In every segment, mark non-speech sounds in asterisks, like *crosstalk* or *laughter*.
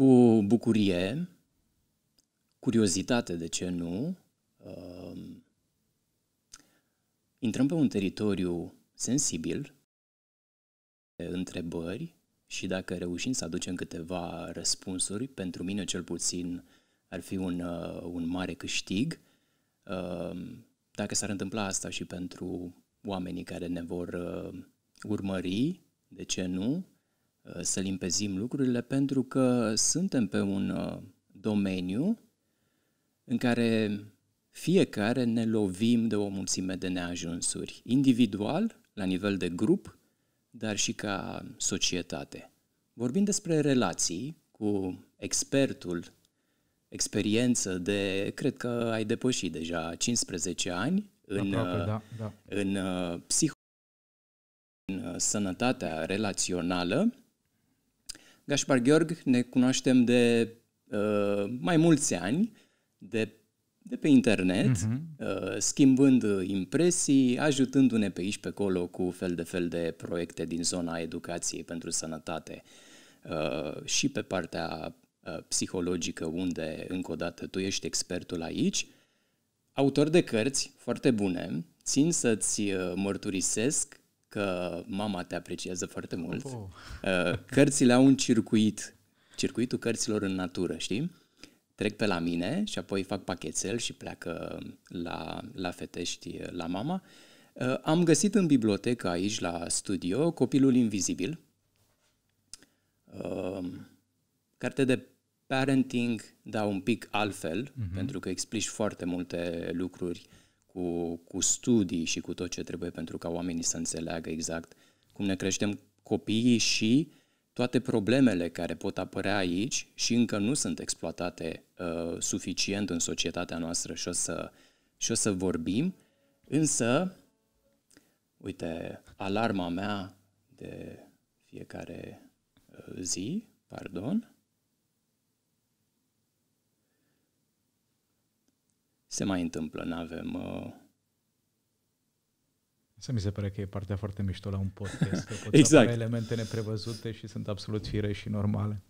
cu bucurie, curiozitate, de ce nu, uh, intrăm pe un teritoriu sensibil, întrebări și dacă reușim să aducem câteva răspunsuri, pentru mine cel puțin ar fi un, uh, un mare câștig. Uh, dacă s-ar întâmpla asta și pentru oamenii care ne vor uh, urmări, de ce nu, Uh, să limpezim lucrurile pentru că suntem pe un uh, domeniu în care fiecare ne lovim de o mulțime de neajunsuri, individual, la nivel de grup, dar și ca societate. Vorbim despre relații cu expertul experiență de, cred că ai depășit deja 15 ani în, Aproape, uh, da, da. în psihologie, în sănătatea relațională Gaspar Gheorghe ne cunoaștem de uh, mai mulți ani, de, de pe internet, uh-huh. uh, schimbând impresii, ajutându-ne pe aici, pe acolo, cu fel de fel de proiecte din zona educației pentru sănătate uh, și pe partea uh, psihologică, unde, încă o dată, tu ești expertul aici. Autor de cărți foarte bune, țin să-ți uh, mărturisesc că mama te apreciază foarte mult. Oh. Cărțile au un circuit, circuitul cărților în natură, știi? Trec pe la mine și apoi fac pachetel și pleacă la, la fetești, la mama. Uh, am găsit în bibliotecă aici, la studio, Copilul Invizibil, uh, carte de parenting, dar un pic altfel, uh-huh. pentru că explici foarte multe lucruri uh, cu, cu studii și cu tot ce trebuie pentru ca oamenii să înțeleagă exact cum ne creștem copiii și toate problemele care pot apărea aici și încă nu sunt exploatate uh, suficient în societatea noastră și o să, și o să vorbim, însă, uite, alarma mea de fiecare uh, zi, pardon, se mai întâmplă, nu avem... Uh... Să mi se pare că e partea foarte mișto la un podcast, că *laughs* pot exact. elemente neprevăzute și sunt absolut fire și normale.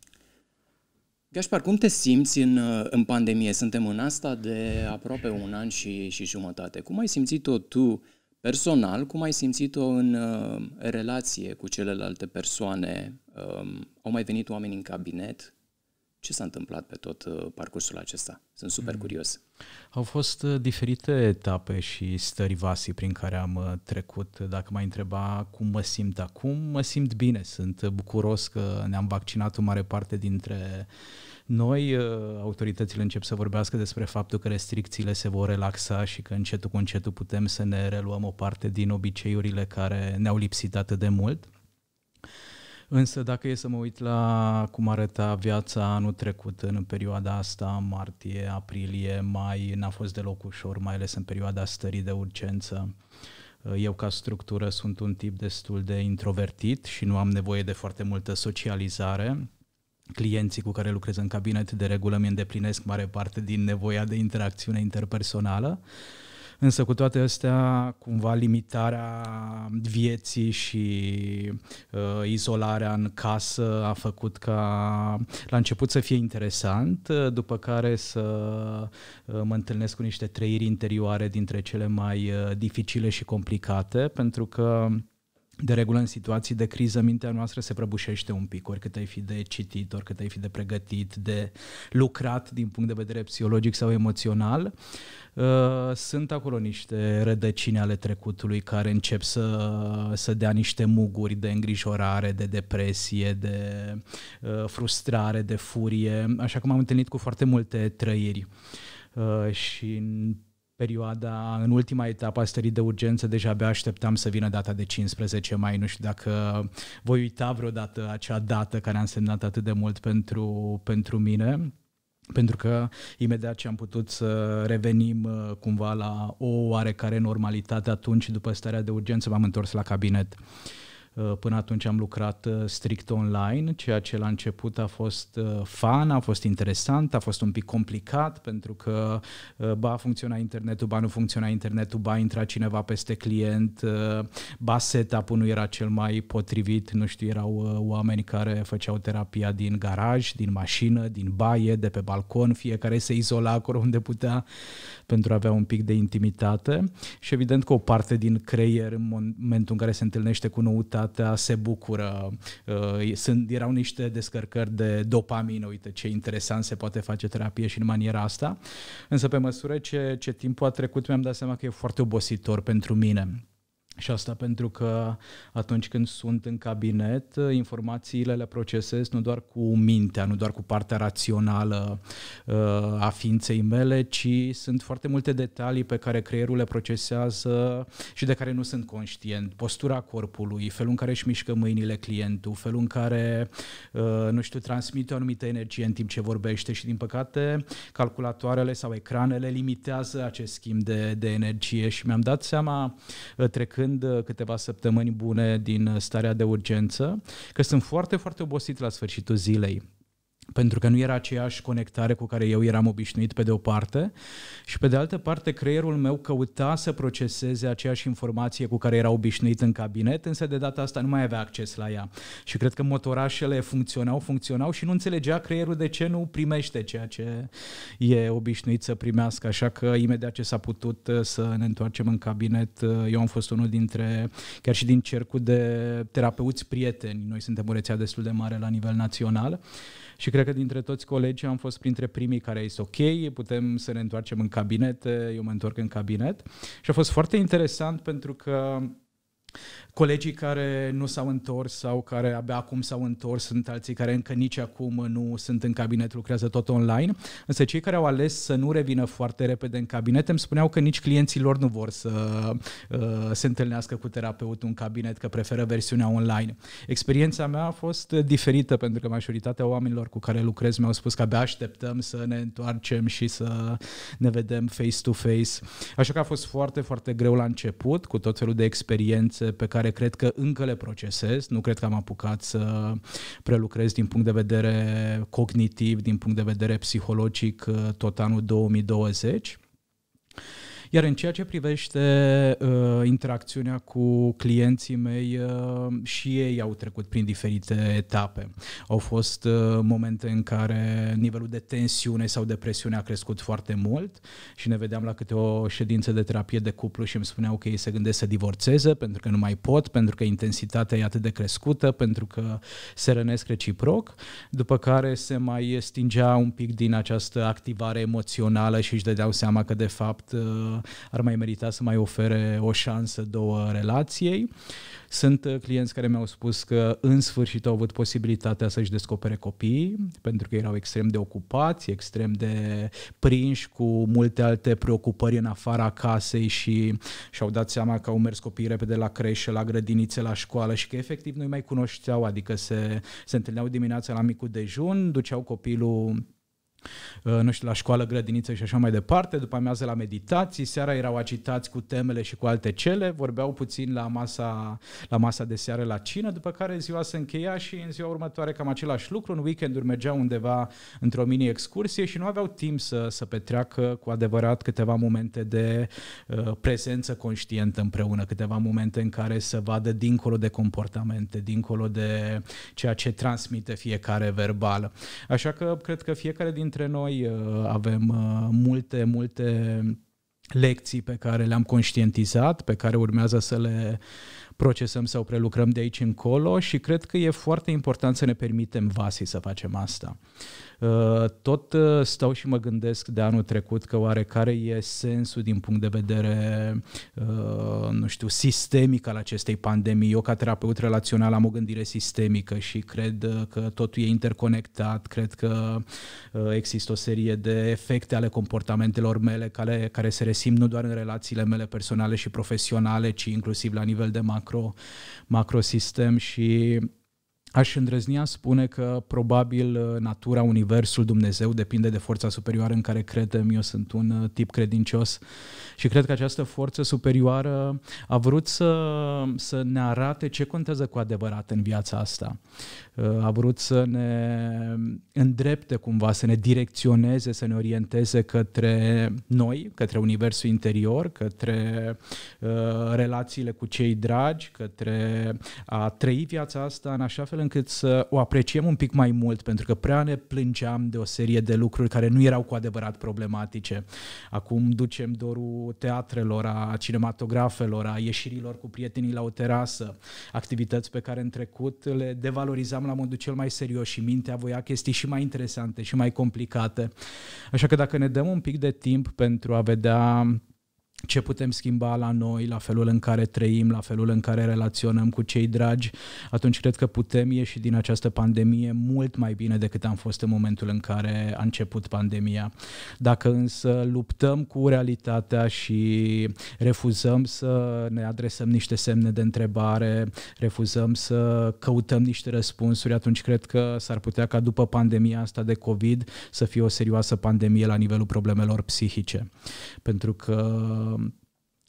Gașpar, cum te simți în, uh, în pandemie? Suntem în asta de aproape un an și, și jumătate. Cum ai simțit-o tu personal? Cum ai simțit-o în uh, relație cu celelalte persoane? Um, au mai venit oameni în cabinet? ce s-a întâmplat pe tot uh, parcursul acesta? Sunt super mm. curios. Au fost uh, diferite etape și stări vasi prin care am uh, trecut. Dacă m-ai întreba cum mă simt acum, mă simt bine. Sunt bucuros că ne-am vaccinat o mare parte dintre noi. Autoritățile încep să vorbească despre faptul că restricțiile se vor relaxa și că încetul cu încetul putem să ne reluăm o parte din obiceiurile care ne-au lipsit atât de mult. Însă dacă e să mă uit la cum arăta viața anul trecut în perioada asta, martie, aprilie, mai, n-a fost deloc ușor, mai ales în perioada stării de urgență. Eu ca structură sunt un tip destul de introvertit și nu am nevoie de foarte multă socializare. Clienții cu care lucrez în cabinet de regulă mi îndeplinesc mare parte din nevoia de interacțiune interpersonală. Uh, Însă cu toate astea, cumva limitarea vieții și uh, izolarea în casă a făcut ca la început să fie interesant, uh, după care să uh, mă întâlnesc cu niște trăiri interioare dintre cele mai uh, dificile și complicate, pentru că de regulă în situații de criză mintea noastră se prăbușește un pic, oricât ai fi de citit, oricât ai fi de pregătit, de lucrat din punct de vedere psihologic sau emoțional, uh, sunt acolo niște rădăcini ale trecutului care încep să, să dea niște muguri de îngrijorare, de depresie, de uh, frustrare, de furie, așa cum am întâlnit cu foarte multe trăiri uh, și perioada, în ultima etapă a stării de urgență, deja abia așteptam să vină data de 15 mai, nu știu dacă voi uita vreodată acea dată care a însemnat atât de mult pentru, pentru mine pentru că imediat ce am putut să revenim uh, cumva la o oarecare normalitate atunci, după starea de urgență, m-am întors la cabinet. Uh, Uh, până atunci am lucrat uh, strict online, ceea ce la început a fost uh, fan, a fost interesant, a fost un pic complicat pentru că ba funcționa internetul, ba nu funcționa internetul, ba intra cineva peste client, ba setup-ul nu era cel mai potrivit, nu știu, erau oameni care făceau terapia din garaj, din mașină, din baie, de pe balcon, fiecare se izola acolo unde putea pentru a avea un pic de intimitate și evident că o parte din creier în momentul în care se întâlnește cu noutate comunitatea se bucură, uh, sunt, erau niște descărcări de dopamină, uite ce interesant se poate face terapie și în maniera asta, însă pe măsură ce, ce timpul a trecut mi-am dat seama că e foarte obositor pentru mine și asta pentru că atunci când sunt în cabinet, informațiile le procesez nu doar cu mintea, nu doar cu partea rațională uh, a ființei mele, ci sunt foarte multe detalii pe care creierul le procesează și de care nu sunt conștient. Postura corpului, felul în care își mișcă mâinile clientul, felul în care, uh, nu știu, transmite o anumită energie în timp ce vorbește și, din păcate, calculatoarele sau ecranele limitează acest schimb de, de energie și mi-am dat seama uh, trecând având uh, câteva săptămâni bune din uh, starea de urgență, că sunt foarte, foarte obosit la sfârșitul zilei pentru că nu era aceeași conectare cu care eu eram obișnuit pe de o parte și pe de altă parte creierul meu căuta să proceseze aceeași informație cu care era obișnuit în cabinet, însă de data asta nu mai avea acces la ea. Și cred că motorașele funcționau, funcționau și nu înțelegea creierul de ce nu primește ceea ce e obișnuit să primească, așa că imediat ce s-a putut uh, să ne întoarcem în cabinet, uh, eu am fost unul dintre, chiar și din cercul de terapeuți prieteni, noi suntem o rețea destul de mare la nivel național, și cred că dintre toți colegii am fost printre primii care au ok, putem să ne întoarcem în cabinet, eu mă întorc în cabinet și a fost foarte interesant pentru că colegii care nu s-au întors sau care abia acum s-au întors, sunt alții care încă nici acum nu sunt în cabinet, lucrează tot online, însă cei care au ales să nu revină foarte repede în cabinet îmi spuneau că nici clienții lor nu vor să uh, se întâlnească cu terapeutul în cabinet, că preferă versiunea online. Experiența mea a fost diferită pentru că majoritatea oamenilor cu care lucrez mi-au spus că abia așteptăm să ne întoarcem și să ne vedem face-to-face. Așa că a fost foarte, foarte greu la început, cu tot felul de experiențe pe care care cred că încă le procesez, nu cred că am apucat să prelucrez din punct de vedere cognitiv, din punct de vedere psihologic uh, tot anul 2020. Iar în ceea ce privește uh, interacțiunea cu clienții mei, uh, și ei au trecut prin diferite etape. Au fost uh, momente în care nivelul de tensiune sau de presiune a crescut foarte mult și ne vedeam la câte o ședință de terapie de cuplu și îmi spuneau că ei se gândesc să divorțeze pentru că nu mai pot, pentru că intensitatea e atât de crescută, pentru că se rănesc reciproc, după care se mai stingea un pic din această activare emoțională și își dădeau seama că de fapt uh, ar mai merita să mai ofere o șansă, două relației. Sunt uh, clienți care mi-au spus că în sfârșit au avut posibilitatea să-și descopere copiii, pentru că erau extrem de ocupați, extrem de prinși cu multe alte preocupări în afara casei și și-au dat seama că au mers copiii repede la creșă, la grădinițe, la școală și că efectiv nu mai cunoșteau, adică se, se întâlneau dimineața la micul dejun, duceau copilul Uh, nu știu, la școală, grădiniță și așa mai departe, după amiază la meditații, seara erau agitați cu temele și cu alte cele, vorbeau puțin la masa, la masa de seară la cină, după care ziua se încheia și în ziua următoare cam același lucru, în weekenduri mergeau undeva într-o mini-excursie și nu aveau timp să, să petreacă cu adevărat câteva momente de uh, prezență conștientă împreună, câteva momente în care să vadă dincolo de comportamente, dincolo de ceea ce transmite fiecare verbal. Așa că cred că fiecare din dintre noi, uh, avem uh, multe, multe lecții pe care le-am conștientizat, pe care urmează să le procesăm sau prelucrăm de aici încolo și cred că e foarte important să ne permitem vasii să facem asta. Uh, Uh, tot uh, stau și mă gândesc de anul trecut că oare care e sensul din punct de vedere, uh, nu știu, sistemic al acestei pandemii. Eu, ca terapeut relațional, am o gândire sistemică și cred că totul e interconectat, cred că există o serie de efecte ale comportamentelor mele care, care se resimt nu doar în relațiile mele personale și profesionale, ci inclusiv la nivel de macro, macrosistem și aș îndrăznia spune că probabil natura, universul, Dumnezeu depinde de forța superioară în care credem. Eu sunt un uh, tip credincios și cred că această forță superioară a vrut să, să ne arate ce contează cu adevărat în viața asta a vrut să ne îndrepte cumva, să ne direcționeze, să ne orienteze către noi, către universul interior, către uh, relațiile cu cei dragi, către a trăi viața asta în așa fel încât să o apreciem un pic mai mult, pentru că prea ne plângeam de o serie de lucruri care nu erau cu adevărat problematice. Acum ducem dorul teatrelor, a cinematografelor, a ieșirilor cu prietenii la o terasă, activități pe care în trecut le devalorizam la modul cel mai serios și mintea voia chestii și mai interesante și mai complicate. Așa că dacă ne dăm un pic de timp pentru a vedea ce putem schimba la noi, la felul în care trăim, la felul în care relaționăm cu cei dragi, atunci cred că putem ieși din această pandemie mult mai bine decât am fost în momentul în care a început pandemia. Dacă însă luptăm cu realitatea și refuzăm să ne adresăm niște semne de întrebare, refuzăm să căutăm niște răspunsuri, atunci cred că s-ar putea ca după pandemia asta de COVID să fie o serioasă pandemie la nivelul problemelor psihice. Pentru că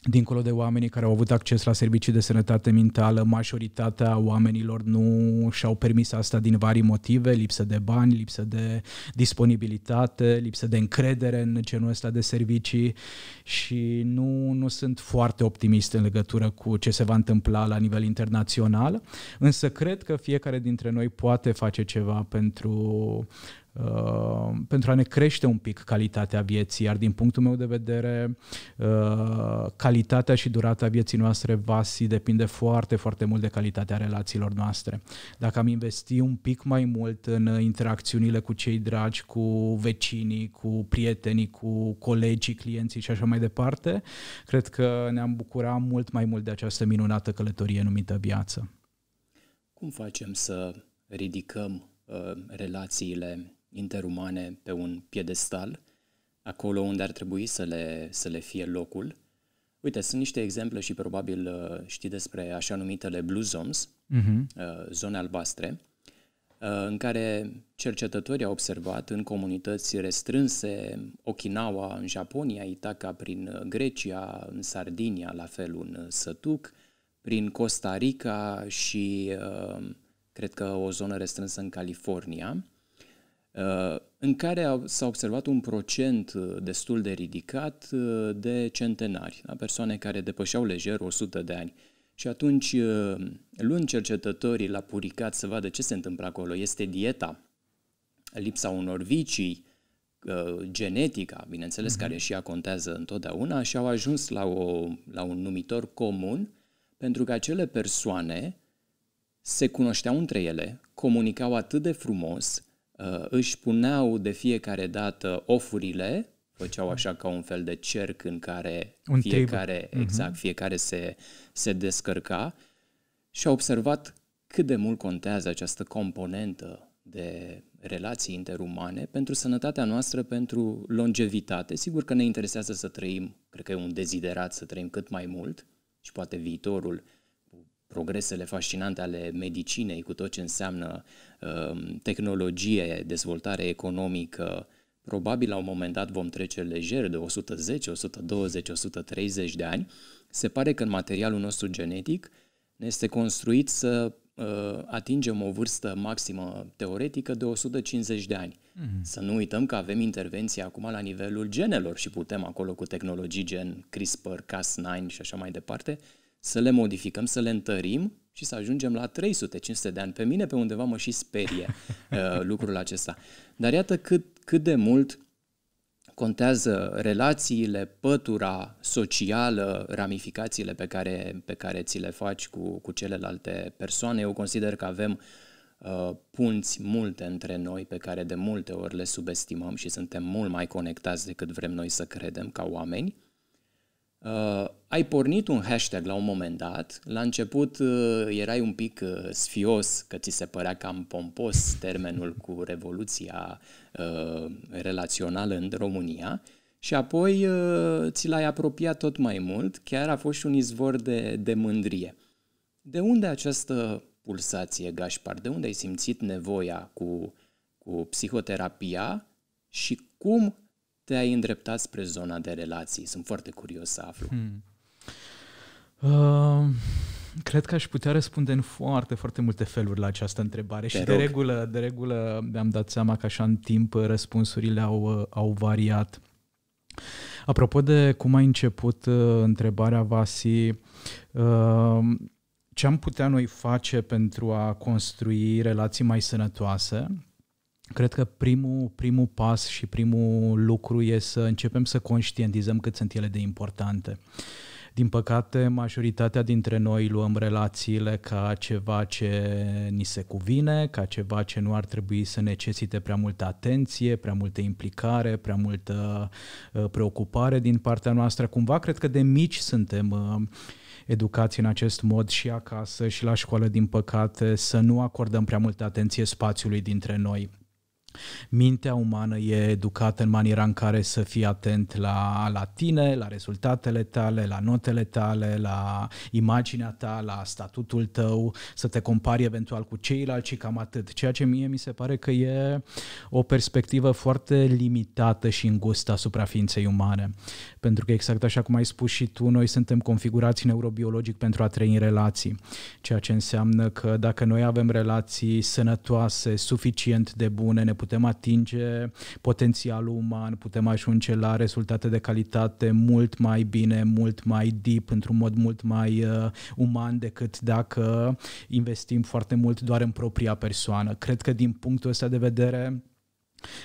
dincolo de oamenii care au avut acces la servicii de sănătate mentală, majoritatea oamenilor nu și-au permis asta din vari motive, lipsă de bani, lipsă de disponibilitate, lipsă de încredere în genul ăsta de servicii și nu, nu sunt foarte optimist în legătură cu ce se va întâmpla la nivel internațional, însă cred că fiecare dintre noi poate face ceva pentru Uh, pentru a ne crește un pic calitatea vieții, iar din punctul meu de vedere, uh, calitatea și durata vieții noastre vasi depinde foarte, foarte mult de calitatea relațiilor noastre. Dacă am investi un pic mai mult în interacțiunile cu cei dragi, cu vecinii, cu prietenii, cu colegii, clienții și așa mai departe, cred că ne-am bucura mult mai mult de această minunată călătorie numită viață. Cum facem să ridicăm uh, relațiile interumane pe un piedestal, acolo unde ar trebui să le, să le fie locul. Uite, sunt niște exemple și probabil uh, știi despre așa numitele Blue Zones, uh-huh. zone albastre, uh, în care cercetătorii au observat în comunități restrânse, Okinawa în Japonia, Itaca prin uh, Grecia, în Sardinia la fel un sătuc, prin Costa Rica și cred că o zonă restrânsă în California, Uh, în care s-a observat un procent uh, destul de ridicat uh, de centenari, da? persoane care depășeau lejer 100 de ani. Și atunci, luând cercetătorii la puricat să vadă ce se întâmplă acolo, este dieta, lipsa unor vicii, genetica, bineînțeles, mm-hmm. care și ea contează întotdeauna, și au ajuns la, o, la un numitor comun, pentru că acele persoane se cunoșteau între ele, comunicau atât de frumos, Uh, își puneau de fiecare dată ofurile, făceau așa ca un fel de cerc în care un fiecare, table. Mhm. exact, uh-huh. fiecare se, se descărca și au observat cât de mult contează această componentă de relații interumane pentru sănătatea noastră, pentru longevitate. Sigur că ne interesează să trăim, cred că e un deziderat să trăim cât mai mult și poate viitorul progresele fascinante ale medicinei, cu tot ce înseamnă uh, tehnologie, dezvoltare economică, probabil la un moment dat vom trece lejer de 110, 120, 130 de ani, se pare că în materialul nostru genetic ne este construit să uh, atingem o vârstă maximă teoretică de 150 de ani. Mm-hmm. Să nu uităm că avem intervenții acum la nivelul genelor și putem acolo cu tehnologii gen CRISPR, Cas9 și așa mai departe, uh, să le modificăm, să le întărim și să ajungem la 300-500 de ani. Pe mine, pe undeva, mă și sperie *laughs* uh, lucrul acesta. Dar iată cât, cât de mult contează relațiile, pătura socială, ramificațiile pe care, pe care ți le faci cu, cu celelalte persoane. Eu consider că avem uh, punți multe între noi pe care de multe ori le subestimăm și suntem mult mai conectați decât vrem noi să credem ca oameni. Uh, ai pornit un hashtag la un moment dat, la început uh, erai un pic uh, sfios că ți se părea cam pompos termenul cu revoluția uh, relațională în România și apoi uh, ți l-ai apropiat tot mai mult, chiar a fost și un izvor de, de mândrie. De unde această pulsație, Gașpar? De unde ai simțit nevoia cu, cu psihoterapia și cum te-ai îndreptat spre zona de relații? Sunt foarte curios să aflu. Hmm. Uh, cred că aș putea răspunde în foarte, foarte multe feluri la această întrebare Te și rog. de regulă, de regulă mi-am dat seama că așa în timp eh, răspunsurile au, eh, au variat. Apropo de cum a început uh, întrebarea, Vasi, uh, ce am putea noi face pentru a construi relații mai sănătoase? cred că primul, primul pas și primul lucru e să începem să conștientizăm cât sunt ele de importante. Din păcate, majoritatea dintre noi luăm relațiile ca ceva ce ni se cuvine, ca ceva ce nu ar trebui să necesite prea multă atenție, prea multă implicare, prea multă uh, preocupare din partea noastră. Cumva, cred că de mici suntem uh, educați în acest mod și acasă și la școală, din păcate, să nu acordăm prea multă atenție spațiului dintre noi. Mintea umană e educată în maniera în care să fii atent la, la tine, la rezultatele tale, la notele tale, la imaginea ta, la statutul tău, să te compari eventual cu ceilalți și cam atât. Ceea ce mie mi se pare că e o perspectivă foarte limitată și îngustă asupra ființei umane. Pentru că exact așa cum ai spus și tu, noi suntem configurați neurobiologic pentru a trăi în relații, ceea ce înseamnă că dacă noi avem relații sănătoase, suficient de bune, ne putem atinge potențialul uman, putem ajunge la rezultate de calitate mult mai bine, mult mai deep, într-un mod mult mai uh, uman decât dacă investim foarte mult doar în propria persoană. Cred că din punctul ăsta de vedere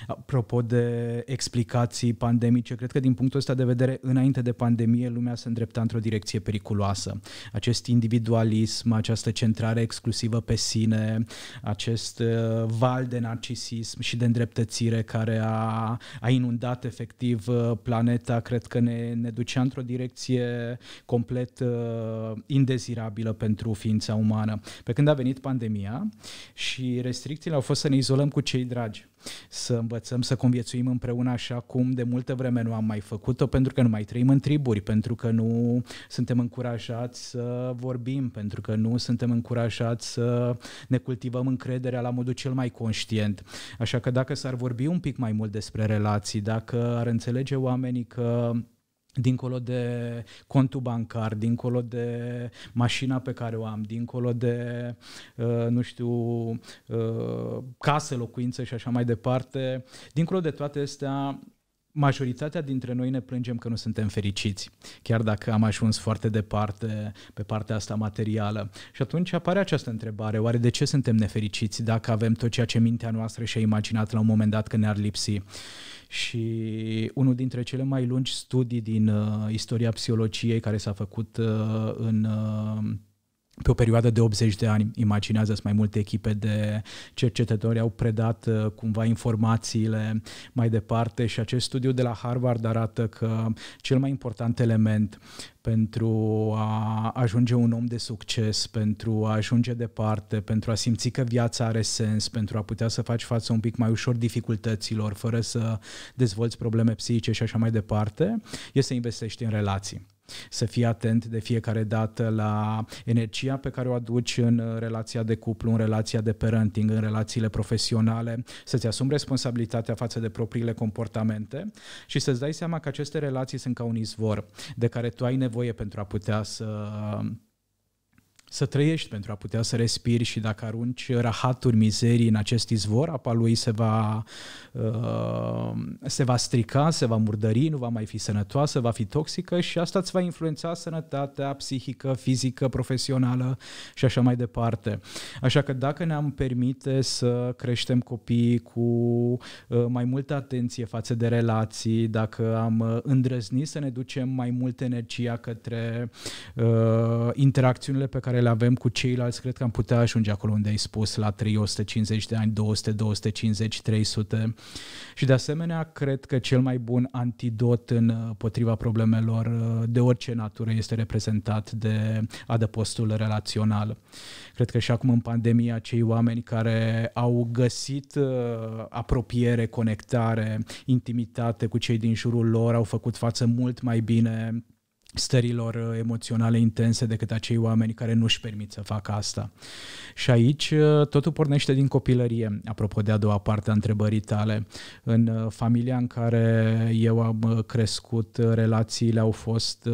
Apropo de explicații pandemice, cred că din punctul ăsta de vedere, înainte de pandemie, lumea se îndrepta într-o direcție periculoasă. Acest individualism, această centrare exclusivă pe sine, acest uh, val de narcisism și de îndreptățire care a, a inundat efectiv uh, planeta, cred că ne, ne ducea într-o direcție complet uh, indezirabilă pentru ființa umană. Pe când a venit pandemia și restricțiile au fost să ne izolăm cu cei dragi să învățăm să conviețuim împreună așa cum de multă vreme nu am mai făcut-o, pentru că nu mai trăim în triburi, pentru că nu suntem încurajați să vorbim, pentru că nu suntem încurajați să ne cultivăm încrederea la modul cel mai conștient. Așa că dacă s-ar vorbi un pic mai mult despre relații, dacă ar înțelege oamenii că dincolo de contul bancar, dincolo de mașina pe care o am, dincolo de, uh, nu știu, uh, casă, locuință și așa mai departe, dincolo de toate astea, majoritatea dintre noi ne plângem că nu suntem fericiți, chiar dacă am ajuns foarte departe pe partea asta materială. Și atunci apare această întrebare, oare de ce suntem nefericiți dacă avem tot ceea ce mintea noastră și-a imaginat la un moment dat că ne-ar lipsi? și unul dintre cele mai lungi studii din uh, istoria psihologiei care s-a făcut uh, în uh, pe o perioadă de 80 de ani, imaginează-ți mai multe echipe de cercetători au predat uh, cumva informațiile mai departe și acest studiu de la Harvard arată că cel mai important element pentru a ajunge un om de succes, pentru a ajunge departe, pentru a simți că viața are sens, pentru a putea să faci față un pic mai ușor dificultăților, fără să dezvolți probleme psihice și așa mai departe, este să investești în relații. Să fii atent de fiecare dată la energia pe care o aduci în uh, relația de cuplu, în relația de parenting, în relațiile profesionale, să-ți asumi responsabilitatea față de propriile comportamente și să-ți dai seama că aceste relații sunt ca un izvor de care tu ai nevoie pentru a putea să uh, să trăiești pentru a putea să respiri și dacă arunci rahaturi, mizerii în acest izvor, apa lui se va, uh, se va strica, se va murdări, nu va mai fi sănătoasă, va fi toxică și asta îți va influența sănătatea psihică, fizică, profesională și așa mai departe. Așa că dacă ne-am permite să creștem copiii cu uh, mai multă atenție față de relații, dacă am uh, îndrăznit să ne ducem mai multă energia către interacțiunile pe care care le avem cu ceilalți, cred că am putea ajunge acolo unde ai spus, la 350 de ani, 200, 250, 300. Și de asemenea, cred că cel mai bun antidot în uh, potriva problemelor uh, de orice natură este reprezentat de adăpostul relațional. Cred că și acum în pandemia cei oameni care au găsit uh, apropiere, conectare, intimitate cu cei din jurul lor, au făcut față mult mai bine stărilor uh, emoționale intense decât acei oameni care nu își permit să facă asta. Și aici uh, totul pornește din copilărie, apropo de a doua parte a întrebării tale. În uh, familia în care eu am crescut, relațiile au fost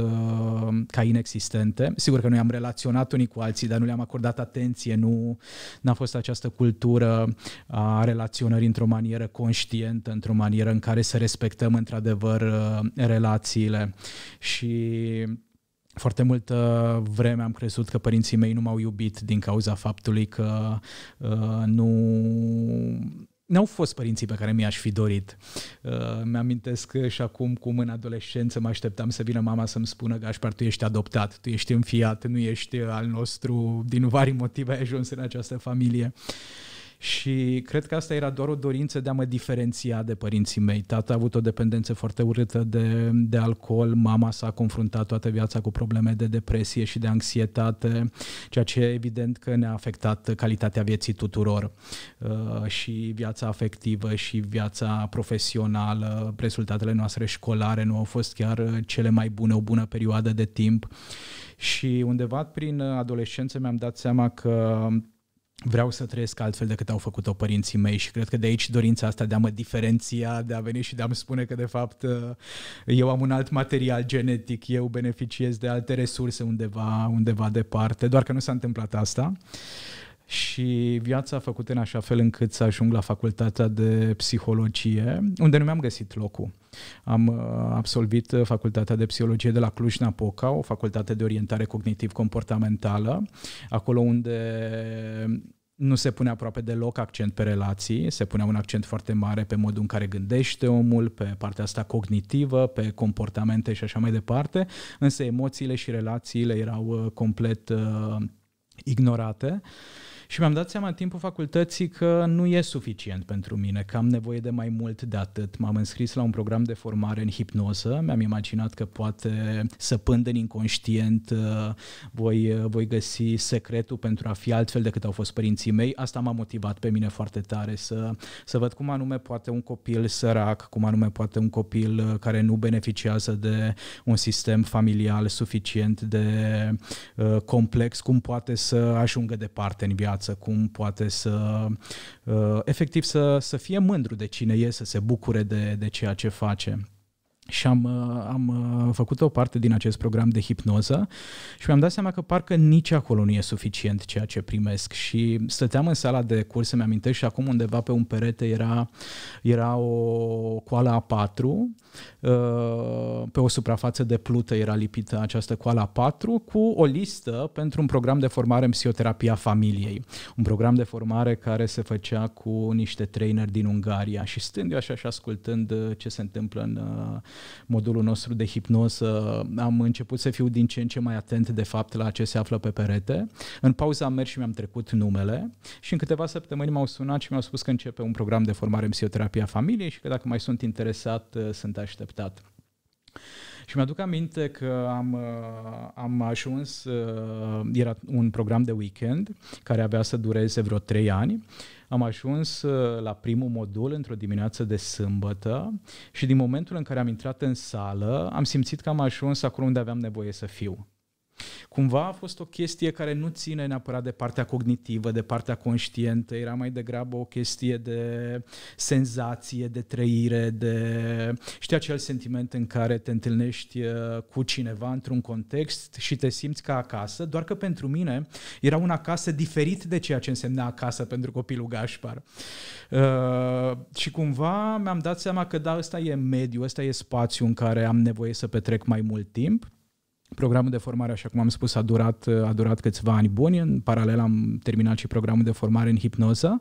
ca inexistente. Sigur că noi am relaționat unii cu alții, dar nu le-am acordat atenție, nu a fost această cultură a relaționării într-o manieră conștientă, într-o manieră în care să respectăm într-adevăr relațiile. Și foarte multă vreme am crezut că părinții mei nu m-au iubit din cauza faptului că uh, nu n-au fost părinții pe care mi-aș fi dorit. Uh, mi-amintesc și acum cum în adolescență mă așteptam să vină mama să-mi spună par tu ești adoptat, tu ești înfiat, nu ești al nostru, din vari motive ai ajuns în această familie. Uh, și cred că asta era doar o dorință de a mă diferenția de părinții mei. Tata a avut o dependență foarte urâtă de, de alcool, mama s-a confruntat toată viața cu probleme de depresie și de anxietate, ceea ce evident că ne-a afectat calitatea vieții tuturor uh, și viața afectivă și viața profesională, rezultatele noastre școlare nu au fost chiar cele mai bune, o bună perioadă de timp și undeva prin adolescență mi-am dat seama că vreau să trăiesc altfel decât au făcut-o părinții mei și cred că de aici dorința asta de a mă diferenția, de a veni și de a-mi spune că de fapt uh, eu am un alt material genetic, eu beneficiez de alte resurse undeva, undeva departe, doar că nu s-a întâmplat asta și viața a făcut în așa fel încât să ajung la facultatea de psihologie, unde nu mi-am găsit locul. Am uh, absolvit uh, facultatea de psihologie de la Cluj-Napoca, o facultate de orientare cognitiv-comportamentală, acolo unde nu se pune aproape deloc accent pe relații, se pune un accent foarte mare pe modul în care gândește omul, pe partea asta cognitivă, pe comportamente și așa mai departe, însă emoțiile și relațiile erau uh, complet uh, ignorate. Uh, și mi-am dat seama în timpul facultății că nu e suficient pentru mine, că am nevoie de mai mult de atât. M-am înscris la un program de formare în hipnoză, mi-am imaginat că poate săpând în inconștient uh, voi, uh, voi găsi secretul pentru a fi altfel decât au fost părinții mei. Asta m-a motivat pe mine foarte tare să, să văd cum anume poate un copil sărac, cum anume poate un copil uh, care nu beneficiază de un sistem familial suficient de uh, complex, cum poate să ajungă departe în viață viață, cum poate să, uh, efectiv, să, să fie mândru de cine e, să se bucure de, de ceea ce face și am, uh, am uh, făcut o parte din acest program de hipnoză și mi-am dat seama că parcă nici acolo nu e suficient ceea ce primesc și stăteam în sala de curse, mi-amintesc și acum undeva pe un perete era, era o coală A4, uh, pe o suprafață de plută era lipită această coală A4 cu o listă pentru un program de formare în psihoterapia familiei, un program de formare care se făcea cu niște trainer din Ungaria și stând eu așa și ascultând ce se întâmplă în modulul nostru de hipnoză, am început să fiu din ce în ce mai atent de fapt la ce se află pe perete. În pauză am mers și mi-am trecut numele și în câteva săptămâni m-au sunat și mi-au spus că începe un program de formare în psihoterapia familiei și că dacă mai sunt interesat, sunt așteptat. Și mi-aduc aminte că am, uh, am ajuns, uh, era un program de weekend care avea să dureze vreo trei ani, am ajuns uh, la primul modul într-o dimineață de sâmbătă și din momentul în care am intrat în sală, am simțit că am ajuns acolo unde aveam nevoie să fiu cumva a fost o chestie care nu ține neapărat de partea cognitivă, de partea conștientă, era mai degrabă o chestie de senzație, de trăire, de știi acel sentiment în care te întâlnești uh, cu cineva într-un context și te simți ca acasă, doar că pentru mine era un acasă diferit de ceea ce însemna acasă pentru copilul Gașpar. Uh, și cumva mi-am dat seama că da, ăsta e mediu, ăsta e spațiu în care am nevoie să petrec mai mult timp. Programul de formare, așa cum am spus, a durat, a durat câțiva ani buni. În paralel am terminat și programul de formare în hipnoză,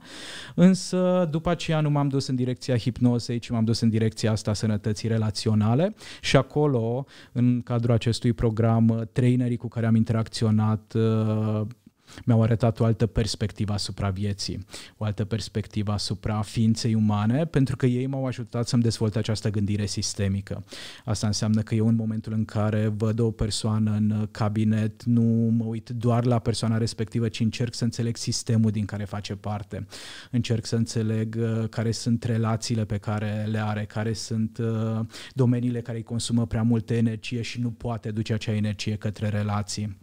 însă după aceea nu m-am dus în direcția hipnozei, ci m-am dus în direcția asta sănătății relaționale și acolo, în cadrul acestui program, trainerii cu care am interacționat mi-au arătat o altă perspectivă asupra vieții, o altă perspectivă asupra ființei umane, pentru că ei m-au ajutat să-mi dezvolt această gândire sistemică. Asta înseamnă că eu în momentul în care văd o persoană în cabinet, nu mă uit doar la persoana respectivă, ci încerc să înțeleg sistemul din care face parte. Încerc să înțeleg uh, care sunt relațiile pe care le are, care sunt uh, domeniile care îi consumă prea multă energie și nu poate duce acea energie către relații.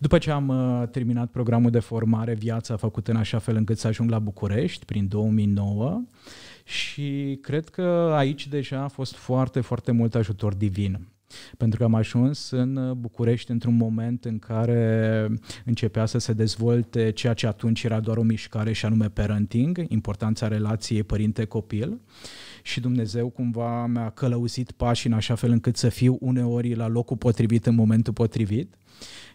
După ce am uh, terminat programul de formare, viața a făcut în așa fel încât să ajung la București prin 2009 și cred că aici deja a fost foarte, foarte mult ajutor divin. Pentru că am ajuns în uh, București într-un moment în care începea să se dezvolte ceea ce atunci era doar o mișcare și anume parenting, importanța relației părinte-copil și Dumnezeu cumva mi-a călăuzit pașii în așa fel încât să fiu uneori la locul potrivit în momentul potrivit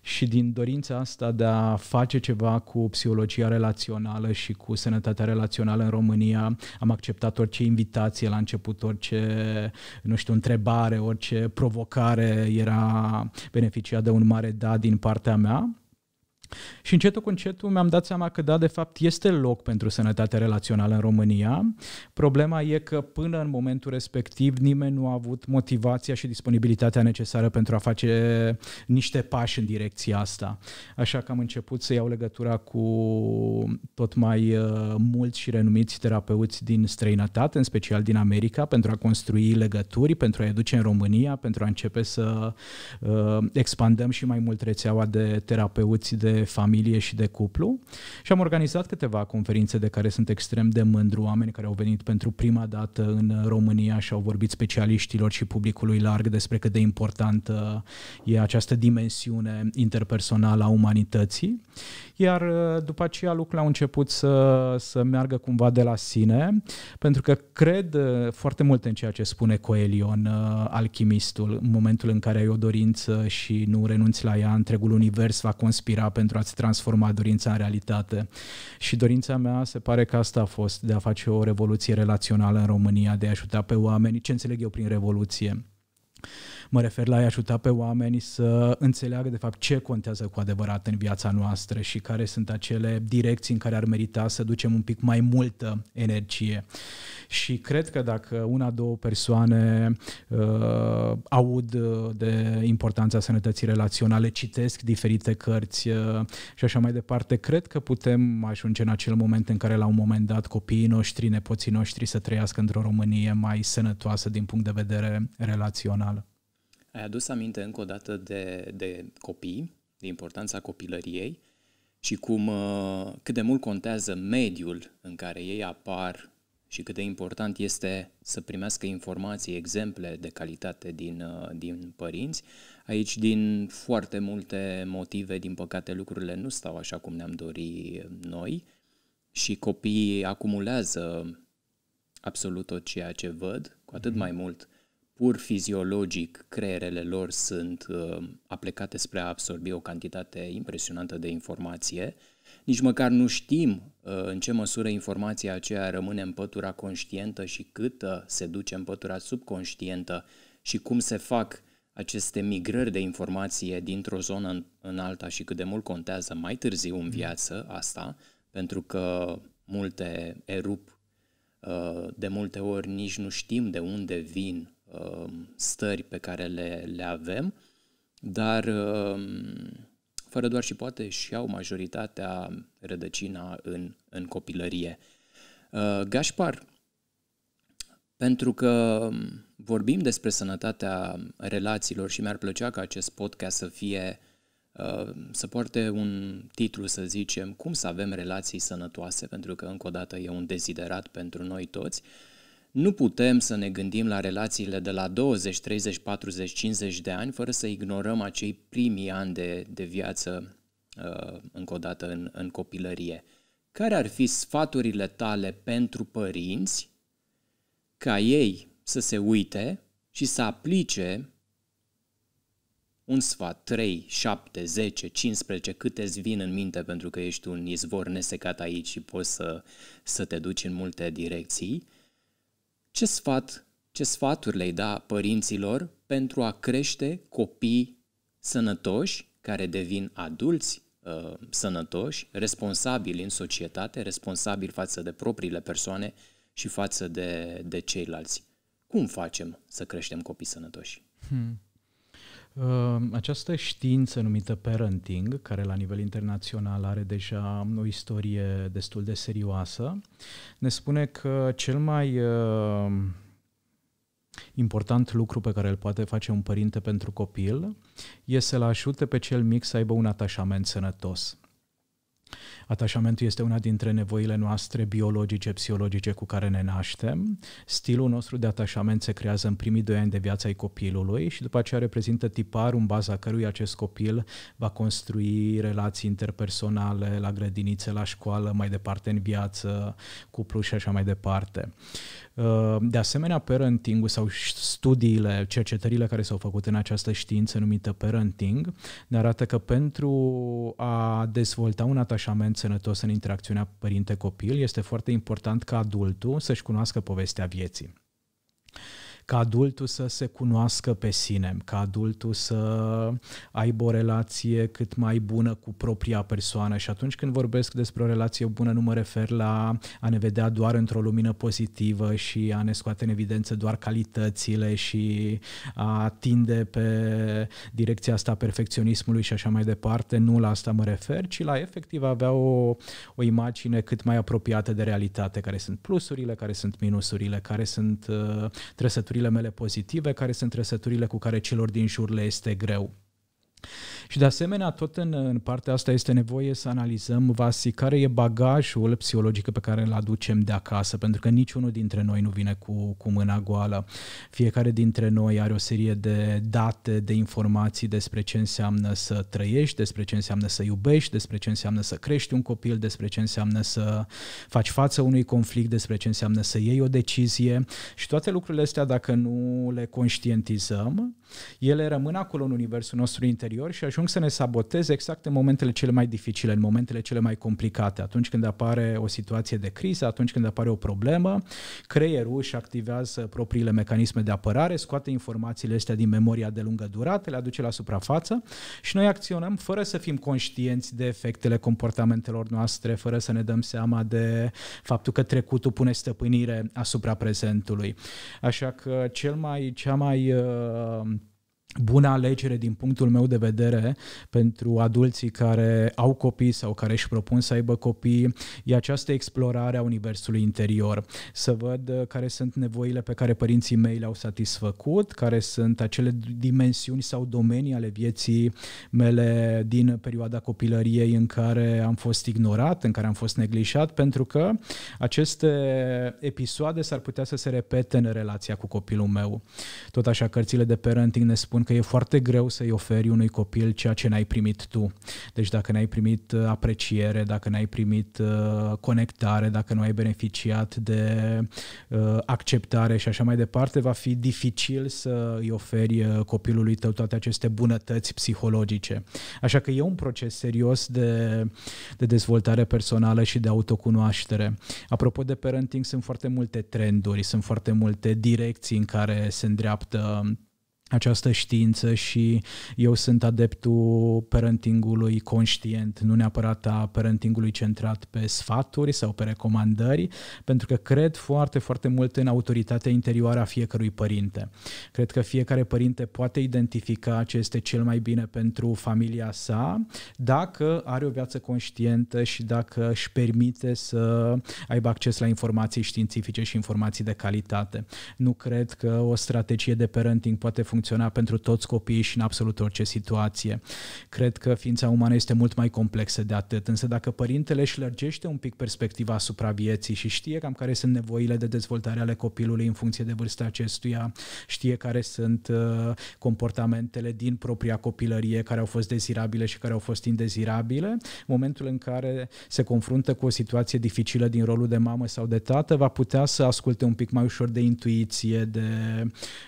și din dorința asta de a face ceva cu psihologia relațională și cu sănătatea relațională în România, am acceptat orice invitație la început, orice, nu știu, întrebare, orice provocare era beneficiat de un mare da din partea mea și încetul cu încetul mi-am dat seama că da, de fapt, este loc pentru sănătate relațională în România. Problema e că până în momentul respectiv nimeni nu a avut motivația și disponibilitatea necesară pentru a face niște pași în direcția asta. Așa că am început să iau legătura cu tot mai uh, mulți și renumiți terapeuți din străinătate, în special din America, pentru a construi legături, pentru a educe în România, pentru a începe să uh, expandăm și mai mult rețeaua de terapeuți de familie și de cuplu și am organizat câteva conferințe de care sunt extrem de mândru, oameni care au venit pentru prima dată în România și au vorbit specialiștilor și publicului larg despre cât de importantă e această dimensiune interpersonală a umanității. Iar uh, după aceea lucrurile au început să, să meargă cumva de la sine, pentru că cred uh, foarte mult în ceea ce spune Coelion, uh, alchimistul, în momentul în care ai o dorință și nu renunți la ea, întregul univers va conspira pentru pentru a-ți transforma dorința în realitate. Și dorința mea se pare că asta a fost, de a face o revoluție relațională în România, de a ajuta pe oameni, ce înțeleg eu prin revoluție. Mă refer la a ajuta pe oameni să înțeleagă de fapt ce contează cu adevărat în viața noastră și care sunt acele direcții în care ar merita să ducem un pic mai multă energie. Și cred că dacă una, două persoane uh, aud uh, de importanța sănătății relaționale, citesc diferite cărți uh, și așa mai departe, cred că putem ajunge în acel moment în care la un moment dat copiii noștri, nepoții noștri să trăiască într-o Românie mai sănătoasă din punct de vedere relațional ai adus aminte încă o dată de, de copii, de importanța copilăriei și cum, uh, cât de mult contează mediul în care ei apar și cât de important este să primească informații, exemple de calitate din, uh, din părinți. Aici, din foarte multe motive, din păcate, lucrurile nu stau așa cum ne-am dorit uh, noi și copiii acumulează absolut tot ceea ce văd, cu atât mhm. mai mult pur fiziologic creierele lor sunt uh, aplecate spre a absorbi o cantitate impresionantă de informație, nici măcar nu știm uh, în ce măsură informația aceea rămâne în pătura conștientă și câtă se duce în pătura subconștientă și cum se fac aceste migrări de informație dintr-o zonă în, în alta și cât de mult contează mai târziu în mm. viață asta, pentru că multe erup uh, de multe ori nici nu știm de unde vin Um, stări pe care le, le avem, dar um, fără doar și poate și au majoritatea rădăcina în, în copilărie. Uh, Gașpar, pentru că um, vorbim despre sănătatea relațiilor și mi-ar plăcea ca acest podcast să fie uh, să poarte un titlu, să zicem, cum să avem relații sănătoase, pentru că încă o dată e un deziderat pentru noi toți. Uh, nu putem să ne gândim la relațiile de la 20, 30, 40, 50 de ani fără să ignorăm acei primii ani de, de viață uh, încă o dată în, în copilărie. Care ar fi sfaturile tale pentru părinți ca ei să se uite și să aplice un sfat 3, 7, 10, 15, câte îți vin în minte pentru că ești un izvor nesecat aici și poți să, să te duci în multe direcții, ce sfat, ce sfaturi le-ai da părinților pentru a crește copii sănătoși care devin adulți uh, sănătoși, responsabili în societate, responsabili față de propriile persoane și față de, de ceilalți? Cum facem să creștem copii sănătoși? Hmm. Ehm, această știință numită parenting, care la nivel internațional are deja o istorie destul de serioasă, ne spune că cel mai ehm, important lucru pe care îl poate face un părinte pentru copil este să-l ajute pe cel mic să aibă un atașament sănătos. Atașamentul este una dintre nevoile noastre biologice, psihologice cu care ne naștem. Stilul nostru de atașament se creează în primii doi ani de viață ai copilului și după aceea reprezintă tiparul în baza căruia acest copil va construi relații interpersonale la grădinițe, la școală, mai departe în viață, cuplu și așa mai departe. Uh, de asemenea, parenting sau studiile, cercetările care s-au făcut în această știință numită parenting, ne arată că pentru a dezvolta un atașament sănătos în interacțiunea părinte-copil, este foarte important ca adultul să-și cunoască povestea vieții ca adultul să se cunoască pe sine, ca adultul să aibă o relație cât mai bună cu propria persoană și atunci când vorbesc despre o relație bună nu mă refer la a ne vedea doar într-o lumină pozitivă și a ne scoate în evidență doar calitățile și a tinde pe direcția asta a perfecționismului și așa mai departe, nu la asta mă refer, ci la efectiv avea o, o imagine cât mai apropiată de realitate, care sunt plusurile, care sunt minusurile, care sunt uh, trăsăturile trăsăturile mele pozitive, care sunt trăsăturile cu care celor din jur le este greu. Și de asemenea, tot în, în partea asta este nevoie să analizăm, Vasi, care e bagajul psihologic pe care îl aducem de acasă, pentru că niciunul dintre noi nu vine cu, cu mâna goală. Fiecare dintre noi are o serie de date, de informații despre ce înseamnă să trăiești, despre ce înseamnă să iubești, despre ce înseamnă să crești un copil, despre ce înseamnă să faci față unui conflict, despre ce înseamnă să iei o decizie și toate lucrurile astea, dacă nu le conștientizăm, ele rămân acolo în universul nostru interior și aș ajung să ne saboteze exact în momentele cele mai dificile, în momentele cele mai complicate, atunci când apare o situație de criză, atunci când apare o problemă, creierul își activează propriile mecanisme de apărare, scoate informațiile astea din memoria de lungă durată, le aduce la suprafață și noi acționăm fără să fim conștienți de efectele comportamentelor noastre, fără să ne dăm seama de faptul că trecutul pune stăpânire asupra prezentului. Așa că cel mai, cea mai uh, bună alegere din punctul meu de vedere pentru adulții care au copii sau care își propun să aibă copii e această explorare a universului interior. Să văd uh, care sunt nevoile pe care părinții mei le-au satisfăcut, care sunt acele dimensiuni sau domenii ale vieții mele din perioada copilăriei în care am fost ignorat, în care am fost neglijat, pentru că aceste episoade s-ar putea să se repete în relația cu copilul meu. Tot așa, cărțile de parenting ne spun că e foarte greu să-i oferi unui copil ceea ce n-ai primit tu. Deci dacă n-ai primit uh, apreciere, dacă n-ai primit uh, conectare, dacă nu ai beneficiat de uh, acceptare și așa mai departe, va fi dificil să i oferi copilului tău toate aceste bunătăți psihologice. Așa că e un proces serios de, de dezvoltare personală și de autocunoaștere. Apropo de parenting, sunt foarte multe trenduri, sunt foarte multe direcții în care se îndreaptă această știință și eu sunt adeptul parentingului conștient, nu neapărat a parentingului centrat pe sfaturi sau pe recomandări, pentru că cred foarte, foarte mult în autoritatea interioară a fiecărui părinte. Cred că fiecare părinte poate identifica ce este cel mai bine pentru familia sa, dacă are o viață conștientă și dacă își permite să aibă acces la informații științifice și informații de calitate. Nu cred că o strategie de parenting poate funcționa funcționa pentru toți copiii și în absolut orice situație. Cred că ființa umană este mult mai complexă de atât, însă dacă părintele își lărgește un pic perspectiva asupra vieții și știe cam care sunt nevoile de dezvoltare ale copilului în funcție de vârsta acestuia, știe care sunt uh, comportamentele din propria copilărie care au fost dezirabile și care au fost indezirabile, în momentul în care se confruntă cu o situație dificilă din rolul de mamă sau de tată, va putea să asculte un pic mai ușor de intuiție, de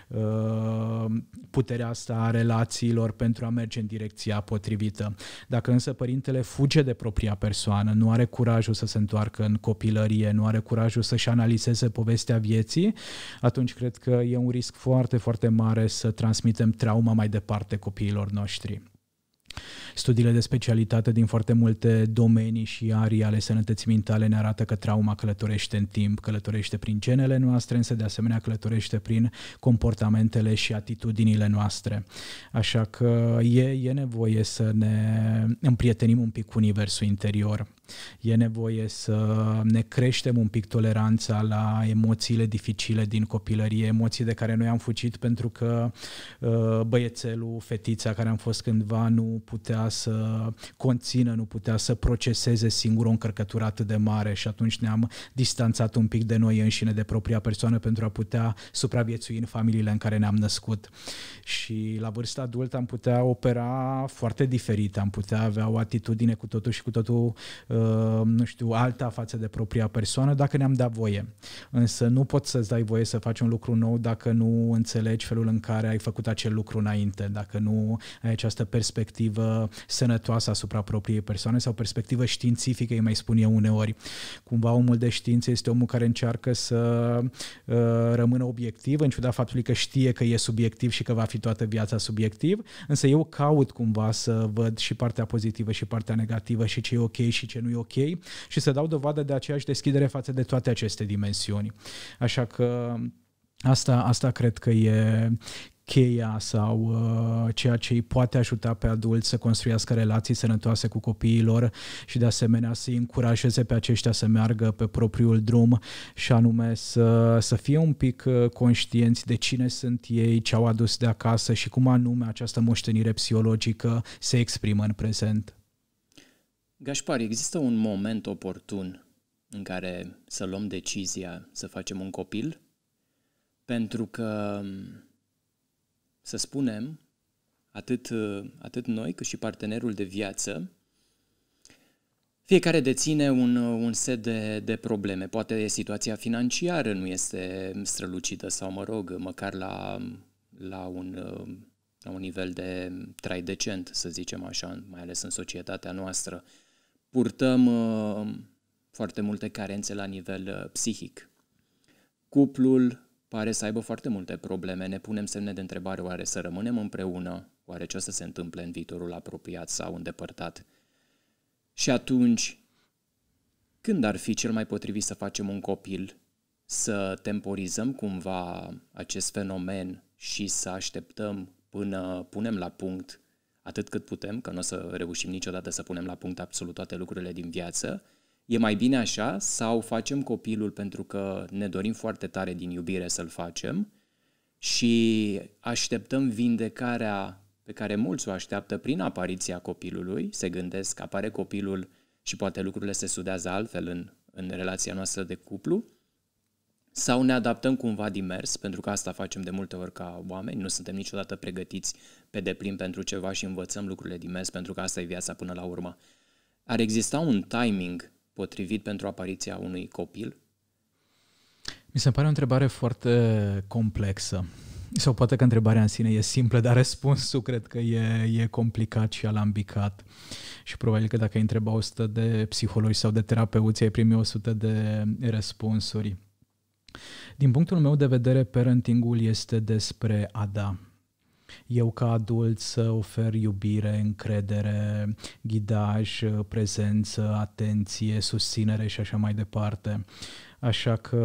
uh, puterea asta a relațiilor pentru a merge în direcția potrivită. Dacă însă părintele fuge de propria persoană, nu are curajul să se întoarcă în copilărie, nu are curajul să-și analizeze povestea vieții, atunci cred că e un risc foarte, foarte mare să transmitem trauma mai departe copiilor noștri. Studiile de specialitate din foarte multe domenii și arii ale sănătății mentale ne arată că trauma călătorește în timp, călătorește prin genele noastre, însă de asemenea călătorește prin comportamentele și atitudinile noastre. Așa că e, e nevoie să ne împrietenim un pic cu universul interior. E nevoie să ne creștem un pic toleranța la emoțiile dificile din copilărie, emoții de care noi am fugit pentru că uh, băiețelul, fetița care am fost cândva nu putea să conțină, nu putea să proceseze singur o încărcătură atât de mare și atunci ne-am distanțat un pic de noi înșine, de propria persoană pentru a putea supraviețui în familiile în care ne-am născut. Și la vârsta adultă am putea opera foarte diferit, am putea avea o atitudine cu totul și cu totul, uh, nu știu, alta față de propria persoană dacă ne-am dat voie. Însă nu poți să-ți dai voie să faci un lucru nou dacă nu înțelegi felul în care ai făcut acel lucru înainte, dacă nu ai această perspectivă sănătoasă asupra propriei persoane sau perspectivă științifică, îi mai spun eu uneori. Cumva omul de știință este omul care încearcă să uh, rămână obiectiv, în ciuda faptului că știe că e subiectiv și că va fi toată viața subiectiv, însă eu caut cumva să văd și partea pozitivă și partea negativă și ce e ok și ce nu e ok și să dau dovadă de aceeași deschidere față de toate aceste dimensiuni. Așa că Asta, asta cred că e, cheia sau uh, ceea ce îi poate ajuta pe adulți să construiască relații sănătoase cu copiilor și de asemenea să îi încurajeze pe aceștia să meargă pe propriul drum și anume să, să fie un pic uh, conștienți de cine sunt ei, ce au adus de acasă și cum anume această moștenire psihologică se exprimă în prezent. Gașpar, există un moment oportun în care să luăm decizia să facem un copil? Pentru că să spunem, atât, uh, atât noi cât și partenerul de viață, fiecare deține un, uh, un set de, de probleme. Poate situația financiară nu este strălucită sau, mă rog, măcar la, la, un, uh, la un nivel de trai decent, să zicem așa, mai ales în societatea noastră. Purtăm uh, foarte multe carențe la nivel uh, psihic. Cuplul pare să aibă foarte multe probleme, ne punem semne de întrebare oare să rămânem împreună, oare ce o să se întâmple în viitorul apropiat sau îndepărtat. Și atunci, când ar fi cel mai potrivit să facem un copil, să temporizăm cumva acest fenomen și să așteptăm până punem la punct atât cât putem, că nu o să reușim niciodată să punem la punct absolut toate lucrurile din viață, e mai bine așa sau facem copilul pentru că ne dorim foarte tare din iubire să-l facem și așteptăm vindecarea pe care mulți o așteaptă prin apariția copilului, se gândesc, apare copilul și poate lucrurile se sudează altfel în, în relația noastră de cuplu, sau ne adaptăm cumva dimers, pentru că asta facem de multe ori ca oameni, nu suntem niciodată pregătiți pe deplin pentru ceva și învățăm lucrurile din pentru că asta e viața până la urmă. Ar exista un timing potrivit pentru apariția unui copil? Mi se pare o întrebare foarte complexă. Sau poate că întrebarea în sine e simplă, dar răspunsul cred că e, e complicat și alambicat. Și probabil că dacă ai întreba 100 de psihologi sau de terapeuți, ai primi 100 de răspunsuri. Din punctul meu de vedere, parentingul este despre a da eu ca adult să ofer iubire, încredere, ghidaj, prezență, atenție, susținere și așa mai departe. Așa că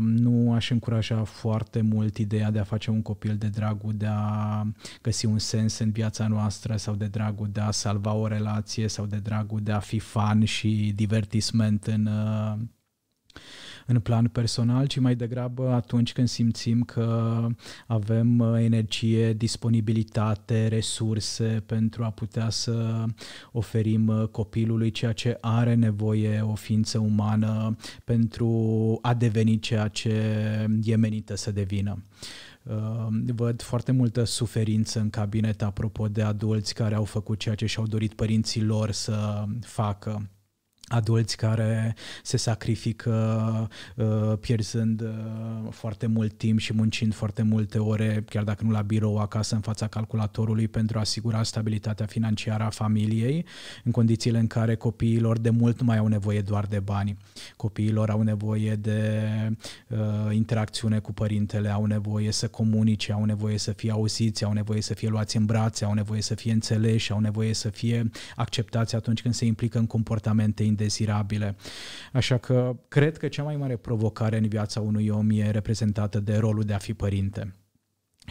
mm, nu aș încuraja foarte mult ideea de a face un copil de dragul de a găsi un sens în viața noastră sau de dragul de a salva o relație sau de dragul de a fi fan și divertisment în uh, în plan personal, ci mai degrabă atunci când simțim că avem uh, energie, disponibilitate, resurse pentru a putea să oferim uh, copilului ceea ce are nevoie o ființă umană pentru a deveni ceea ce e menită să devină. Uh, văd foarte multă suferință în cabinet apropo de adulți care au făcut ceea ce și-au dorit părinții lor să facă adulți care se sacrifică uh, pierzând uh, foarte mult timp și muncind foarte multe ore, chiar dacă nu la birou, acasă, în fața calculatorului, pentru a asigura stabilitatea financiară a familiei, în condițiile în care copiilor de mult nu mai au nevoie doar de bani. Copiilor au nevoie de uh, interacțiune cu părintele, au nevoie să comunice, au nevoie să fie auziți, au nevoie să fie luați în brațe, au nevoie să fie înțeleși, au nevoie să fie acceptați atunci când se implică în comportamente indezirabile. Așa că cred că cea mai mare provocare în viața unui om e reprezentată de rolul de a fi părinte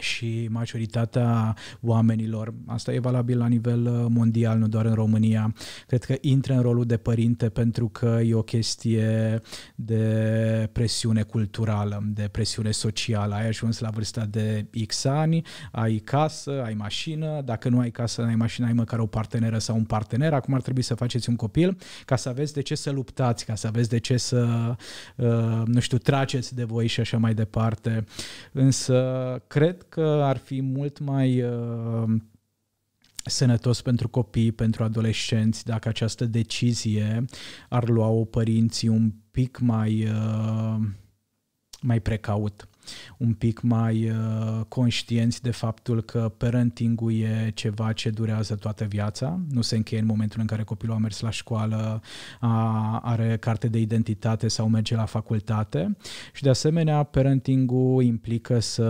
și majoritatea oamenilor, asta e valabil la nivel uh, mondial, nu doar în România, cred că intră în rolul de părinte pentru că e o chestie de presiune culturală, de presiune socială. Ai ajuns la vârsta de X ani, ai casă, ai mașină, dacă nu ai casă, nu ai mașină, ai măcar o parteneră sau un partener, acum ar trebui să faceți un copil ca să aveți de ce să luptați, ca să aveți de ce să, uh, nu știu, trageți de voi și așa mai departe. Însă, cred că ar fi mult mai uh, sănătos pentru copii, pentru adolescenți, dacă această decizie ar lua-o părinții un pic mai, uh, mai precaut un pic mai uh, conștienți de faptul că parenting-ul e ceva ce durează toată viața, nu se încheie în momentul în care copilul a mers la școală, a, are carte de identitate sau merge la facultate și de asemenea parenting-ul implică să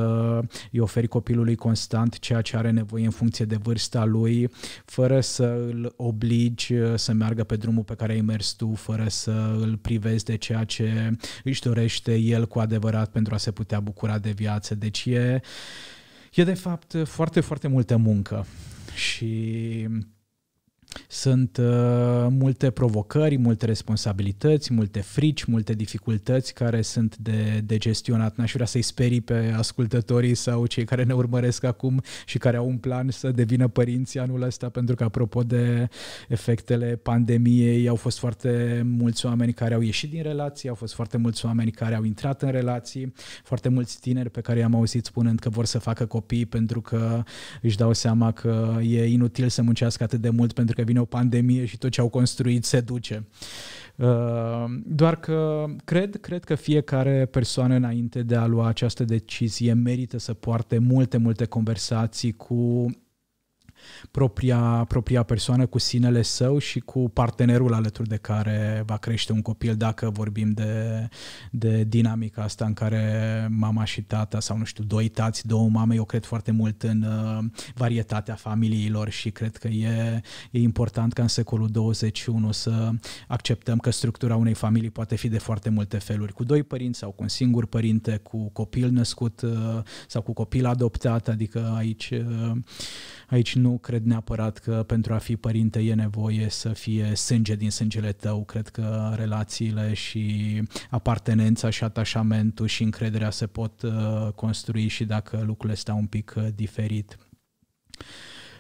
îi oferi copilului constant ceea ce are nevoie în funcție de vârsta lui, fără să îl obligi uh, să meargă pe drumul pe care ai mers tu, fără să îl privezi de ceea ce își dorește el cu adevărat pentru a se putea bucura de viață. Deci e, e de fapt foarte, foarte multă muncă. Și sunt uh, multe provocări, multe responsabilități, multe frici, multe dificultăți care sunt de, de gestionat. N-aș vrea să-i sperii pe ascultătorii sau cei care ne urmăresc acum și care au un plan să devină părinți anul ăsta, pentru că, apropo de efectele pandemiei, au fost foarte mulți oameni care au ieșit din relații, au fost foarte mulți oameni care au intrat în relații, foarte mulți tineri pe care i-am auzit spunând că vor să facă copii pentru că își dau seama că e inutil să muncească atât de mult pentru că vine o pandemie și tot ce au construit se duce. Uh, doar că cred, cred că fiecare persoană înainte de a lua această decizie merită să poarte multe, multe conversații cu propria, propria persoană cu sinele său și cu partenerul alături de care va crește un copil, dacă vorbim de, de dinamica asta în care mama și tata sau, nu știu, doi tați, două mame, eu cred foarte mult în uh, varietatea familiilor și cred că e, e important ca în secolul 21 să acceptăm că structura unei familii poate fi de foarte multe feluri, cu doi părinți sau cu un singur părinte, cu copil născut uh, sau cu copil adoptat, adică aici, uh, aici nu cred neapărat că pentru a fi părinte e nevoie să fie sânge din sângele tău. Cred că relațiile și apartenența și atașamentul și încrederea se pot uh, construi și dacă lucrurile stau un pic uh, diferit.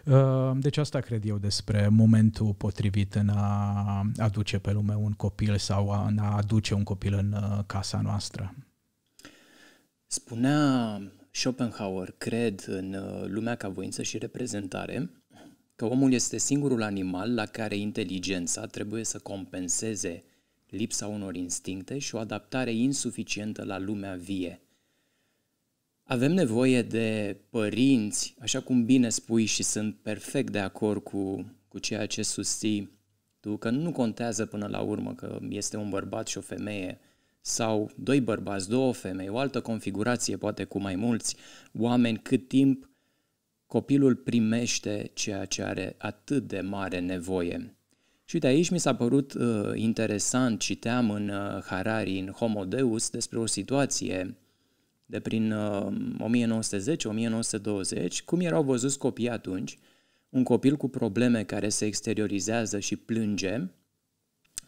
Uh, deci asta cred eu despre momentul potrivit în a aduce pe lume un copil sau în a aduce un copil în casa noastră. Spunea Schopenhauer cred în uh, lumea ca voință și reprezentare, că omul este singurul animal la care inteligența trebuie să compenseze lipsa unor instincte și o adaptare insuficientă la lumea vie. Avem nevoie de părinți, așa cum bine spui și sunt perfect de acord cu, cu ceea ce susții tu, că nu contează până la urmă că este un bărbat și o femeie, sau doi bărbați, două femei, o altă configurație, poate cu mai mulți oameni, cât timp copilul primește ceea ce are atât de mare nevoie. Și de aici mi s-a părut uh, interesant, citeam în uh, Harari, în Homo Deus, despre o situație de prin uh, 1910-1920, cum erau văzuți copiii atunci, un copil cu probleme care se exteriorizează și plânge,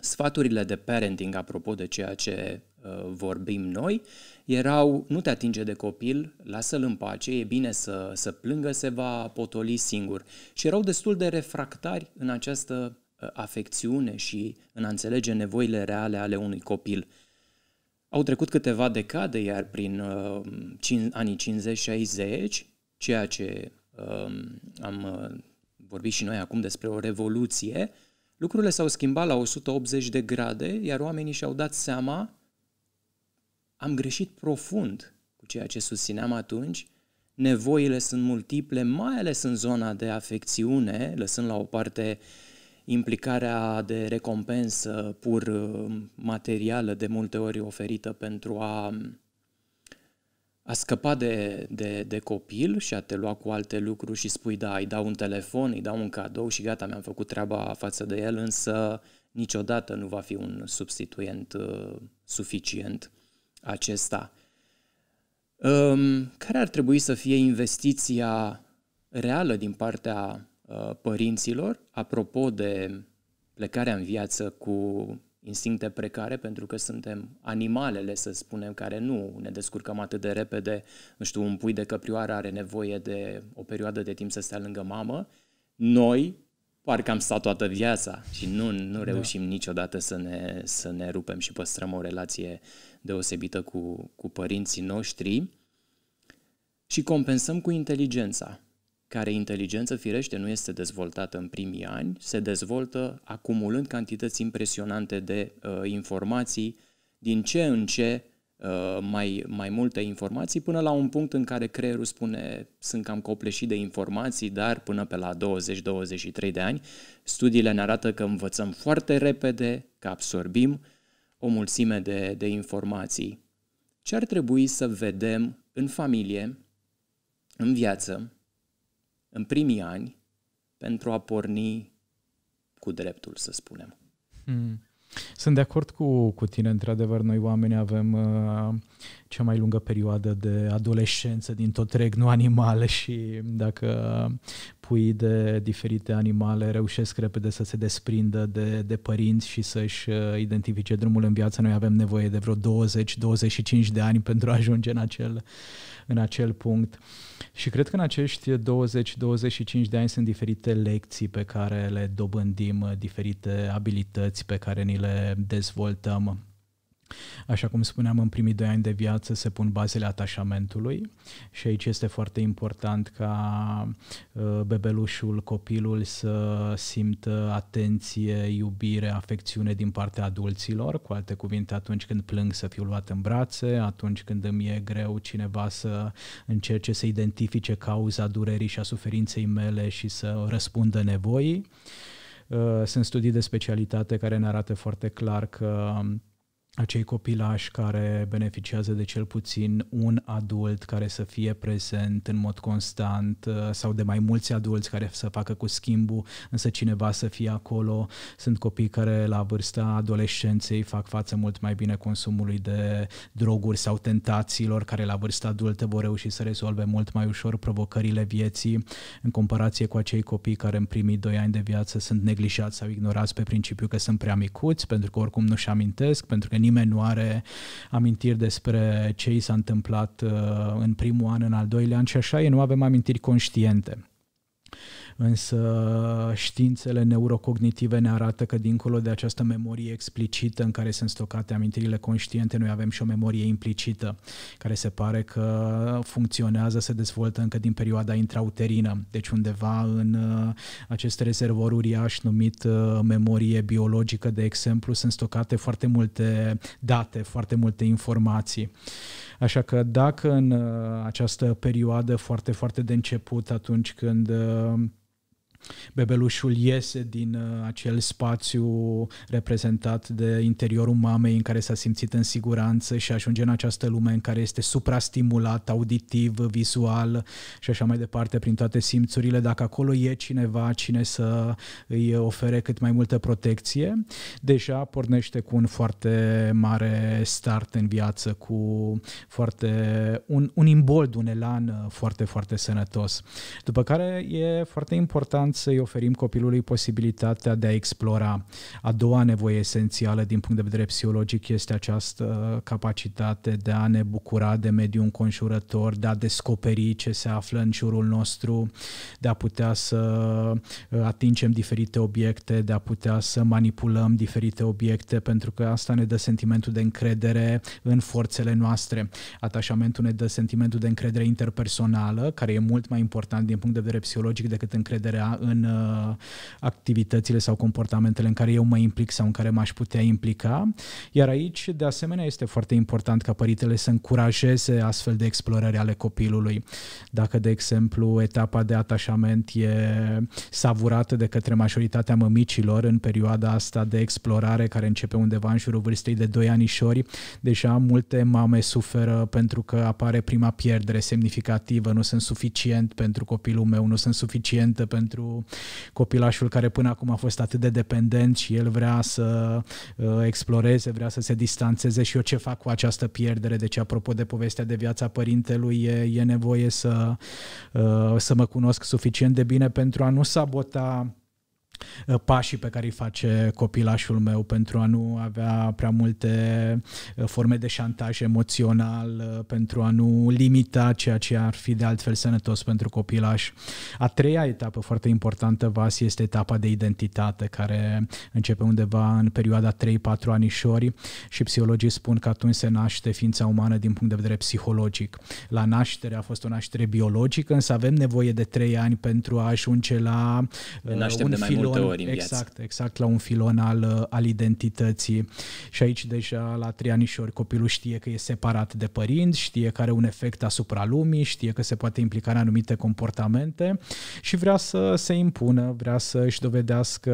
sfaturile de parenting, apropo de ceea ce uh, vorbim noi, erau nu te atinge de copil, lasă-l în pace, e bine să, să plângă, se va potoli singur. Și erau destul de refractari în această uh, afecțiune și în a înțelege nevoile reale ale unui copil. Au trecut câteva decade, iar prin uh, cin- anii 50-60, ceea ce uh, am uh, vorbit și noi acum despre o revoluție, uh, Lucrurile s-au schimbat la 180 de grade, iar oamenii și-au dat seama am greșit profund cu ceea ce susțineam atunci, nevoile sunt multiple, mai ales în zona de afecțiune, lăsând la o parte implicarea de recompensă pur uh, materială de multe ori oferită pentru a a scăpa de, de, de copil și a te lua cu alte lucruri și spui da, îi dau un telefon, îi dau un cadou și gata, mi-am făcut treaba față de el, însă niciodată nu va fi un substituent uh, suficient acesta. Um, care ar trebui să fie investiția reală din partea uh, părinților apropo de plecarea în viață cu instincte precare, pentru că suntem animalele, să spunem, care nu ne descurcăm atât de repede. Nu știu, un pui de căprioară are nevoie de o perioadă de timp să stea lângă mamă. Noi, parcă am stat toată viața și nu, nu da. reușim da. niciodată să ne, să ne rupem și păstrăm o relație deosebită cu, cu părinții noștri și compensăm cu inteligența care inteligență firește nu este dezvoltată în primii ani, se dezvoltă acumulând cantități impresionante de uh, informații, din ce în ce uh, mai, mai multe informații, până la un punct în care creierul spune sunt cam copleșit de informații, dar până pe la 20-23 de ani, studiile ne arată că învățăm foarte repede, că absorbim o mulțime de, de informații. Ce ar trebui să vedem în familie, în viață, în primii ani pentru a porni cu dreptul, să spunem. Hmm. Sunt de acord cu, cu tine, într-adevăr, noi oamenii avem uh, cea mai lungă perioadă de adolescență din tot regnul *laughs* animale și dacă pui de diferite animale reușesc repede să se desprindă de, de părinți și să-și uh, identifice drumul în viață, noi avem nevoie de vreo 20-25 de ani pentru a ajunge în acel, în acel punct. Și cred că în acești 20-25 de ani sunt diferite lecții pe care le dobândim, uh, diferite abilități pe care ni le dezvoltăm Așa cum spuneam, în primii doi ani de viață se pun bazele atașamentului și aici este foarte important ca uh, bebelușul, copilul să simtă atenție, iubire, afecțiune din partea adulților, cu alte cuvinte, atunci când plâng să fiu luat în brațe, atunci când îmi e greu cineva să încerce să identifice cauza durerii și a suferinței mele și să răspundă nevoii. Uh, sunt studii de specialitate care ne arată foarte clar că acei copilași care beneficiază de cel puțin un adult care să fie prezent în mod constant uh, sau de mai mulți adulți care să facă cu schimbul, însă cineva să fie acolo. Sunt copii care la vârsta adolescenței fac față mult mai bine consumului de droguri sau tentațiilor care la vârsta adultă vor reuși să rezolve mult mai ușor provocările vieții în comparație cu acei copii care în primii doi ani de viață sunt neglijați sau ignorați pe principiu că sunt prea micuți pentru că oricum nu-și amintesc, pentru că nimeni nu are amintiri despre ce i s-a întâmplat uh, în primul an, în al doilea an și așa e, nu avem amintiri conștiente însă științele neurocognitive ne arată că dincolo de această memorie explicită în care sunt stocate amintirile conștiente, noi avem și o memorie implicită, care se pare că funcționează, se dezvoltă încă din perioada intrauterină, deci undeva în uh, acest rezervor uriaș numit uh, memorie biologică, de exemplu, sunt stocate foarte multe date, foarte multe informații. Așa că dacă în uh, această perioadă foarte, foarte de început, atunci când bebelușul iese din uh, acel spațiu reprezentat de interiorul mamei în care s-a simțit în siguranță și ajunge în această lume în care este suprastimulat auditiv, vizual și așa mai departe prin toate simțurile. Dacă acolo e cineva, cine să îi ofere cât mai multă protecție, deja pornește cu un foarte mare start în viață, cu foarte un, un imbold, un elan foarte, foarte sănătos. După care e foarte important important să-i oferim copilului posibilitatea de a explora. A doua nevoie esențială din punct de vedere psihologic este această capacitate de a ne bucura de mediul înconjurător, de a descoperi ce se află în jurul nostru, de a putea să uh, atingem diferite obiecte, de a putea să manipulăm diferite obiecte, pentru că asta ne dă sentimentul de încredere în forțele noastre. Atașamentul ne dă sentimentul de încredere interpersonală, care e mult mai important din punct de vedere psihologic decât încrederea în uh, activitățile sau comportamentele în care eu mă implic sau în care m-aș putea implica. Iar aici, de asemenea, este foarte important ca părintele să încurajeze astfel de explorări ale copilului. Dacă, de exemplu, etapa de atașament e savurată de către majoritatea mămicilor în perioada asta de explorare care începe undeva în jurul vârstei de 2 anișori, deja multe mame suferă pentru că apare prima pierdere semnificativă, nu sunt suficient pentru copilul meu, nu sunt suficientă pentru copilașul care până acum a fost atât de dependent și el vrea să uh, exploreze, vrea să se distanțeze și eu ce fac cu această pierdere. Deci, apropo de povestea de viața părintelui, e, e nevoie să, uh, să mă cunosc suficient de bine pentru a nu sabota Uh, pașii pe care îi face copilașul meu pentru a nu avea prea multe uh, forme de șantaj emoțional, uh, pentru a nu limita ceea ce ar fi de altfel sănătos pentru copilaș. A treia etapă foarte importantă, Vas, este etapa de identitate, care începe undeva în perioada 3-4 anișori și psihologii spun că atunci se naște ființa umană din punct de vedere psihologic. La naștere a fost o naștere biologică, însă avem nevoie de 3 ani pentru a ajunge la un filo multe ori în exact, viață. Exact, la un filon al, uh, al identității și aici deja la trei anișori copilul știe că e separat de părinți, știe că are un efect asupra lumii, știe că se poate implica în anumite comportamente și vrea să se impună, vrea să își dovedească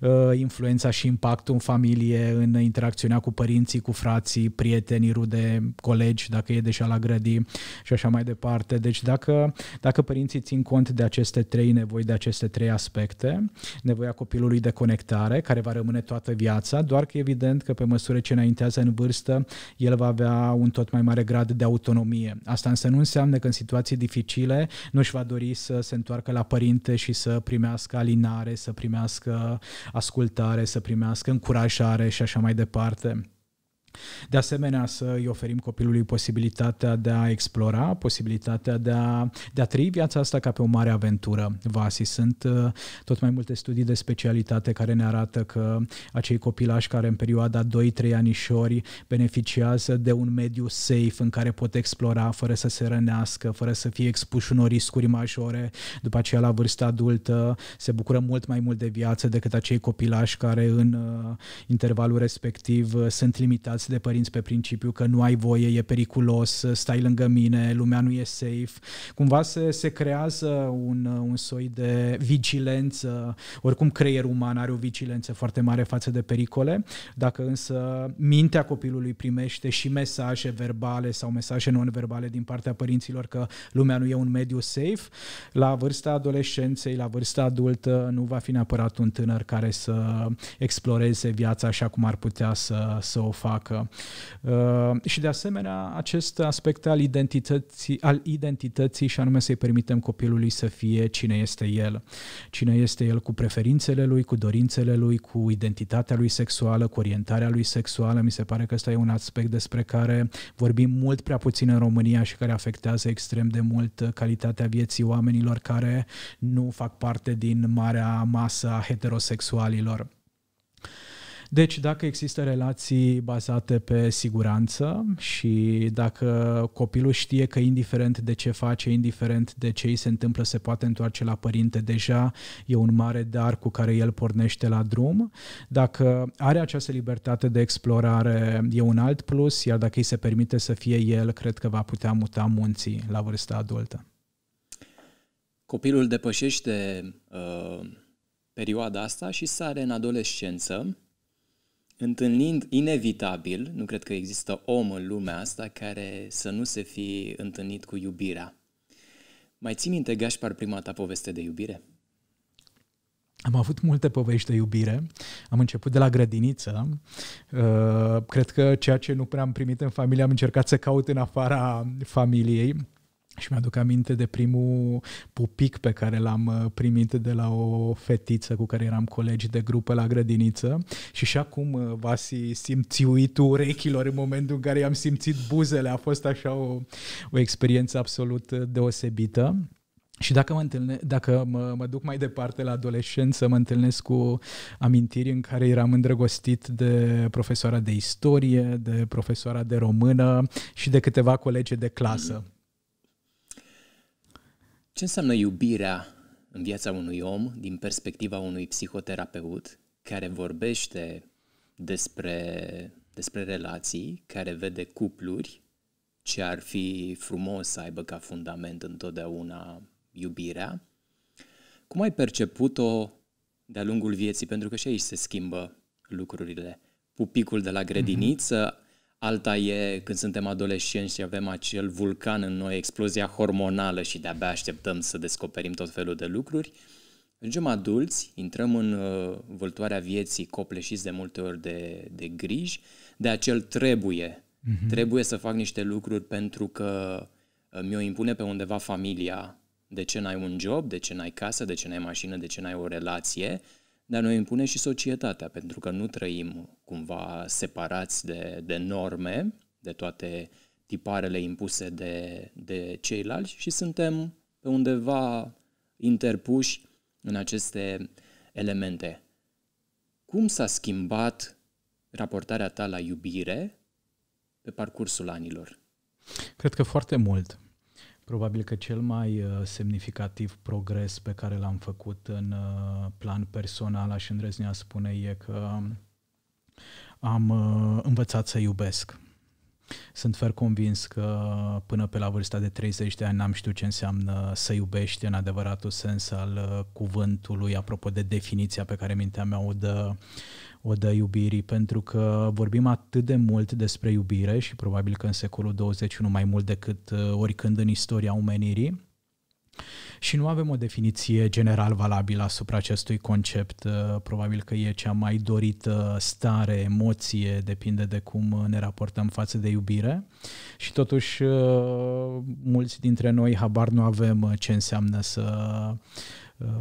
uh, influența și impactul în familie, în interacțiunea cu părinții, cu frații, prietenii, rude, colegi, dacă e deja la grădii și așa mai departe. Deci dacă, dacă părinții țin cont de aceste trei nevoi, de aceste trei aspecte, nevoia copilului de conectare, care va rămâne toată viața, doar că evident că pe măsură ce înaintează în vârstă, el va avea un tot mai mare grad de autonomie. Asta însă nu înseamnă că în situații dificile nu își va dori să se întoarcă la părinte și să primească alinare, să primească ascultare, să primească încurajare și așa mai departe. De asemenea, să îi oferim copilului posibilitatea de a explora, posibilitatea de a, de a trăi viața asta ca pe o mare aventură. Vasi, sunt uh, tot mai multe studii de specialitate care ne arată că acei copilași care în perioada 2-3 anișori beneficiază de un mediu safe în care pot explora fără să se rănească, fără să fie expuși unor riscuri majore, după aceea la vârsta adultă se bucură mult mai mult de viață decât acei copilași care în uh, intervalul respectiv uh, sunt limitați învățați de părinți pe principiu că nu ai voie, e periculos, stai lângă mine, lumea nu e safe. Cumva se, se creează un, un soi de vigilență. Oricum creierul uman are o vigilență foarte mare față de pericole. Dacă însă mintea copilului primește și mesaje verbale sau mesaje non-verbale din partea părinților că lumea nu e un mediu safe, la vârsta adolescenței, la vârsta adultă, nu va fi neapărat un tânăr care să exploreze viața așa cum ar putea să, să o facă muncă. Uh, și de asemenea, acest aspect al identității, al identității și anume să-i permitem copilului să fie cine este el. Cine este el cu preferințele lui, cu dorințele lui, cu identitatea lui sexuală, cu orientarea lui sexuală. Mi se pare că ăsta e un aspect despre care vorbim mult prea puțin în România și care afectează extrem de mult calitatea vieții oamenilor care nu fac parte din marea masă a heterosexualilor. Deci, dacă există relații bazate pe siguranță și dacă copilul știe că indiferent de ce face, indiferent de ce îi se întâmplă, se poate întoarce la părinte, deja e un mare dar cu care el pornește la drum. Dacă are această libertate de explorare, e un alt plus, iar dacă îi se permite să fie el, cred că va putea muta munții la vârsta adultă. Copilul depășește uh, perioada asta și sare în adolescență întâlnind inevitabil, nu cred că există om în lumea asta care să nu se fi întâlnit cu iubirea. Mai ții minte, Gașpar, prima ta poveste de iubire? Am avut multe povești de iubire. Am început de la grădiniță. Uh, cred că ceea ce nu prea am primit în familie am încercat să caut în afara familiei. Și mi-aduc aminte de primul pupic pe care l-am uh, primit de la o fetiță cu care eram colegi de grupă la grădiniță și și acum uh, Vasi simțiuitul urechilor în momentul în care i-am simțit buzele. A fost așa o, o experiență absolut uh, deosebită. Și dacă, mă, întâlne, dacă mă, mă duc mai departe la adolescență, mă întâlnesc cu amintiri în care eram îndrăgostit de profesoara de istorie, de profesoara de română și de câteva colege de clasă. Mm-hmm ce înseamnă iubirea în viața unui om din perspectiva unui psihoterapeut care vorbește despre, despre relații, care vede cupluri, ce ar fi frumos să aibă ca fundament întotdeauna iubirea? Cum ai perceput-o de-a lungul vieții? Pentru că și aici se schimbă lucrurile. Pupicul de la grădiniță Alta e când suntem adolescenți și avem acel vulcan în noi, explozia hormonală și de-abia așteptăm să descoperim tot felul de lucruri. Ajungem adulți, intrăm în uh, vâltoarea vieții copleșiți de multe ori de, de griji, de acel trebuie. Mm-hmm. Trebuie să fac niște lucruri pentru că uh, mi-o impune pe undeva familia. De ce n-ai un job, de ce n-ai casă, de ce n-ai mașină, de ce n-ai o relație? dar noi impune și societatea, pentru că nu trăim cumva separați de, de norme, de toate tiparele impuse de, de ceilalți și suntem pe undeva interpuși în aceste elemente. Cum s-a schimbat raportarea ta la iubire pe parcursul anilor? Cred că foarte mult. Probabil că cel mai uh, semnificativ progres pe care l-am făcut în uh, plan personal, aș îndrăznea spune, e că am uh, învățat să iubesc. Sunt fer convins că până pe la vârsta de 30 de ani n-am știut ce înseamnă să iubești în adevăratul sens al cuvântului, apropo de definiția pe care mintea mea o dă o dă iubirii, pentru că vorbim atât de mult despre iubire și probabil că în secolul 21 mai mult decât uh, oricând în istoria omenirii, și nu avem o definiție general valabilă asupra acestui concept. Uh, probabil că e cea mai dorită stare, emoție, depinde de cum ne raportăm față de iubire. Și totuși, uh, mulți dintre noi habar nu avem ce înseamnă să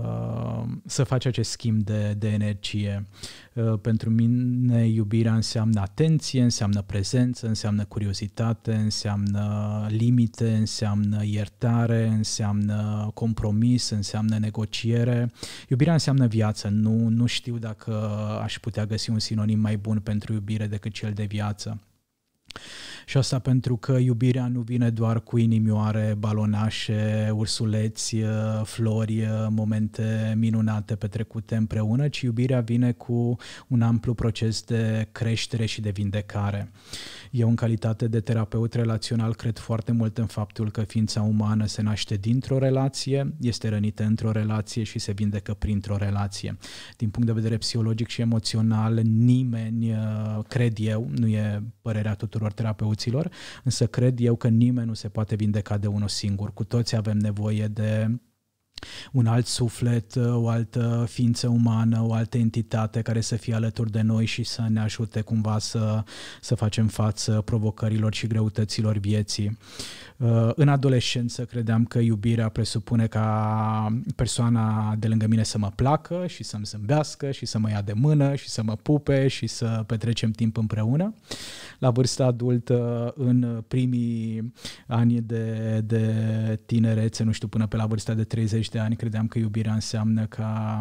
Uh, să faci acest schimb de, de energie. Uh, pentru mine iubirea înseamnă atenție, înseamnă prezență, înseamnă curiozitate, înseamnă limite, înseamnă iertare, înseamnă compromis, înseamnă negociere. Iubirea înseamnă viață. Nu, nu știu dacă aș putea găsi un sinonim mai bun pentru iubire decât cel de viață. Și asta pentru că iubirea nu vine doar cu inimioare, balonașe, ursuleți, uh, flori, uh, momente minunate petrecute împreună, ci iubirea vine cu un amplu proces de creștere și de vindecare. Eu, în calitate de terapeut relațional, cred foarte mult în faptul că ființa umană se naște dintr-o relație, este rănită într-o relație și se vindecă printr-o relație. Din punct de vedere psihologic și emoțional, nimeni, uh, cred eu, nu e părerea tuturor terapeuților, emoțiilor, însă cred eu că nimeni nu se poate vindeca de unul singur. Cu toți avem nevoie de un alt suflet, uh, o altă ființă umană, o altă entitate care să fie alături de noi și să ne ajute cumva să, să facem față provocărilor și greutăților vieții. Uh, în adolescență credeam că iubirea presupune ca persoana de lângă mine să mă placă și să-mi zâmbească și să mă ia de mână și să mă pupe și să petrecem timp împreună. La vârsta adultă, în primii ani de, de tinerețe, nu știu, până pe la vârsta de 30 ani credeam că iubirea înseamnă ca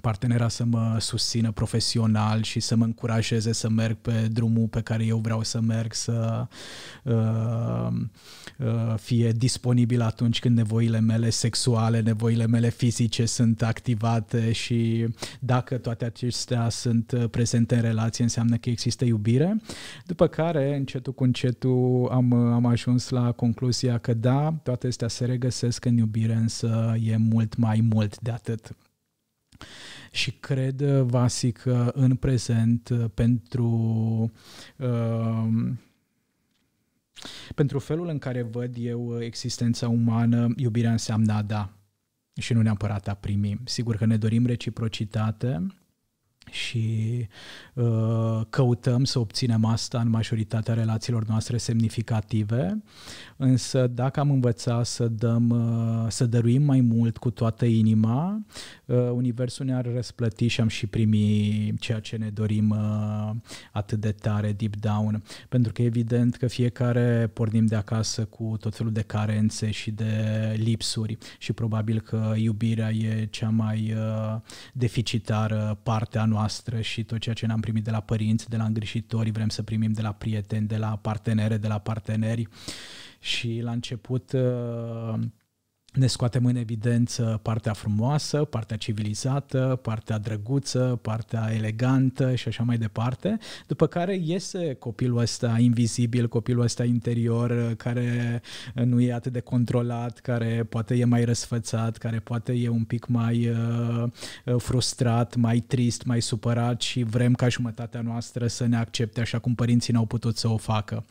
partenera să mă susțină profesional și să mă încurajeze să merg pe drumul pe care eu vreau să merg, să uh, uh, fie disponibil atunci când nevoile mele sexuale, nevoile mele fizice sunt activate și dacă toate acestea sunt uh, prezente în relație, înseamnă că există iubire. După care, încetul cu încetul, am, uh, am ajuns la concluzia că da, toate acestea se regăsesc în iubire, însă e mult mai mult de atât. Și cred, uh, Vasi, că în prezent uh, pentru uh, pentru felul în care văd eu existența umană, iubirea înseamnă a da și nu neapărat a primi. Sigur că ne dorim reciprocitate, și uh, căutăm să obținem asta în majoritatea relațiilor noastre semnificative, însă dacă am învățat să dăm, uh, să dăruim mai mult cu toată inima, uh, universul ne-ar răsplăti și am și primi ceea ce ne dorim uh, atât de tare deep down, pentru că evident că fiecare pornim de acasă cu tot felul de carențe și de lipsuri și probabil că iubirea e cea mai uh, deficitară parte a noastră și tot ceea ce ne-am primit de la părinți, de la îngrijitori, vrem să primim de la prieteni, de la partenere, de la parteneri și la început uh, ne scoatem în evidență partea frumoasă, partea civilizată, partea drăguță, partea elegantă și așa mai departe, după care iese copilul ăsta invizibil, copilul ăsta interior, uh, care uh, nu e atât de controlat, care poate e mai răsfățat, care poate e un pic mai uh, frustrat, mai trist, mai supărat și vrem ca jumătatea noastră să ne accepte așa cum părinții n-au putut să o facă.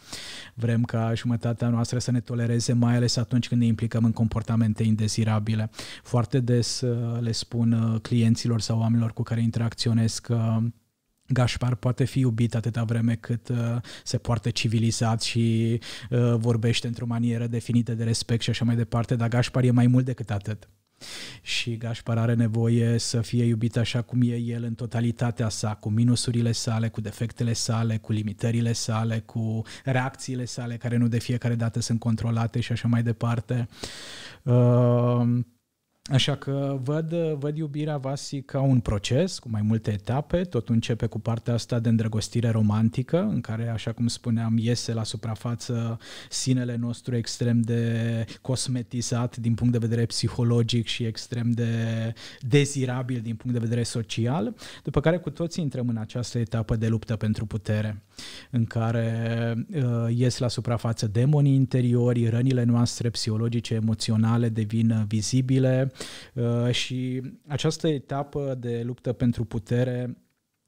Vrem ca jumătatea noastră să ne tolereze, mai ales atunci când ne implicăm în comportament elemente indezirabile. Foarte des uh, le spun uh, clienților sau oamenilor cu care interacționez că uh, Gașpar poate fi iubit atâta vreme cât se poartă civilizat și vorbește într-o manieră definită de respect și așa mai departe, dar Gașpar e mai mult decât atât și Gașpar are nevoie să fie iubit așa cum e el în totalitatea sa, cu minusurile sale, cu defectele sale, cu limitările sale, cu reacțiile sale care nu de fiecare dată sunt controlate și așa mai departe. Uh, Așa că văd, văd iubirea Vasi ca un proces cu mai multe etape, tot începe cu partea asta de îndrăgostire romantică, în care, așa cum spuneam, iese la suprafață sinele nostru extrem de cosmetizat din punct de vedere psihologic și extrem de dezirabil din punct de vedere social, după care cu toții intrăm în această etapă de luptă pentru putere în care uh, ies la suprafață demonii interiori, rănile noastre psihologice, emoționale devin uh, vizibile uh, și această etapă de luptă pentru putere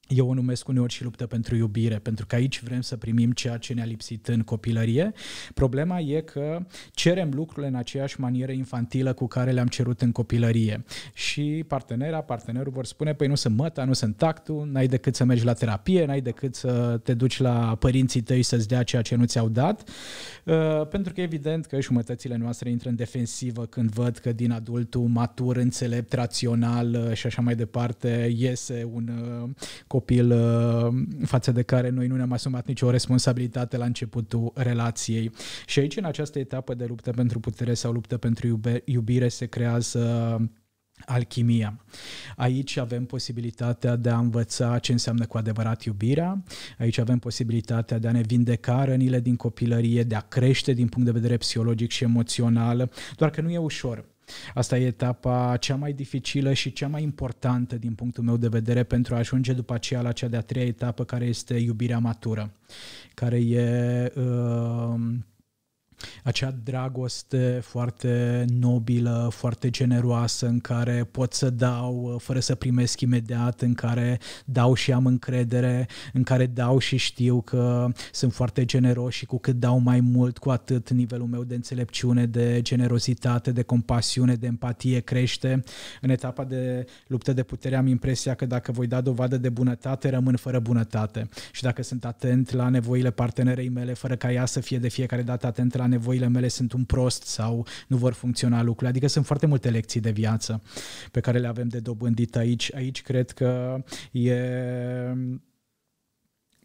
eu o numesc uneori și luptă pentru iubire, pentru că aici vrem să primim ceea ce ne-a lipsit în copilărie. Problema e că cerem lucrurile în aceeași manieră infantilă cu care le-am cerut în copilărie. Și partenera, partenerul vor spune, păi nu sunt măta, nu sunt tactul, n-ai decât să mergi la terapie, n-ai decât să te duci la părinții tăi să-ți dea ceea ce nu ți-au dat. Uh, pentru că evident că jumătățile noastre intră în defensivă când văd că din adultul matur, înțelept, rațional uh, și așa mai departe iese un uh, copil uh, față de care noi nu ne-am asumat nicio responsabilitate la începutul relației. Și aici, în această etapă de luptă pentru putere sau luptă pentru iubire, se creează alchimia. Aici avem posibilitatea de a învăța ce înseamnă cu adevărat iubirea, aici avem posibilitatea de a ne vindeca rănile din copilărie, de a crește din punct de vedere psihologic și emoțional, doar că nu e ușor. Asta e etapa cea mai dificilă și cea mai importantă din punctul meu de vedere pentru a ajunge după aceea la cea de-a treia etapă care este iubirea matură, care e... Uh, acea dragoste foarte nobilă, foarte generoasă, în care pot să dau uh, fără să primesc imediat, în care dau și am încredere, în care dau și știu că sunt foarte generos și cu cât dau mai mult, cu atât nivelul meu de înțelepciune, de generozitate, de compasiune, de empatie crește. În etapa de luptă de putere am impresia că dacă voi da dovadă de bunătate, rămân fără bunătate. Și dacă sunt atent la nevoile partenerei mele, fără ca ea să fie de fiecare dată atent la la nevoile mele sunt un prost sau nu vor funcționa lucrurile. Adică sunt foarte multe lecții de viață pe care le avem de dobândit aici. Aici cred că e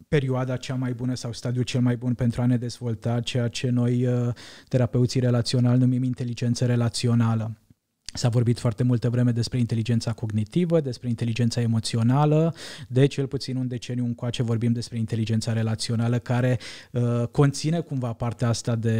perioada cea mai bună sau stadiul cel mai bun pentru a ne dezvolta ceea ce noi, uh, terapeuții relaționali, numim inteligență relațională. S-a vorbit foarte multă vreme despre inteligența cognitivă, despre inteligența emoțională, de cel puțin un deceniu încoace vorbim despre inteligența relațională care uh, conține cumva partea asta de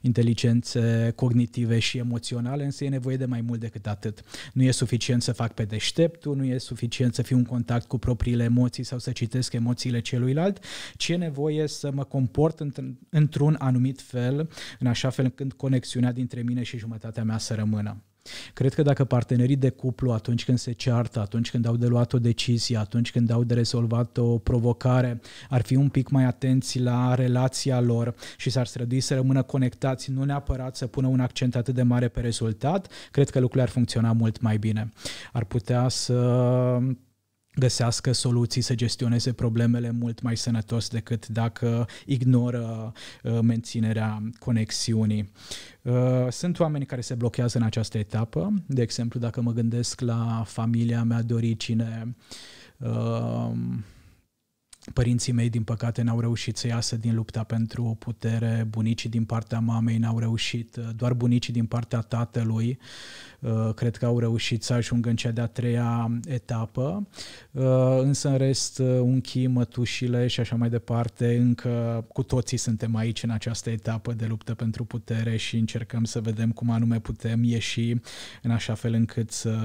inteligențe cognitive și emoționale, însă e nevoie de mai mult decât atât. Nu e suficient să fac pe deșteptul, nu e suficient să fiu în contact cu propriile emoții sau să citesc emoțiile celuilalt, ci e nevoie să mă comport într-un anumit fel, în așa fel încât conexiunea dintre mine și jumătatea mea să rămână. Cred că dacă partenerii de cuplu, atunci când se ceartă, atunci când au de luat o decizie, atunci când au de rezolvat o provocare, ar fi un pic mai atenți la relația lor și s-ar strădui să rămână conectați, nu neapărat să pună un accent atât de mare pe rezultat, cred că lucrurile ar funcționa mult mai bine. Ar putea să găsească soluții, să gestioneze problemele mult mai sănătos decât dacă ignoră uh, menținerea conexiunii. Uh, sunt oameni care se blochează în această etapă, de exemplu, dacă mă gândesc la familia mea de origine, uh, Părinții mei, din păcate, n-au reușit să iasă din lupta pentru o putere, bunicii din partea mamei n-au reușit, doar bunicii din partea tatălui uh, cred că au reușit să ajungă în cea de-a treia etapă, uh, însă în rest uh, unchii, mătușile și așa mai departe, încă cu toții suntem aici în această etapă de luptă pentru putere și încercăm să vedem cum anume putem ieși în așa fel încât să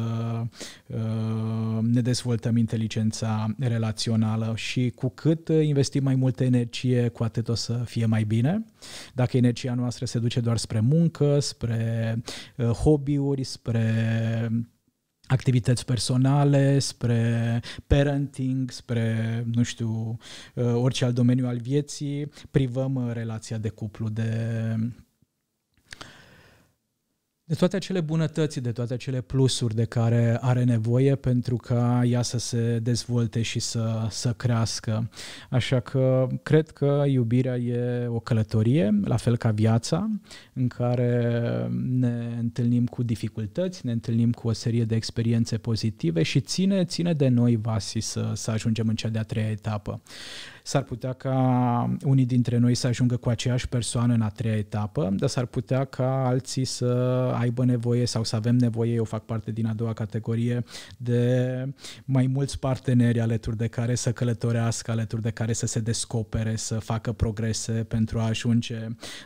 ne dezvoltăm inteligența relațională și cu cât uh, investim mai multă energie, cu atât o să fie mai bine. Dacă energia noastră se duce doar spre muncă, spre uh, hobby-uri, spre activități personale, spre parenting, spre, nu știu, uh, orice alt domeniu al vieții, privăm relația de cuplu de de toate acele bunătăți, de toate acele plusuri de care are nevoie pentru ca ea să se dezvolte și să, să crească. Așa că cred că iubirea e o călătorie, la fel ca viața, în care ne întâlnim cu dificultăți, ne întâlnim cu o serie de experiențe pozitive și ține, ține de noi, Vasi, să, să ajungem în cea de-a treia etapă. S-ar putea ca unii dintre noi să ajungă cu aceeași persoană în a treia etapă, dar s-ar putea ca alții să aibă nevoie sau să avem nevoie, eu fac parte din a doua categorie, de mai mulți parteneri alături de care să călătorească, alături de care să se descopere, să facă progrese pentru a ajunge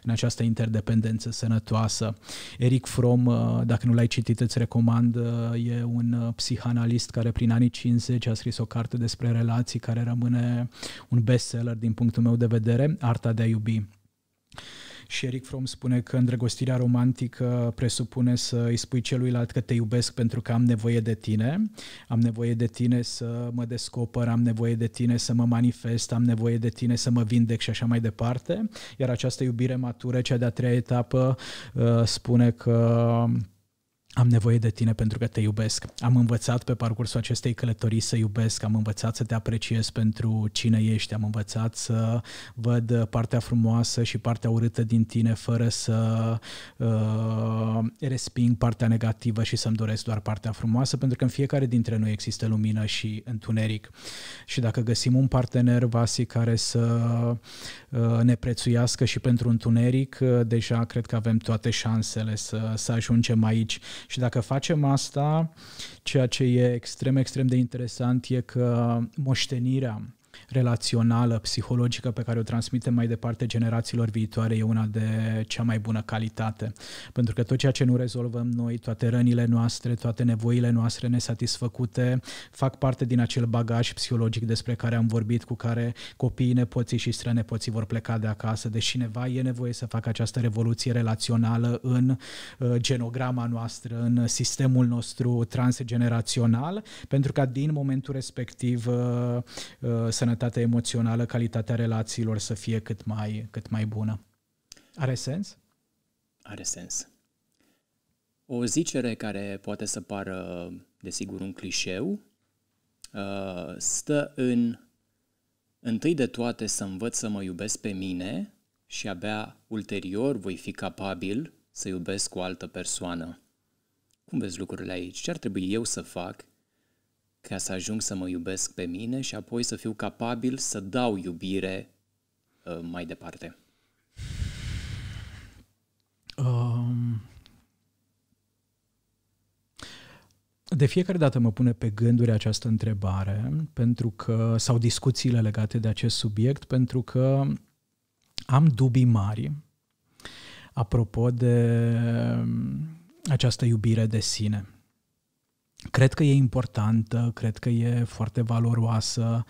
în această interdependență sănătoasă. Eric Fromm, uh, dacă nu l-ai citit, îți recomand, uh, e un uh, psihanalist care prin anii 50 a scris o carte despre relații care rămâne un bestseller din punctul meu de vedere, Arta de a iubi. Și Eric Fromm spune că îndrăgostirea romantică presupune să îi spui celuilalt că te iubesc pentru că am nevoie de tine, am nevoie de tine să mă descoper, am nevoie de tine să mă manifest, am nevoie de tine să mă vindec și așa mai departe. Iar această iubire matură, cea de-a treia etapă, uh, spune că am nevoie de tine pentru că te iubesc. Am învățat pe parcursul acestei călătorii să iubesc, am învățat să te apreciez pentru cine ești, am învățat să văd partea frumoasă și partea urâtă din tine fără să uh, resping partea negativă și să-mi doresc doar partea frumoasă, pentru că în fiecare dintre noi există lumină și întuneric. Și dacă găsim un partener, Vasi, care să uh, ne prețuiască și pentru întuneric, uh, deja cred că avem toate șansele să, să ajungem aici și dacă facem asta, ceea ce e extrem, extrem de interesant e că moștenirea relațională, psihologică pe care o transmitem mai departe generațiilor viitoare e una de cea mai bună calitate. Pentru că tot ceea ce nu rezolvăm noi, toate rănile noastre, toate nevoile noastre nesatisfăcute, fac parte din acel bagaj psihologic despre care am vorbit, cu care copiii, nepoții și strănepoții vor pleca de acasă. deși cineva e nevoie să facă această revoluție relațională în uh, genograma noastră, în sistemul nostru transgenerațional, pentru ca din momentul respectiv uh, uh, să sănătatea emoțională, calitatea relațiilor să fie cât mai, cât mai bună. Are sens? Are sens. O zicere care poate să pară, desigur, un clișeu, uh, stă în întâi de toate să învăț să mă iubesc pe mine și abia ulterior voi fi capabil să iubesc o altă persoană. Cum vezi lucrurile aici? Ce ar trebui eu să fac ca să ajung să mă iubesc pe mine și apoi să fiu capabil să dau iubire uh, mai departe? Um, de fiecare dată mă pune pe gânduri această întrebare pentru că sau discuțiile legate de acest subiect pentru că am dubii mari apropo de um, această iubire de sine. Cred că e importantă, cred că e foarte valoroasă,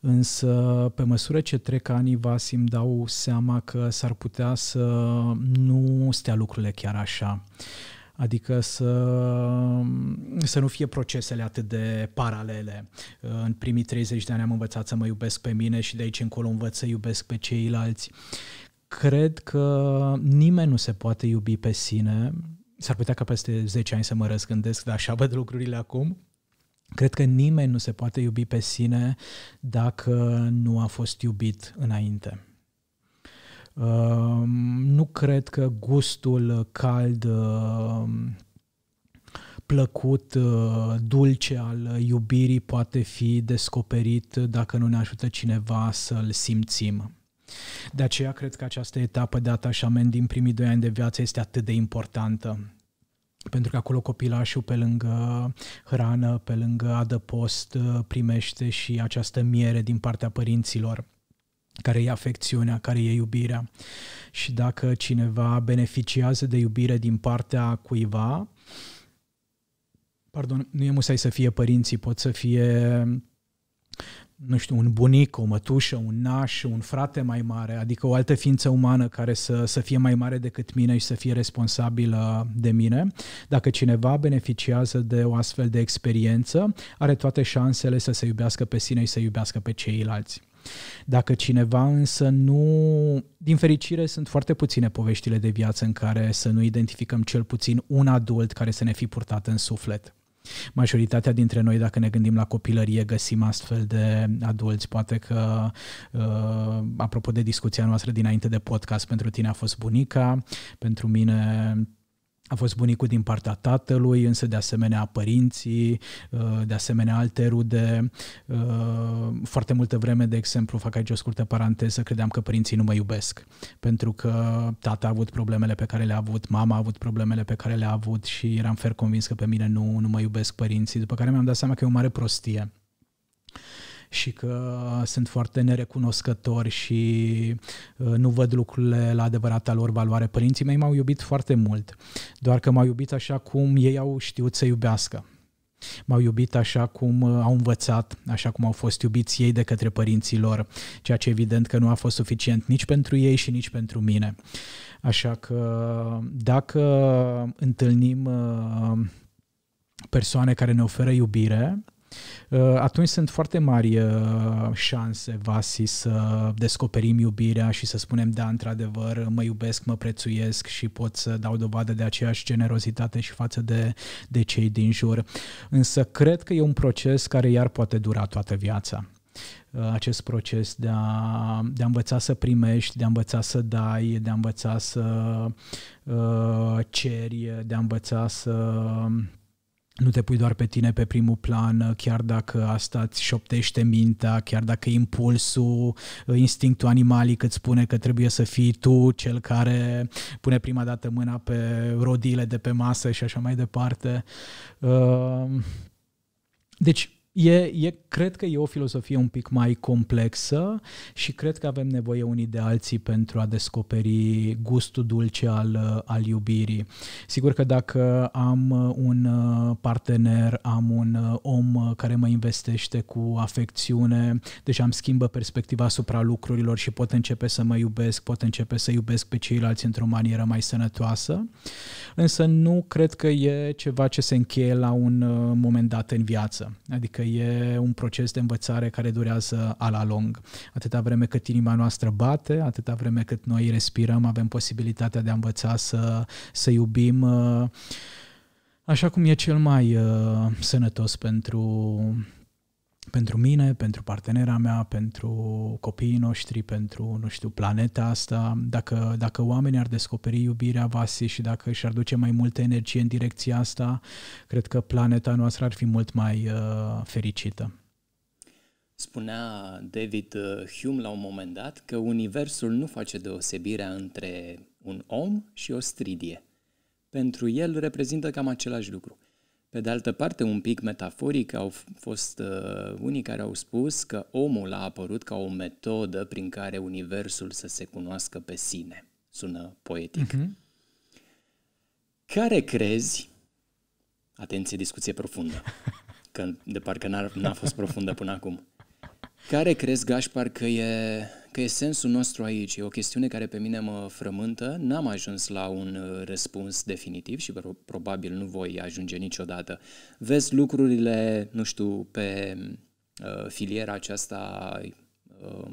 însă pe măsură ce trec anii vas îmi dau seama că s-ar putea să nu stea lucrurile chiar așa. Adică să, să nu fie procesele atât de paralele. În primii 30 de ani am învățat să mă iubesc pe mine și de aici încolo învăț să iubesc pe ceilalți. Cred că nimeni nu se poate iubi pe sine s-ar putea ca peste 10 ani să mă răzgândesc, dar așa văd lucrurile acum. Cred că nimeni nu se poate iubi pe sine dacă nu a fost iubit înainte. Uh, nu cred că gustul cald, uh, plăcut, uh, dulce al iubirii poate fi descoperit dacă nu ne ajută cineva să-l simțim. De aceea cred că această etapă de atașament din primii doi ani de viață este atât de importantă. Pentru că acolo copilașul, pe lângă hrană, pe lângă adăpost, primește și această miere din partea părinților care e afecțiunea, care e iubirea. Și dacă cineva beneficiază de iubire din partea cuiva, pardon, nu e musai să fie părinții, pot să fie nu știu, un bunic, o mătușă, un naș, un frate mai mare, adică o altă ființă umană care să, să fie mai mare decât mine și să fie responsabilă de mine. Dacă cineva beneficiază de o astfel de experiență, are toate șansele să se iubească pe sine și să iubească pe ceilalți. Dacă cineva însă nu... Din fericire sunt foarte puține poveștile de viață în care să nu identificăm cel puțin un adult care să ne fi purtat în suflet. Majoritatea dintre noi, dacă ne gândim la copilărie, găsim astfel de adulți. Poate că, uh, apropo de discuția noastră dinainte de podcast, pentru tine a fost bunica, pentru mine a fost bunicul din partea tatălui, însă de asemenea părinții, uh, de asemenea alte rude. Uh, foarte multă vreme, de exemplu, fac aici o scurtă paranteză, credeam că părinții nu mă iubesc, pentru că tata a avut problemele pe care le-a avut, mama a avut problemele pe care le-a avut și eram fer convins că pe mine nu, nu mă iubesc părinții, după care mi-am dat seama că e o mare prostie și că sunt foarte nerecunoscători și uh, nu văd lucrurile la adevărata lor valoare. Părinții mei m-au iubit foarte mult, doar că m-au iubit așa cum ei au știut să iubească. M-au iubit așa cum uh, au învățat, așa cum au fost iubiți ei de către părinții lor, ceea ce evident că nu a fost suficient nici pentru ei și nici pentru mine. Așa că dacă întâlnim uh, persoane care ne oferă iubire, Uh, atunci sunt foarte mari uh, șanse, Vasi, să descoperim iubirea și să spunem, da, într-adevăr, mă iubesc, mă prețuiesc și pot să dau dovadă de aceeași generozitate și față de, de cei din jur. Însă cred că e un proces care iar poate dura toată viața uh, acest proces de a, de a învăța să primești, de a învăța să dai, de a învăța să uh, ceri, de a învăța să uh, nu te pui doar pe tine pe primul plan, chiar dacă asta îți șoptește mintea, chiar dacă impulsul, instinctul animalic îți spune că trebuie să fii tu cel care pune prima dată mâna pe rodile de pe masă și așa mai departe. Ehm, deci, E, e, cred că e o filozofie un pic mai complexă și cred că avem nevoie unii de alții pentru a descoperi gustul dulce al, al iubirii. Sigur că dacă am uh, un uh, partener, am un uh, om care mă investește cu afecțiune, deja îmi schimbă perspectiva asupra lucrurilor și pot începe să mă iubesc, pot începe să iubesc pe ceilalți într-o manieră mai sănătoasă, însă nu cred că e ceva ce se încheie la un moment dat în viață. Adică e un proces de învățare care durează a la lung. Atâta vreme cât inima noastră bate, atâta vreme cât noi respirăm, avem posibilitatea de a învăța să, să iubim uh, așa cum e cel mai uh, sănătos pentru, pentru mine, pentru partenera mea, pentru copiii noștri, pentru, nu știu, planeta asta, dacă, dacă oamenii ar descoperi iubirea Vasi și dacă și-ar duce mai multă energie în direcția asta, cred că planeta noastră ar fi mult mai uh, fericită. Spunea David uh, Hume la un moment dat că Universul nu face deosebirea între un om și o stridie. Pentru el reprezintă cam același lucru. Pe de altă parte, un pic metaforic, au fost uh, unii care au spus că omul a apărut ca o metodă prin care universul să se cunoască pe sine. Sună poetic. Uh-huh. Care crezi, atenție, discuție profundă, că de parcă n-a, fost profundă până acum, care crezi, Gașpar, că e că e sensul nostru aici. E o chestiune care pe mine mă frământă. N-am ajuns la un uh, răspuns definitiv și probabil nu voi ajunge niciodată. Vezi lucrurile, nu știu, pe uh, filiera aceasta uh,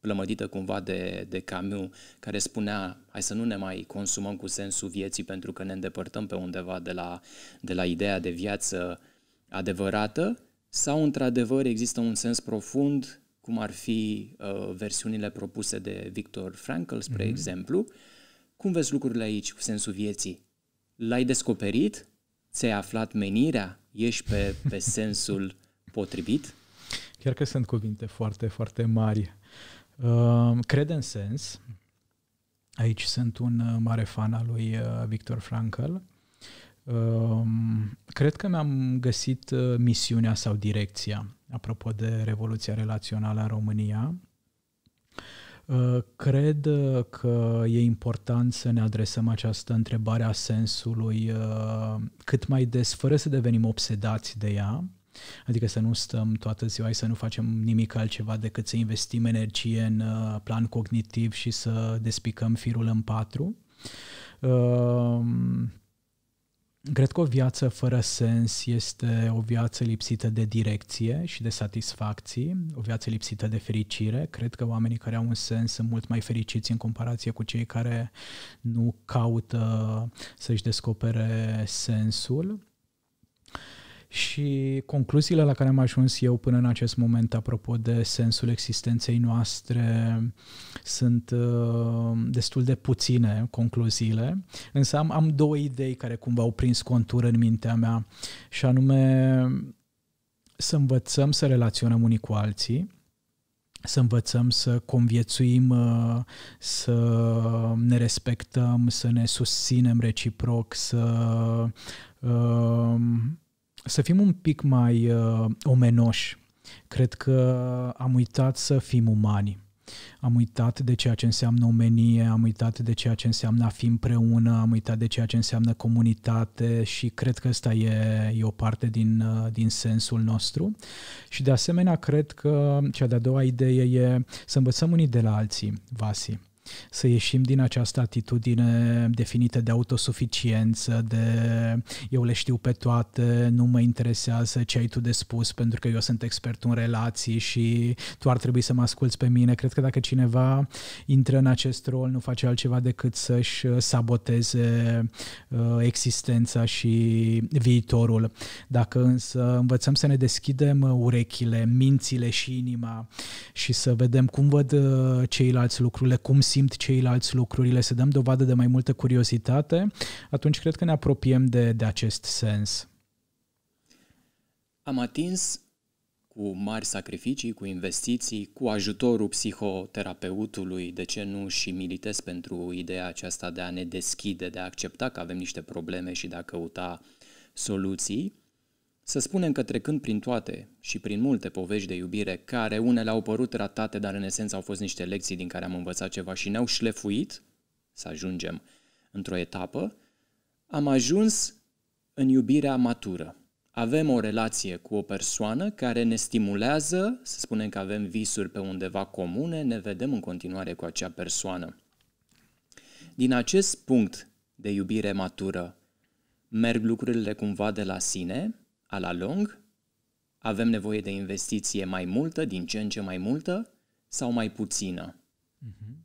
plămădită cumva de, de camiu, care spunea, hai să nu ne mai consumăm cu sensul vieții pentru că ne îndepărtăm pe undeva de la, de la ideea de viață adevărată, sau într-adevăr există un sens profund cum ar fi uh, versiunile propuse de Victor Frankl, spre mm-hmm. exemplu. Cum vezi lucrurile aici cu sensul vieții? L-ai descoperit? Ți-ai aflat menirea? Ești pe, pe *laughs* sensul potrivit? Chiar că sunt cuvinte foarte, foarte mari. Uh, cred în sens. Aici sunt un uh, mare fan al lui uh, Victor Frankl. Ehm, cred că mi-am găsit uh, misiunea sau direcția, apropo de Revoluția Relațională în România. Ehm, cred uh, că e important să ne adresăm această întrebare a sensului uh, cât mai des, fără să devenim obsedați de ea, Adică să nu stăm toată ziua și să nu facem nimic altceva decât să investim energie în plan cognitiv și să despicăm firul în patru. Ehm, Cred că o viață fără sens este o viață lipsită de direcție și de satisfacții, o viață lipsită de fericire. Cred că oamenii care au un sens sunt mult mai fericiți în comparație cu cei care nu caută să-și descopere sensul. Și concluziile la care am ajuns eu până în acest moment, apropo de sensul existenței noastre, sunt uh, destul de puține concluziile, însă am, am două idei care cumva au prins contur în mintea mea, și anume să învățăm să relaționăm unii cu alții, să învățăm să conviețuim, uh, să ne respectăm, să ne susținem reciproc, să. Uh, să fim un pic mai uh, omenoși. Cred că am uitat să fim umani. Am uitat de ceea ce înseamnă omenie, am uitat de ceea ce înseamnă a fi împreună, am uitat de ceea ce înseamnă comunitate și cred că asta e, e o parte din, uh, din sensul nostru. Și de asemenea, cred că cea de-a doua idee e să învățăm unii de la alții, Vasi să ieșim din această atitudine definită de autosuficiență, de eu le știu pe toate, nu mă interesează ce ai tu de spus pentru că eu sunt expert în relații și tu ar trebui să mă asculți pe mine. Cred că dacă cineva intră în acest rol, nu face altceva decât să-și saboteze uh, existența și viitorul. Dacă însă învățăm să ne deschidem urechile, mințile și inima și să vedem cum văd uh, ceilalți lucrurile, cum simt ceilalți lucrurile, să dăm dovadă de mai multă curiozitate, atunci cred că ne apropiem de, de acest sens. Am atins cu mari sacrificii, cu investiții, cu ajutorul psihoterapeutului, de ce nu și militez pentru ideea aceasta de a ne deschide, de a accepta că avem niște probleme și de a căuta soluții. Să spunem că trecând prin toate și prin multe povești de iubire, care unele au părut ratate, dar în esență au fost niște lecții din care am învățat ceva și ne-au șlefuit să ajungem într-o etapă, am ajuns în iubirea matură. Avem o relație cu o persoană care ne stimulează, să spunem că avem visuri pe undeva comune, ne vedem în continuare cu acea persoană. Din acest punct de iubire matură, merg lucrurile cumva de la sine, a la lung, avem nevoie de investiție mai multă, din ce în ce mai multă sau mai puțină? Mm-hmm.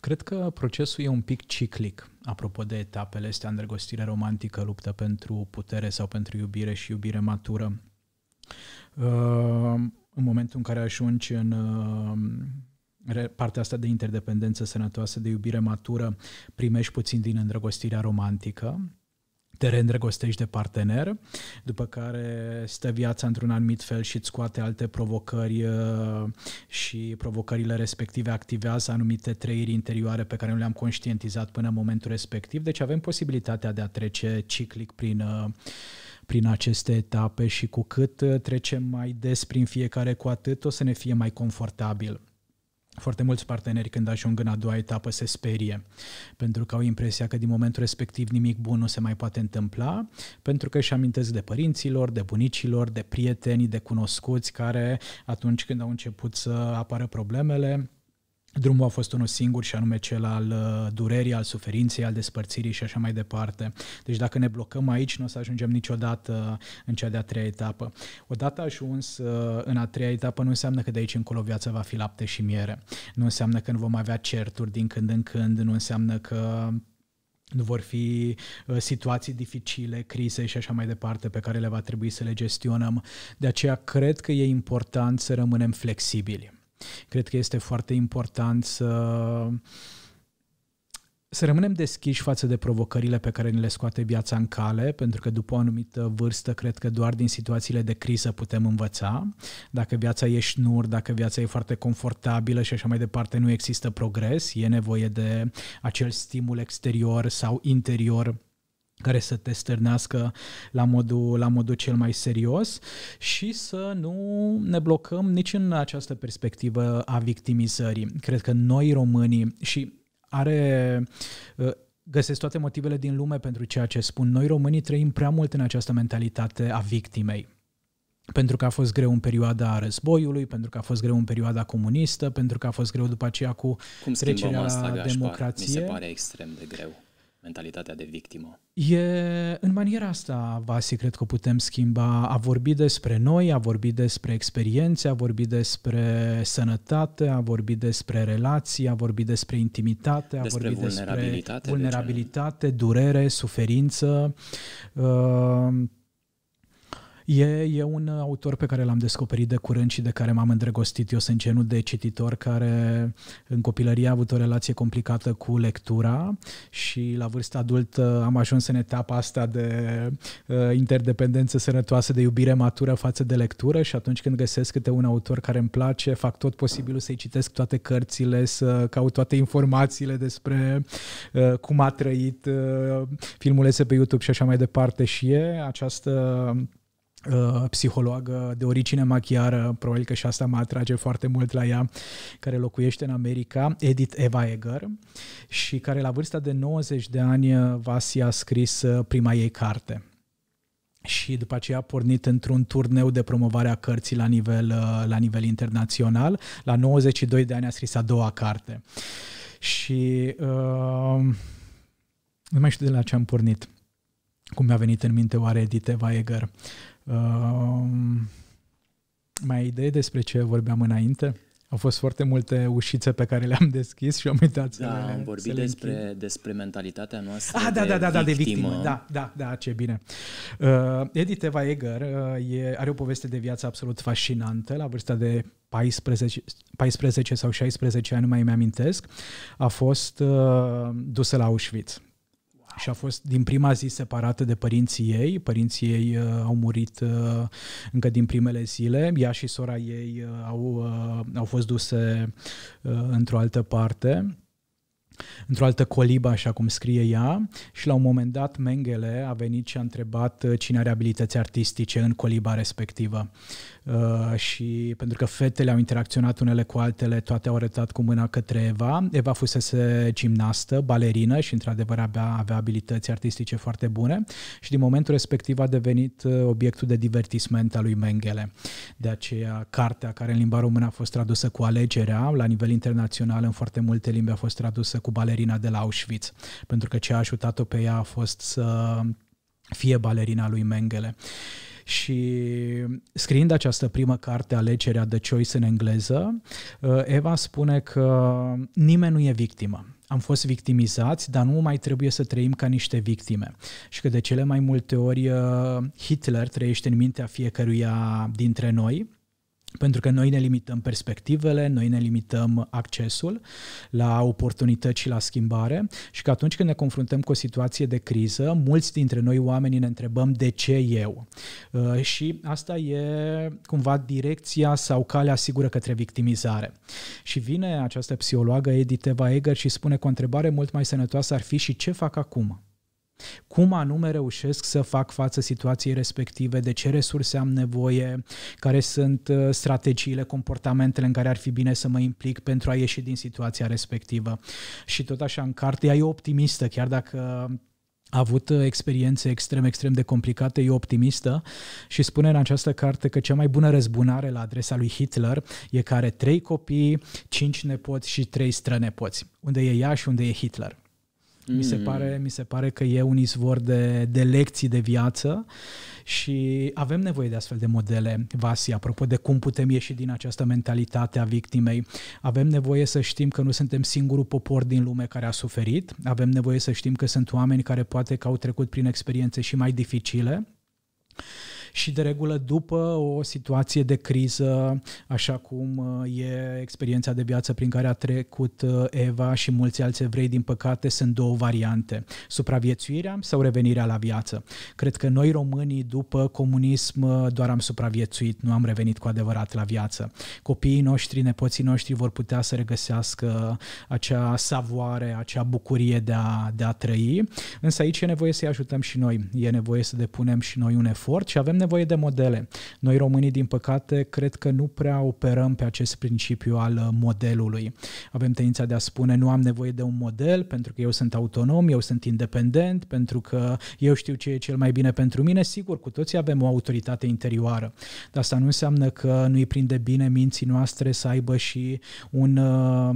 Cred că procesul e un pic ciclic, apropo de etapele astea, îndrăgostire romantică, luptă pentru putere sau pentru iubire și iubire matură. Uh, în momentul în care ajungi în uh, partea asta de interdependență sănătoasă, de iubire matură, primești puțin din îndrăgostirea romantică, te reîndrăgostești de partener, după care stă viața într-un anumit fel și îți scoate alte provocări uh, și provocările respective activează anumite trăiri interioare pe care nu le-am conștientizat până în momentul respectiv. Deci avem posibilitatea de a trece ciclic prin uh, prin aceste etape și cu cât uh, trecem mai des prin fiecare, cu atât o să ne fie mai confortabil foarte mulți parteneri când ajung în a doua etapă se sperie, pentru că au impresia că din momentul respectiv nimic bun nu se mai poate întâmpla, pentru că își amintesc de părinților, de bunicilor, de prietenii, de cunoscuți care atunci când au început să apară problemele, Drumul a fost unul singur și anume cel al uh, durerii, al suferinței, al despărțirii și așa mai departe. Deci dacă ne blocăm aici, nu o să ajungem niciodată uh, în cea de-a treia etapă. Odată ajuns uh, în a treia etapă, nu înseamnă că de aici încolo viața va fi lapte și miere. Nu înseamnă că nu vom avea certuri din când în când, nu înseamnă că nu vor fi situații dificile, crize și așa mai departe pe care le va trebui să le gestionăm. De aceea cred că e important să rămânem flexibili Cred că este foarte important să să rămânem deschiși față de provocările pe care ne le scoate viața în cale, pentru că după o anumită vârstă, cred că doar din situațiile de criză putem învăța. Dacă viața e șnur, dacă viața e foarte confortabilă și așa mai departe, nu există progres, e nevoie de acel stimul exterior sau interior care să te stârnească la modul, la modul cel mai serios și să nu ne blocăm nici în această perspectivă a victimizării. Cred că noi românii și are uh, găsesc toate motivele din lume pentru ceea ce spun. Noi românii trăim prea mult în această mentalitate a victimei pentru că a fost greu în perioada războiului, pentru că a fost greu în perioada comunistă, pentru că a fost greu după aceea cu Cum trecerea asta, democrație. Mi se pare extrem de greu mentalitatea de victimă. E în maniera asta, Vasi, cred că putem schimba a vorbi despre noi, a vorbi despre experiențe, a vorbi despre sănătate, a vorbi despre relații, a vorbi despre intimitate, a despre vorbi vulnerabilitate, despre vulnerabilitate, deci, durere, suferință. Uh, E, e un autor pe care l-am descoperit de curând și de care m-am îndrăgostit. Eu sunt genul de cititor care în copilărie a avut o relație complicată cu lectura și la vârsta adultă am ajuns în etapa asta de uh, interdependență sănătoasă, de iubire matură față de lectură și atunci când găsesc câte un autor care îmi place, fac tot posibilul să-i citesc toate cărțile, să caut toate informațiile despre uh, cum a trăit uh, filmulețe pe YouTube și așa mai departe și e această Uh, psihologă de origine machiară, probabil că și asta mă atrage foarte mult la ea, care locuiește în America, Edith Eva Eger, și care la vârsta de 90 de ani uh, Vasi a scris uh, prima ei carte și după aceea a pornit într-un turneu de promovare a cărții la nivel, la nivel internațional. La 92 de ani a scris a doua carte. Și uh, nu mai știu de la ce am pornit. Cum mi-a venit în minte oare Edith Eva Eger mai ai idee despre ce vorbeam înainte? Au fost foarte multe ușițe pe care le-am deschis și am uitat da, să le am vorbit le despre, despre mentalitatea noastră ah, da, de da, da, da, victimă. de victimă. Da, da, da, ce bine. Uh, Edith Eva Eger uh, e, are o poveste de viață absolut fascinantă. La vârsta de 14, 14 sau 16 ani, nu mai mi-amintesc, a fost uh, dusă la Auschwitz și a fost din prima zi separată de părinții ei. Părinții ei uh, au murit uh, încă din primele zile. Ea și sora ei uh, au, uh, au fost duse uh, într-o altă parte într-o altă colibă, așa cum scrie ea, și la un moment dat Mengele a venit și a întrebat uh, cine are abilități artistice în coliba respectivă. Uh, și pentru că fetele au interacționat unele cu altele, toate au arătat cu mâna către Eva. Eva fusese gimnastă, balerină și într-adevăr avea, avea abilități artistice foarte bune și din momentul respectiv a devenit uh, obiectul de divertisment al lui Mengele. De aceea cartea care în limba română a fost tradusă cu alegerea, la nivel internațional în foarte multe limbi a fost tradusă cu balerina de la Auschwitz, pentru că ce a ajutat-o pe ea a fost să fie balerina lui Mengele. Uh, și scriind această primă carte, Alegerea de Choice în engleză, uh, Eva spune că nimeni nu e victimă am fost victimizați, dar nu mai trebuie să trăim ca niște victime. Și că de cele mai multe ori uh, Hitler trăiește în mintea fiecăruia dintre noi pentru că noi ne limităm perspectivele, noi ne limităm accesul la oportunități și la schimbare și că atunci când ne confruntăm cu o situație de criză, mulți dintre noi oamenii ne întrebăm de ce eu. Uh, și asta e cumva direcția sau calea sigură către victimizare. Și vine această psihologă Edith Eva Eger și spune că o întrebare mult mai sănătoasă ar fi și ce fac acum? Cum anume reușesc să fac față situației respective, de ce resurse am nevoie, care sunt uh, strategiile, comportamentele în care ar fi bine să mă implic pentru a ieși din situația respectivă. Și tot așa în carte, ea e optimistă, chiar dacă a avut uh, experiențe extrem, extrem de complicate, e optimistă și spune în această carte că cea mai bună răzbunare la adresa lui Hitler e care trei copii, cinci nepoți și trei strănepoți, unde e ea și unde e Hitler. Mm. Mi, se mm. pare, mi se pare că e un izvor de, de lecții de viață și avem nevoie de astfel de modele, Vasi, apropo de cum putem ieși din această mentalitate a victimei. Avem nevoie să știm că nu suntem singurul popor din lume care a suferit, avem nevoie să știm că sunt oameni care poate că au trecut prin experiențe și mai dificile, și de regulă după o situație de criză, așa cum uh, e experiența de viață prin care a trecut uh, Eva și mulți alți evrei, din păcate, sunt două variante, supraviețuirea sau revenirea la viață. Cred că noi românii după comunism uh, doar am supraviețuit, nu am revenit cu adevărat la viață. Copiii noștri, nepoții noștri vor putea să regăsească acea savoare, acea bucurie de a, de a trăi, însă aici e nevoie să-i ajutăm și noi, e nevoie să depunem și noi un efort și avem nevoie de modele. Noi românii, din păcate, cred că nu prea operăm pe acest principiu al uh, modelului. Avem tendința de a spune nu am nevoie de un model pentru că eu sunt autonom, eu sunt independent, pentru că eu știu ce e cel mai bine pentru mine. Sigur, cu toții avem o autoritate interioară, dar asta nu înseamnă că nu-i prinde bine minții noastre să aibă și un uh,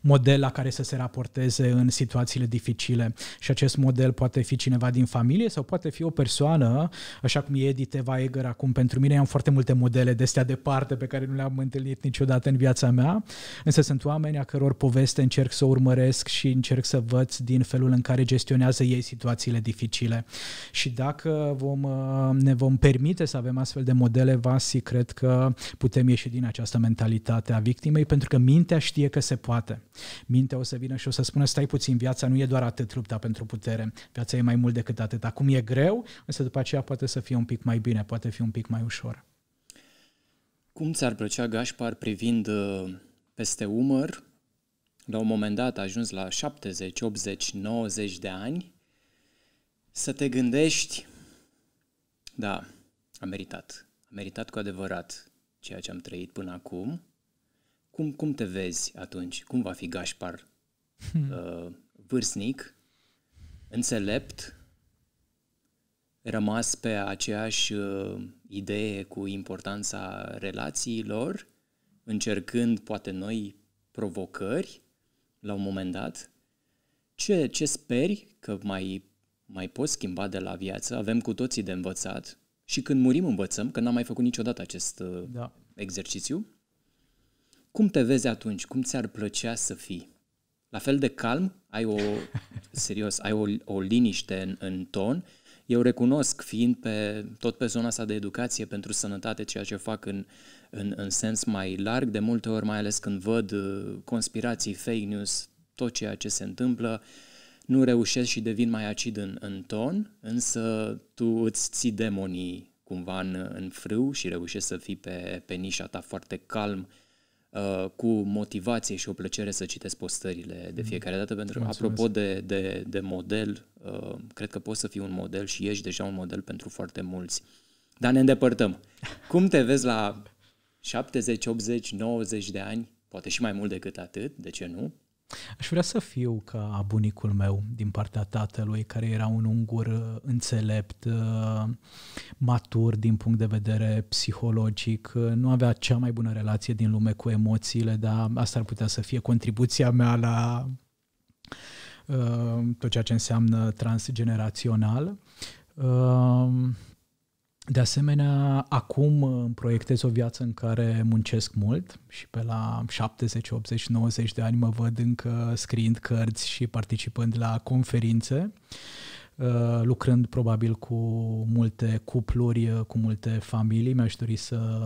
model la care să se raporteze în situațiile dificile și acest model poate fi cineva din familie sau poate fi o persoană, așa cum e Edith Eva Eger acum pentru mine, am foarte multe modele de astea departe pe care nu le-am întâlnit niciodată în viața mea, însă sunt oameni a căror poveste încerc să urmăresc și încerc să văd din felul în care gestionează ei situațiile dificile și dacă vom, uh, ne vom permite să avem astfel de modele, Vasi, cred că putem ieși din această mentalitate a victimei pentru că mintea știe că se poate libertate. Mintea o să vină și o să spună, stai puțin, viața nu e doar atât lupta pentru putere, viața e mai mult decât atât. Acum e greu, însă după aceea poate să fie un pic mai bine, poate fi un pic mai ușor. Cum ți-ar plăcea, Gașpar, privind uh, peste umăr, la un moment dat ajuns la 70, 80, 90 de ani, să te gândești, da, a meritat, a meritat cu adevărat ceea ce am trăit până acum, cum, cum te vezi atunci? Cum va fi Gașpar? Hmm. Uh, vârstnic, înțelept, rămas pe aceeași uh, idee cu importanța relațiilor, încercând poate noi provocări la un moment dat? Ce, ce speri că mai, mai poți schimba de la viață? Avem cu toții de învățat și când murim învățăm, că n-am mai făcut niciodată acest uh, da. exercițiu. Cum te vezi atunci? Cum ți-ar plăcea să fii? La fel de calm, ai o, *laughs* serios, ai o, o liniște în, în ton. Eu recunosc, fiind pe, tot pe zona asta de educație pentru sănătate, ceea ce fac în, în, în sens mai larg, de multe ori, mai ales când văd uh, conspirații, fake news, tot ceea ce se întâmplă, nu reușesc și devin mai acid în, în ton, însă tu îți ții demonii cumva în, în frâu și reușești să fii pe, pe nișa ta foarte calm, Uh, cu motivație și o plăcere să citesc postările de mm. fiecare dată, pentru că, apropo de, de, de model, uh, cred că poți să fii un model și ești deja un model pentru foarte mulți. Dar ne îndepărtăm. *laughs* Cum te vezi la 70, 80, 90 de ani, poate și mai mult decât atât, de ce nu? Aș vrea să fiu ca bunicul meu din partea tatălui, care era un ungur uh, înțelept, uh, matur din punct de vedere psihologic, uh, nu avea cea mai bună relație din lume cu emoțiile, dar asta ar putea să fie contribuția mea la tot ceea ce înseamnă transgenerațional. De asemenea, acum uh, îmi proiectez o viață în care muncesc mult și pe la 70, 80, 90 de ani mă văd încă scriind cărți și participând la conferințe, uh, lucrând probabil cu multe cupluri, uh, cu multe familii. Mi-aș dori să,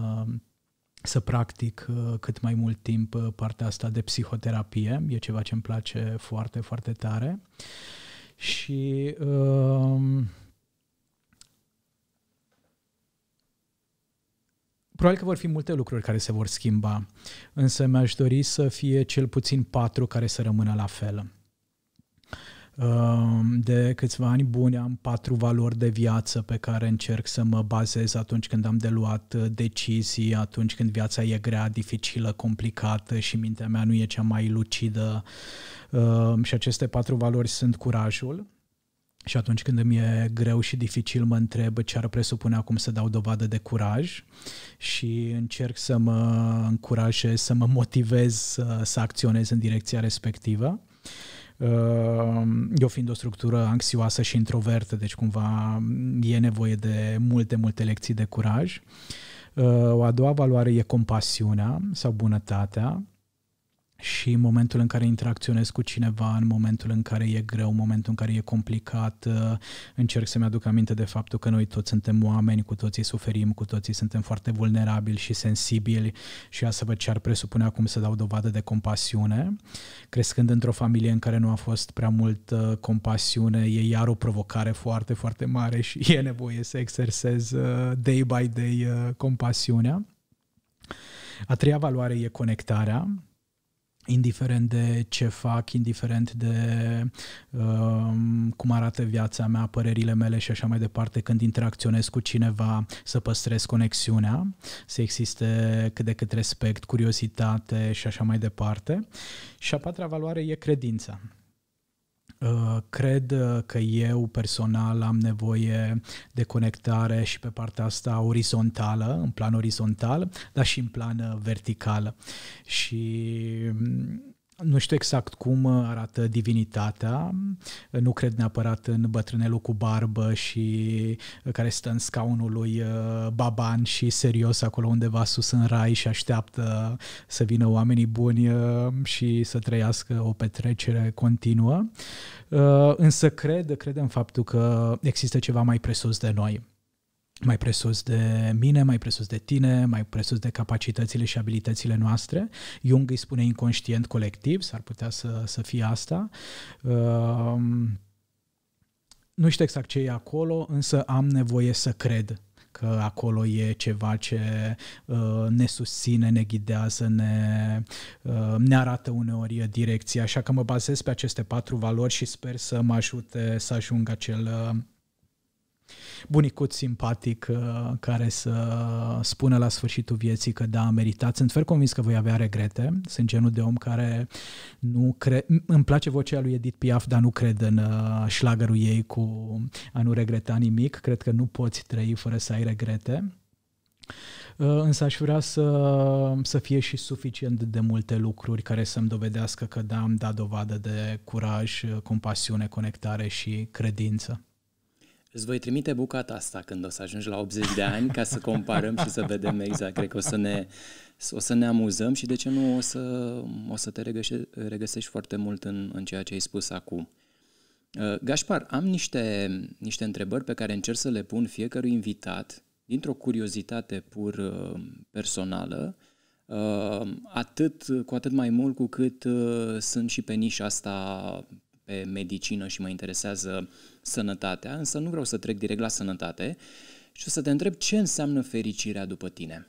să practic cât mai mult timp partea asta de psihoterapie. E ceva ce îmi place foarte, foarte tare. Și... Uh, Probabil că vor fi multe lucruri care se vor schimba, însă mi-aș dori să fie cel puțin patru care să rămână la fel. Ehm, de câțiva ani buni am patru valori de viață pe care încerc să mă bazez atunci când am de luat uh, decizii, atunci când viața e grea, dificilă, complicată și mintea mea nu e cea mai lucidă. Ehm, și aceste patru valori sunt curajul, și atunci când îmi e greu și dificil, mă întreb ce ar presupune acum să dau dovadă de curaj și încerc să mă încurajez, să mă motivez să, să acționez în direcția respectivă. Uh, eu fiind o structură anxioasă și introvertă, deci cumva e nevoie de multe, multe lecții de curaj. Uh, o a doua valoare e compasiunea sau bunătatea și momentul în care interacționez cu cineva, în momentul în care e greu, momentul în care e complicat, uh, încerc să-mi aduc aminte de faptul că noi toți suntem oameni, cu toții suferim, cu toții suntem foarte vulnerabili și sensibili și asta văd ce ar presupune acum să dau dovadă de compasiune. Crescând într-o familie în care nu a fost prea mult uh, compasiune, e iar o provocare foarte, foarte mare și e nevoie să exersez uh, day by day compasiunea. A treia valoare e conectarea indiferent de ce fac, indiferent de um, cum arată viața mea, părerile mele și așa mai departe, când interacționez cu cineva, să păstrez conexiunea, să existe cât de cât respect, curiozitate și așa mai departe. Și a patra valoare e credința. Uh, cred uh, că eu personal am nevoie de conectare și pe partea asta orizontală, în plan orizontal, dar și în plan uh, vertical. Și mm, nu știu exact cum arată divinitatea, nu cred neapărat în bătrânelul cu barbă și uh, care stă în scaunul lui uh, Baban și serios acolo undeva sus în rai și așteaptă uh, să vină oamenii buni și să trăiască o petrecere continuă. Însă cred, cred în faptul că există ceva mai presus de noi mai presus de mine, mai presus de tine, mai presus de capacitățile și abilitățile noastre. Jung îi spune inconștient colectiv, s-ar putea să, să fie asta. Uh, nu știu exact ce e acolo, însă am nevoie să cred că acolo e ceva ce uh, ne susține, ne ghidează, ne, uh, ne arată uneori direcția. Așa că mă bazez pe aceste patru valori și sper să mă ajute să ajung acel uh, bunicut simpatic uh, care să spună la sfârșitul vieții că da, meritați. Sunt fel convins că voi avea regrete. Sunt genul de om care nu cre... Îmi place vocea lui Edith Piaf, dar nu cred în uh, șlagărul ei cu a nu regreta nimic. Cred că nu poți trăi fără să ai regrete uh, însă aș vrea să, să fie și suficient de multe lucruri care să-mi dovedească că da, am dat dovadă de curaj, compasiune, conectare și credință. Îți voi trimite bucata asta când o să ajungi la 80 de ani ca să comparăm și să vedem exact. Cred că o să ne, o să ne amuzăm și de ce nu o să, o să te regăse, regăsești foarte mult în, în ceea ce ai spus acum. Uh, Gașpar, am niște, niște întrebări pe care încerc să le pun fiecărui invitat dintr-o curiozitate pur uh, personală, uh, atât, cu atât mai mult cu cât sunt și pe nișa asta pe medicină și mă interesează sănătatea, însă nu vreau să trec direct la sănătate și o să te întreb ce înseamnă fericirea după tine.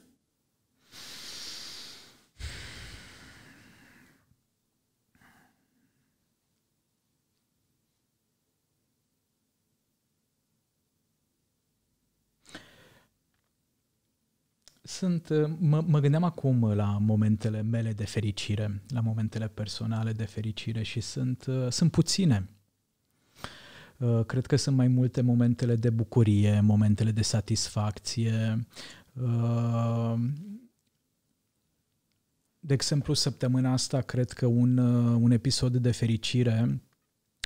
sunt, uh, mă, mă gândeam acum la momentele mele de fericire, la momentele personale de fericire și sunt, uh, sunt puține. Uh, cred că sunt mai multe momentele de bucurie, momentele de satisfacție. Uh, de exemplu, săptămâna asta cred că un, uh, un episod de fericire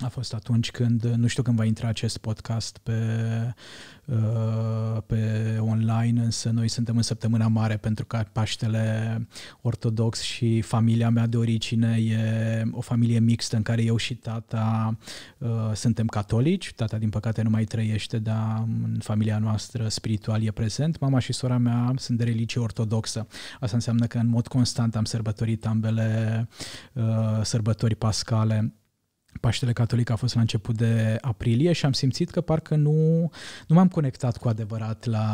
a fost atunci când, nu știu când va intra acest podcast pe, uh, pe online, însă noi suntem în săptămâna mare pentru că Paștele Ortodox și familia mea de origine e o familie mixtă în care eu și tata uh, suntem catolici. Tata, din păcate, nu mai trăiește, dar în familia noastră spiritual e prezent. Mama și sora mea sunt de religie ortodoxă. Asta înseamnă că în mod constant am sărbătorit ambele uh, sărbători pascale Paștele Catolic a fost la început de aprilie și am simțit că parcă nu, nu m-am conectat cu adevărat la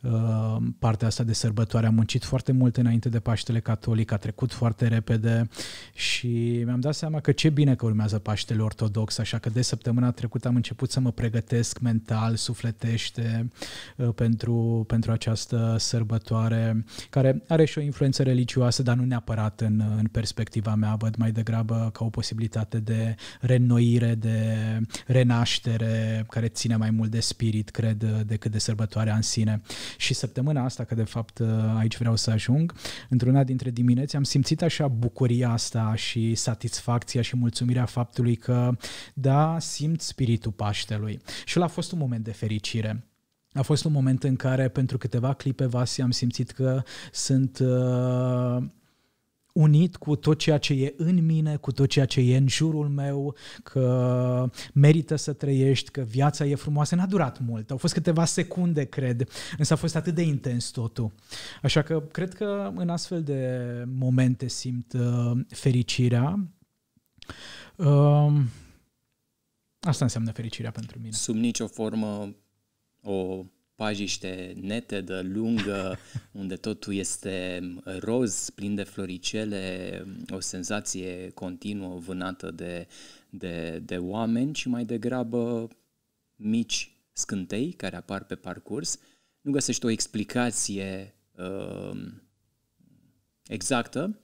uh, partea asta de sărbătoare. Am muncit foarte mult înainte de Paștele Catolic, a trecut foarte repede și mi-am dat seama că ce bine că urmează Paștele Ortodox, așa că de săptămâna trecută am început să mă pregătesc mental, sufletește uh, pentru, pentru această sărbătoare, care are și o influență religioasă, dar nu neapărat în, în perspectiva mea, văd mai degrabă ca o posibilitate de reînnoire, de renaștere, care ține mai mult de spirit, cred, decât de sărbătoarea în sine. Și săptămâna asta, că de fapt aici vreau să ajung, într-una dintre dimineți am simțit așa bucuria asta și satisfacția și mulțumirea faptului că, da, simt spiritul Paștelui. Și ăla a fost un moment de fericire. A fost un moment în care pentru câteva clipe, Vasi, am simțit că sunt uh, unit cu tot ceea ce e în mine, cu tot ceea ce e în jurul meu, că merită să trăiești, că viața e frumoasă. N-a durat mult, au fost câteva secunde, cred, însă a fost atât de intens totul. Așa că cred că în astfel de momente simt uh, fericirea. Uh, asta înseamnă fericirea pentru mine. Sub nicio formă o pajiște netedă, lungă, *laughs* unde totul este roz, plin de floricele, o senzație continuă vânată de, de, de oameni, și mai degrabă mici scântei care apar pe parcurs. Nu găsești o explicație uh, exactă.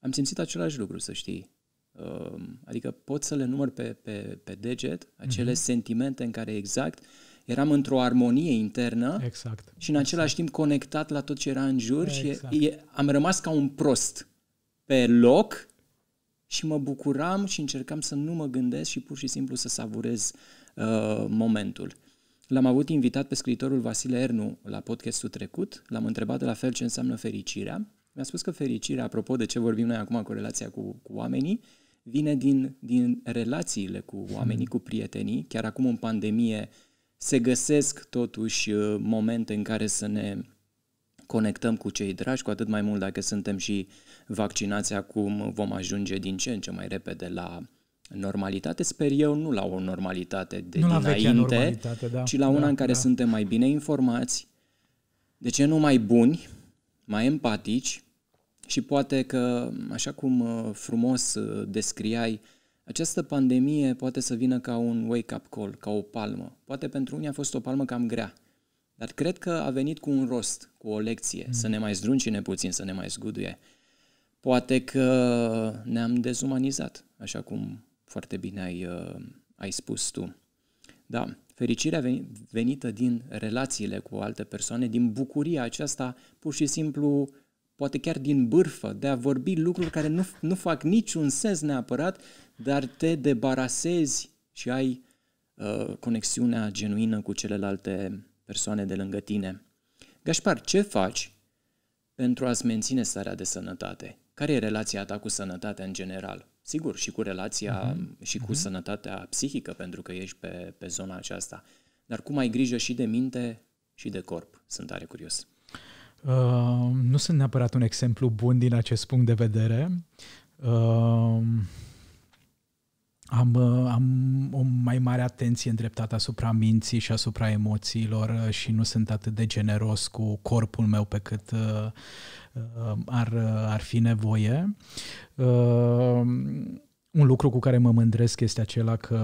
Am simțit același lucru, să știi. Uh, adică pot să le număr pe, pe, pe deget acele mm-hmm. sentimente în care exact uh, eram într-o armonie internă exact. și în același exact. timp conectat la tot ce era în jur exact. și e, am rămas ca un prost pe loc și mă bucuram și încercam să nu mă gândesc și pur și simplu să savurez uh, momentul. L-am avut invitat pe scriitorul Vasile Ernu la podcastul trecut, l-am întrebat de la fel ce înseamnă fericirea. Mi-a spus că fericirea, apropo de ce vorbim noi acum cu relația cu, cu oamenii, vine din, din relațiile cu oamenii, hmm. cu prietenii. Chiar acum în pandemie se găsesc totuși uh, momente în care să ne conectăm cu cei dragi, cu atât mai mult dacă suntem și vaccinați acum, vom ajunge din ce în ce mai repede la normalitate, sper eu, nu la o normalitate de nu dinainte, la da. ci la una da, în care da. suntem mai bine informați, de ce nu mai buni, mai empatici și poate că, așa cum uh, frumos uh, descriai această pandemie poate să vină ca un wake-up call, ca o palmă. Poate pentru unii a fost o palmă cam grea, dar cred că a venit cu un rost, cu o lecție, mm. să ne mai zdruncine puțin, să ne mai zguduie. Poate că ne-am dezumanizat, așa cum foarte bine ai, uh, ai spus tu. Da, fericirea venită din relațiile cu alte persoane, din bucuria aceasta pur și simplu poate chiar din bârfă, de a vorbi lucruri care nu, nu fac niciun sens neapărat, dar te debarasezi și ai uh, conexiunea genuină cu celelalte persoane de lângă tine. Gașpar, ce faci pentru a-ți menține starea de sănătate? Care e relația ta cu sănătatea în general? Sigur, și cu relația uh-huh. și cu uh-huh. sănătatea psihică, pentru că ești pe, pe zona aceasta. Dar cum ai grijă și de minte și de corp? Sunt tare curios. Ehm, nu sunt neapărat un exemplu bun din acest punct de vedere. Uh, am, am o mai mare atenție îndreptată asupra minții și asupra emoțiilor eh, și nu sunt atât de generos cu corpul meu pe cât uh, ar, ar fi nevoie. Uh, un lucru cu care mă mândresc este acela că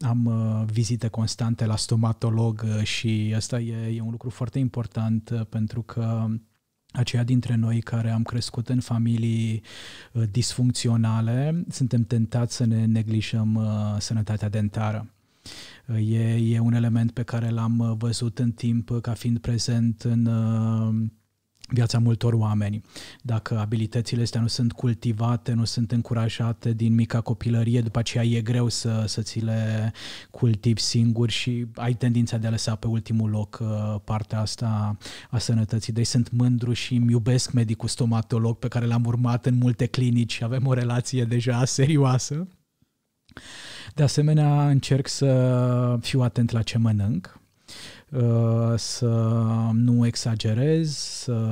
am uh, vizite constante la stomatolog uh, și asta e, e un lucru foarte important uh, pentru că aceia dintre noi care am crescut în familii disfuncționale, suntem tentați să ne neglijăm sănătatea dentară. E, e un element pe care l-am văzut în timp ca fiind prezent în viața multor oameni. Dacă abilitățile astea nu sunt cultivate, nu sunt încurajate din mica copilărie, după aceea e greu să, să ți le cultivi singur și ai tendința de a lăsa pe ultimul loc uh, partea asta a sănătății. Deci sunt mândru și îmi iubesc medicul stomatolog pe care l-am urmat în multe clinici și avem o relație deja serioasă. De asemenea, încerc să fiu atent la ce mănânc, Uh, să nu exagerez, să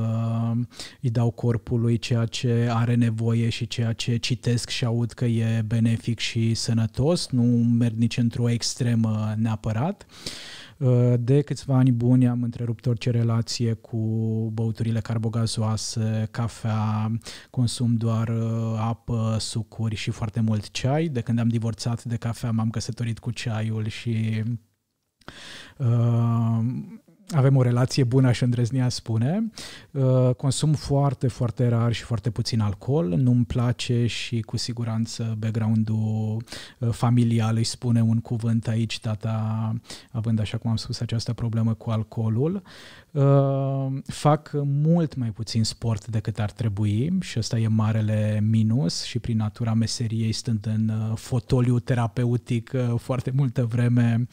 îi dau corpului ceea ce are nevoie și ceea ce citesc și aud că e benefic și sănătos, nu merg nici într-o extremă neapărat. Uh, de câțiva ani buni am întrerupt orice relație cu băuturile carbogazoase, cafea, consum doar uh, apă, sucuri și foarte mult ceai. De când am divorțat de cafea m-am căsătorit cu ceaiul și Uh, avem o relație bună, aș îndrăznea spune. Uh, consum foarte, foarte rar și foarte puțin alcool. Nu-mi place și cu siguranță background-ul uh, familial îi spune un cuvânt aici, tata având, așa cum am spus, această problemă cu alcoolul. Ehm, fac mult mai puțin sport decât ar trebui și ăsta e marele minus și prin natura meseriei stând în uh, fotoliu terapeutic uh, foarte multă vreme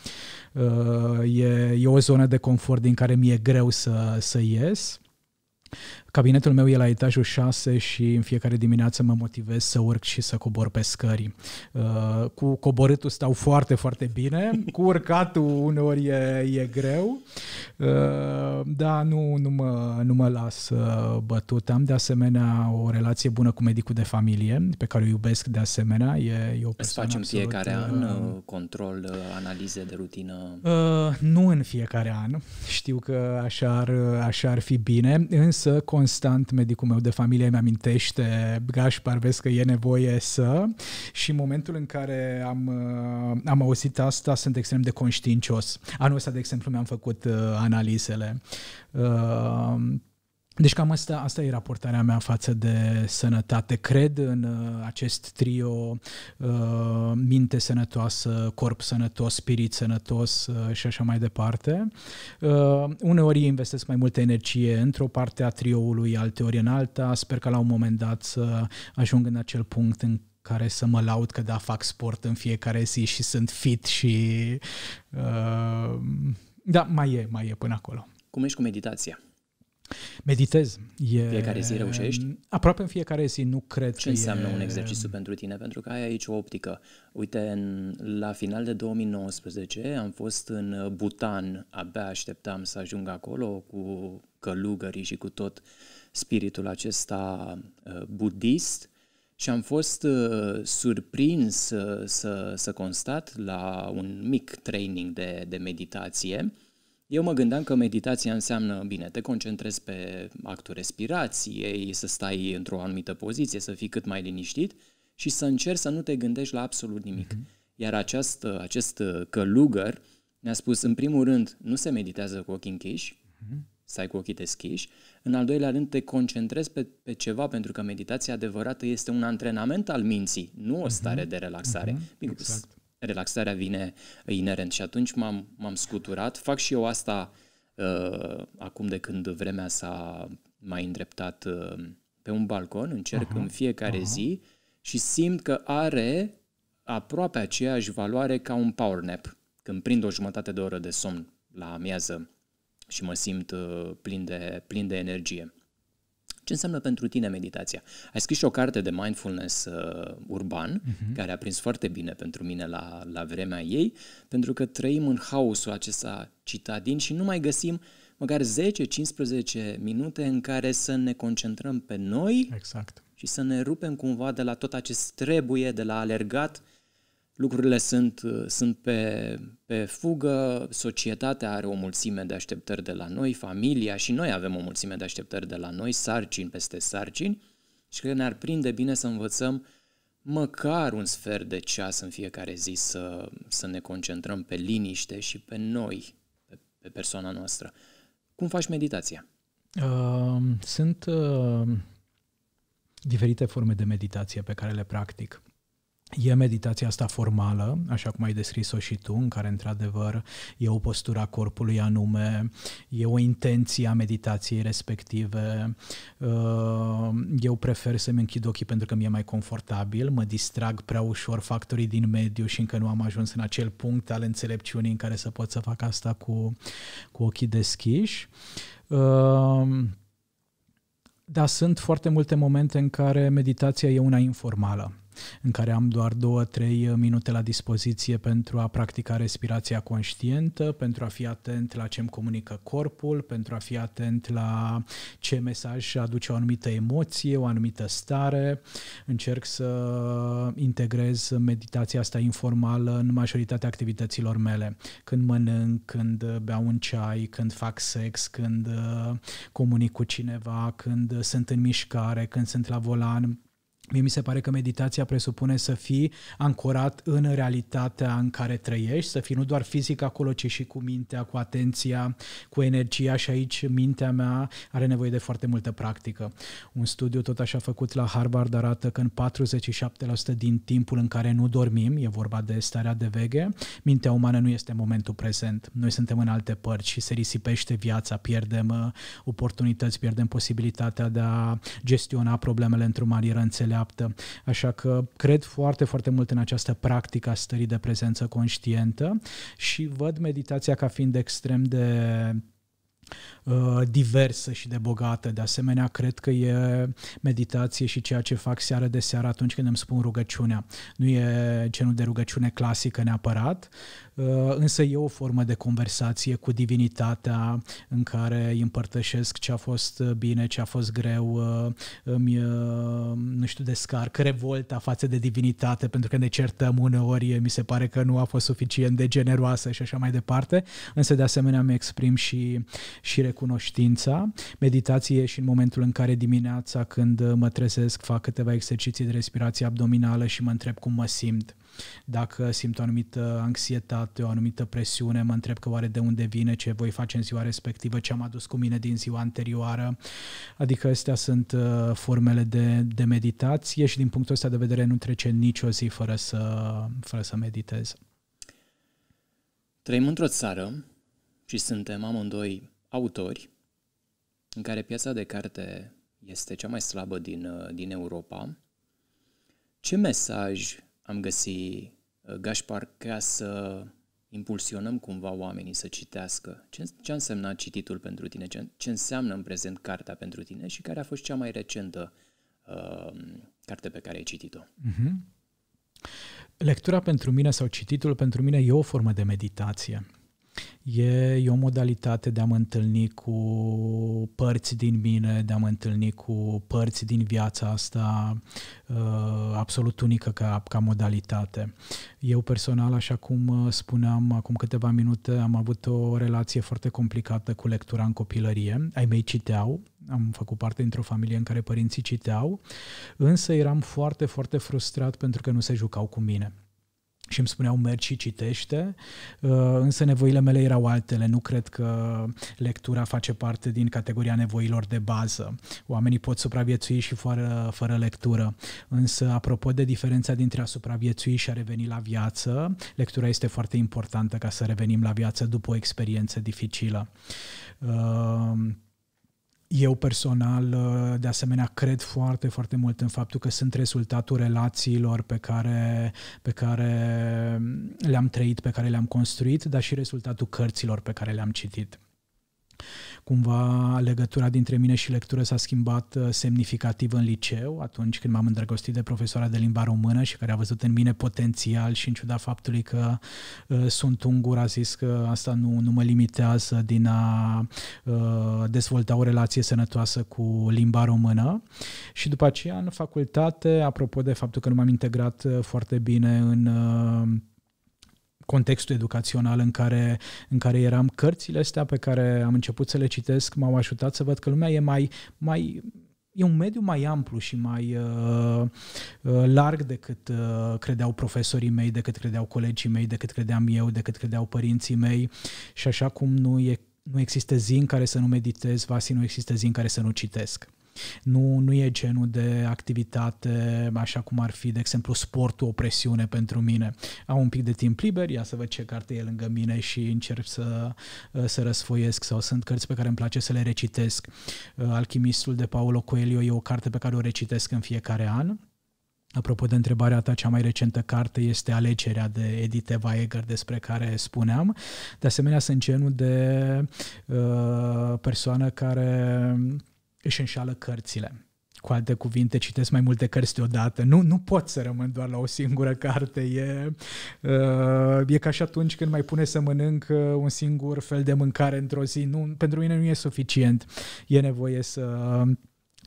uh, e, e o zonă de confort din care mi-e greu să, să ies. Cabinetul meu e la etajul 6 și în fiecare dimineață mă motivez să urc și să cobor pe scări. Uh, cu coborâtul stau foarte, foarte bine, cu urcatul uneori e, e greu, uh, dar nu, nu, mă, nu mă las uh, bătut. Am de asemenea o relație bună cu medicul de familie, pe care o iubesc de asemenea. E, e o Îți facem absolut, fiecare an control, analize de rutină? Nu în fiecare an, știu că așa ar, așa ar fi bine, însă constant medicul meu de familie îmi amintește, Gașpar, vezi că e nevoie să... Și în momentul în care am, uh, am auzit asta, sunt extrem de conștiincios. Anul ăsta, de exemplu, mi-am făcut uh, analizele. Uh, deci cam asta, asta e raportarea mea față de sănătate. Cred în uh, acest trio uh, minte sănătoasă, corp sănătos, spirit sănătos uh, și așa mai departe. Uneori investesc mai multă energie într-o parte a trioului, alteori în alta. Sper că la un moment dat să ajung în acel punct în care să mă laud că da, fac sport în fiecare zi și sunt fit și... Uh, da, mai e, mai e până acolo. Cum ești cu meditația? Meditez. E... Fiecare zi reușești? Um, aproape în fiecare zi, nu cred Ce înseamnă e... un exercițiu pentru tine? Pentru că ai aici o optică. Uite, în, la final de 2019 am fost în uh, Butan? abia așteptam să ajung acolo cu călugării și cu tot spiritul acesta uh, budist și am fost uh, surprins să, să constat la un mic training de, de meditație eu mă gândeam că meditația înseamnă, bine, te concentrezi pe actul respirației, să stai într-o anumită poziție, să fii cât mai liniștit și să încerci să nu te gândești la absolut nimic. Mm-hmm. Iar acest, acest călugăr ne-a spus, în primul rând, nu se meditează cu ochii închiși, mm-hmm. stai cu ochii deschiși, în al doilea rând te concentrezi pe, pe ceva, pentru că meditația adevărată este un antrenament al minții, nu o stare mm-hmm. de relaxare. Mm-hmm. Bine, exact relaxarea vine inerent. Și atunci m-am, m-am scuturat. Fac și eu asta uh, acum de când vremea s-a mai îndreptat uh, pe un balcon, încerc uh-huh. în fiecare uh-huh. zi și simt că are aproape aceeași valoare ca un power nap. Când prind o jumătate de oră de somn la amiază și mă simt uh, plin de, plin de energie. Ce înseamnă pentru tine meditația? Ai scris și o carte de mindfulness uh, urban, uh-huh. care a prins foarte bine pentru mine la, la vremea ei, pentru că trăim în haosul acesta citadin și nu mai găsim măcar 10-15 minute în care să ne concentrăm pe noi exact. și să ne rupem cumva de la tot acest trebuie, de la alergat, uh, lucrurile sunt, uh, sunt pe, pe fugă, societatea are o mulțime de așteptări de la noi, familia și noi avem o mulțime de așteptări de la noi, sarcini peste sarcini și că ne-ar prinde bine să învățăm măcar un sfert de ceas în fiecare zi să, să ne concentrăm pe liniște și pe noi, pe, pe persoana noastră. Cum faci meditația? Uh, sunt uh, diferite forme de meditație pe care le practic. E meditația asta formală, așa cum ai descris-o și tu, în care într-adevăr e o postură a corpului anume, e o intenție a meditației respective. Uh, eu prefer să-mi închid ochii pentru că mi-e mai confortabil, mă distrag prea ușor factorii din mediu și încă nu am ajuns în acel punct al înțelepciunii în care să pot să fac asta cu, cu ochii deschiși. Uh, dar sunt foarte multe momente în care meditația e una informală în care am doar două, trei uh, minute la dispoziție pentru a practica respirația conștientă, pentru a fi atent la ce îmi comunică corpul, pentru a fi atent la ce mesaj aduce o anumită emoție, o anumită stare. Încerc să integrez meditația asta informală în majoritatea activităților mele. Când mănânc, când uh, beau un ceai, când fac sex, când uh, comunic cu cineva, când sunt în mișcare, când sunt la volan, Mie mi se pare că meditația presupune să fii ancorat în realitatea în care trăiești, să fii nu doar fizic acolo, ci și cu mintea, cu atenția, cu energia și aici mintea mea are nevoie de foarte multă practică. Un studiu tot așa făcut la Harvard arată că în 47% din timpul în care nu dormim, e vorba de starea de veche, mintea umană nu este în momentul prezent. Noi suntem în alte părți și se risipește viața, pierdem uh, oportunități, pierdem posibilitatea de a gestiona problemele într-o manieră înțeleagă înțeleaptă. Așa că cred foarte, foarte mult în această practică a stării de prezență conștientă și văd meditația ca fiind extrem de Uh, diversă și de bogată. De asemenea, cred că e meditație și ceea ce fac seară de seară atunci când îmi spun rugăciunea. Nu e genul de rugăciune clasică neapărat, uh, însă e o formă de conversație cu divinitatea în care îi împărtășesc ce a fost bine, ce a fost greu, uh, îmi, nu știu, descarc revolta față de divinitate, pentru că ne certăm uneori, mi se pare că nu a fost suficient de generoasă și așa mai departe, însă de asemenea mi exprim și, și cunoștința. Meditație și în momentul în care dimineața când uh, mă trezesc fac câteva exerciții de respirație abdominală și mă întreb cum mă simt. Dacă simt o anumită anxietate, o anumită presiune, mă întreb că oare de unde vine, ce voi face în ziua respectivă, ce am adus cu mine din ziua anterioară. Adică astea sunt uh, formele de, de meditație și din punctul ăsta de vedere nu trece nicio zi fără să, fără să meditez. Trăim într-o țară și suntem amândoi autori în care piața de carte este cea mai slabă din, uh, din Europa. Ce mesaj am găsit, uh, Gașpar, ca să impulsionăm cumva oamenii să citească? Ce, ce a însemnat cititul pentru tine? Ce, ce înseamnă în prezent cartea pentru tine și care a fost cea mai recentă uh, carte pe care ai citit-o? Mm-hmm. Lectura pentru mine sau cititul pentru mine e o formă de meditație. E, e o modalitate de a mă întâlni cu părți din mine, de a mă întâlni cu părți din viața asta uh, absolut unică ca, ca modalitate. Eu personal, așa cum uh, spuneam acum câteva minute, am avut o relație foarte complicată cu lectura în copilărie. Ai mei citeau, am făcut parte dintr-o familie în care părinții citeau, însă eram foarte, foarte frustrat pentru că nu se jucau cu mine și îmi spuneau mergi și citește, uh, însă nevoile mele erau altele. Nu cred că lectura face parte din categoria nevoilor de bază. Oamenii pot supraviețui și fără, fără lectură. Însă, apropo de diferența dintre a supraviețui și a reveni la viață, lectura este foarte importantă ca să revenim la viață după o experiență dificilă. Uh, eu personal, uh, de asemenea, cred foarte, foarte mult în faptul că sunt rezultatul relațiilor pe care, pe care le-am trăit, pe care le-am construit, dar și rezultatul cărților pe care le-am citit cumva legătura dintre mine și lectură s-a schimbat uh, semnificativ în liceu, atunci când m-am îndrăgostit de profesoara de limba română și care a văzut în mine potențial și în ciuda faptului că uh, sunt ungur, a zis că asta nu, nu mă limitează din a uh, dezvolta o relație sănătoasă cu limba română. Și după aceea, în facultate, apropo de faptul că nu m-am integrat uh, foarte bine în uh, contextul educațional în care, în care eram, cărțile astea pe care am început să le citesc m-au ajutat să văd că lumea e mai, mai e un mediu mai amplu și mai uh, uh, larg decât uh, credeau profesorii mei, decât credeau colegii mei, decât credeam eu, decât credeau părinții mei și așa cum nu e nu există zi în care să nu meditez, Vasi, nu există zi în care să nu citesc. Nu, nu e genul de activitate așa cum ar fi, de exemplu, sportul o presiune pentru mine. Am un pic de timp liber, ia să văd ce carte e lângă mine și încerc să, uh, să răsfoiesc sau sunt cărți pe care îmi place să le recitesc. Uh, Alchimistul de Paolo Coelho e o carte pe care o recitesc în fiecare an. Apropo de întrebarea ta, cea mai recentă carte este Alegerea de Edith Eva Eger, despre care spuneam. De asemenea, sunt genul de uh, persoană care își înșală cărțile. Cu alte cuvinte, citesc mai multe cărți deodată. Nu, nu pot să rămân doar la o singură carte. E, uh, e ca și atunci când mai pune să mănânc uh, un singur fel de mâncare într-o zi. Nu, pentru mine nu e suficient. E nevoie să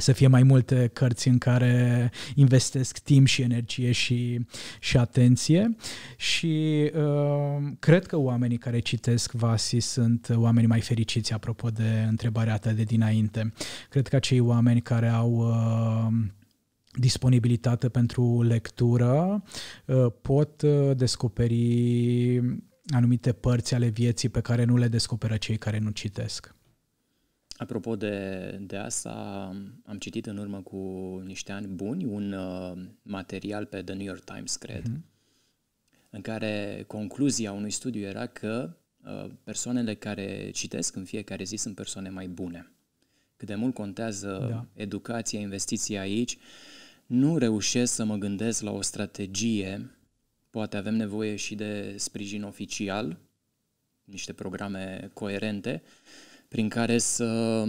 să fie mai multe cărți în care investesc timp și energie și, și atenție și uh, cred că oamenii care citesc Vasi sunt oamenii mai fericiți apropo de întrebarea ta de dinainte. Cred că cei oameni care au uh, disponibilitate pentru lectură uh, pot uh, descoperi anumite părți ale vieții pe care nu le descoperă cei care nu citesc. Apropo de, de asta, am citit în urmă cu niște ani buni un uh, material pe The New York Times, cred, uh-huh. în care concluzia unui studiu era că uh, persoanele care citesc în fiecare zi sunt persoane mai bune. Cât de mult contează da. educația, investiția aici, nu reușesc să mă gândesc la o strategie. Poate avem nevoie și de sprijin oficial, niște programe coerente, prin care să,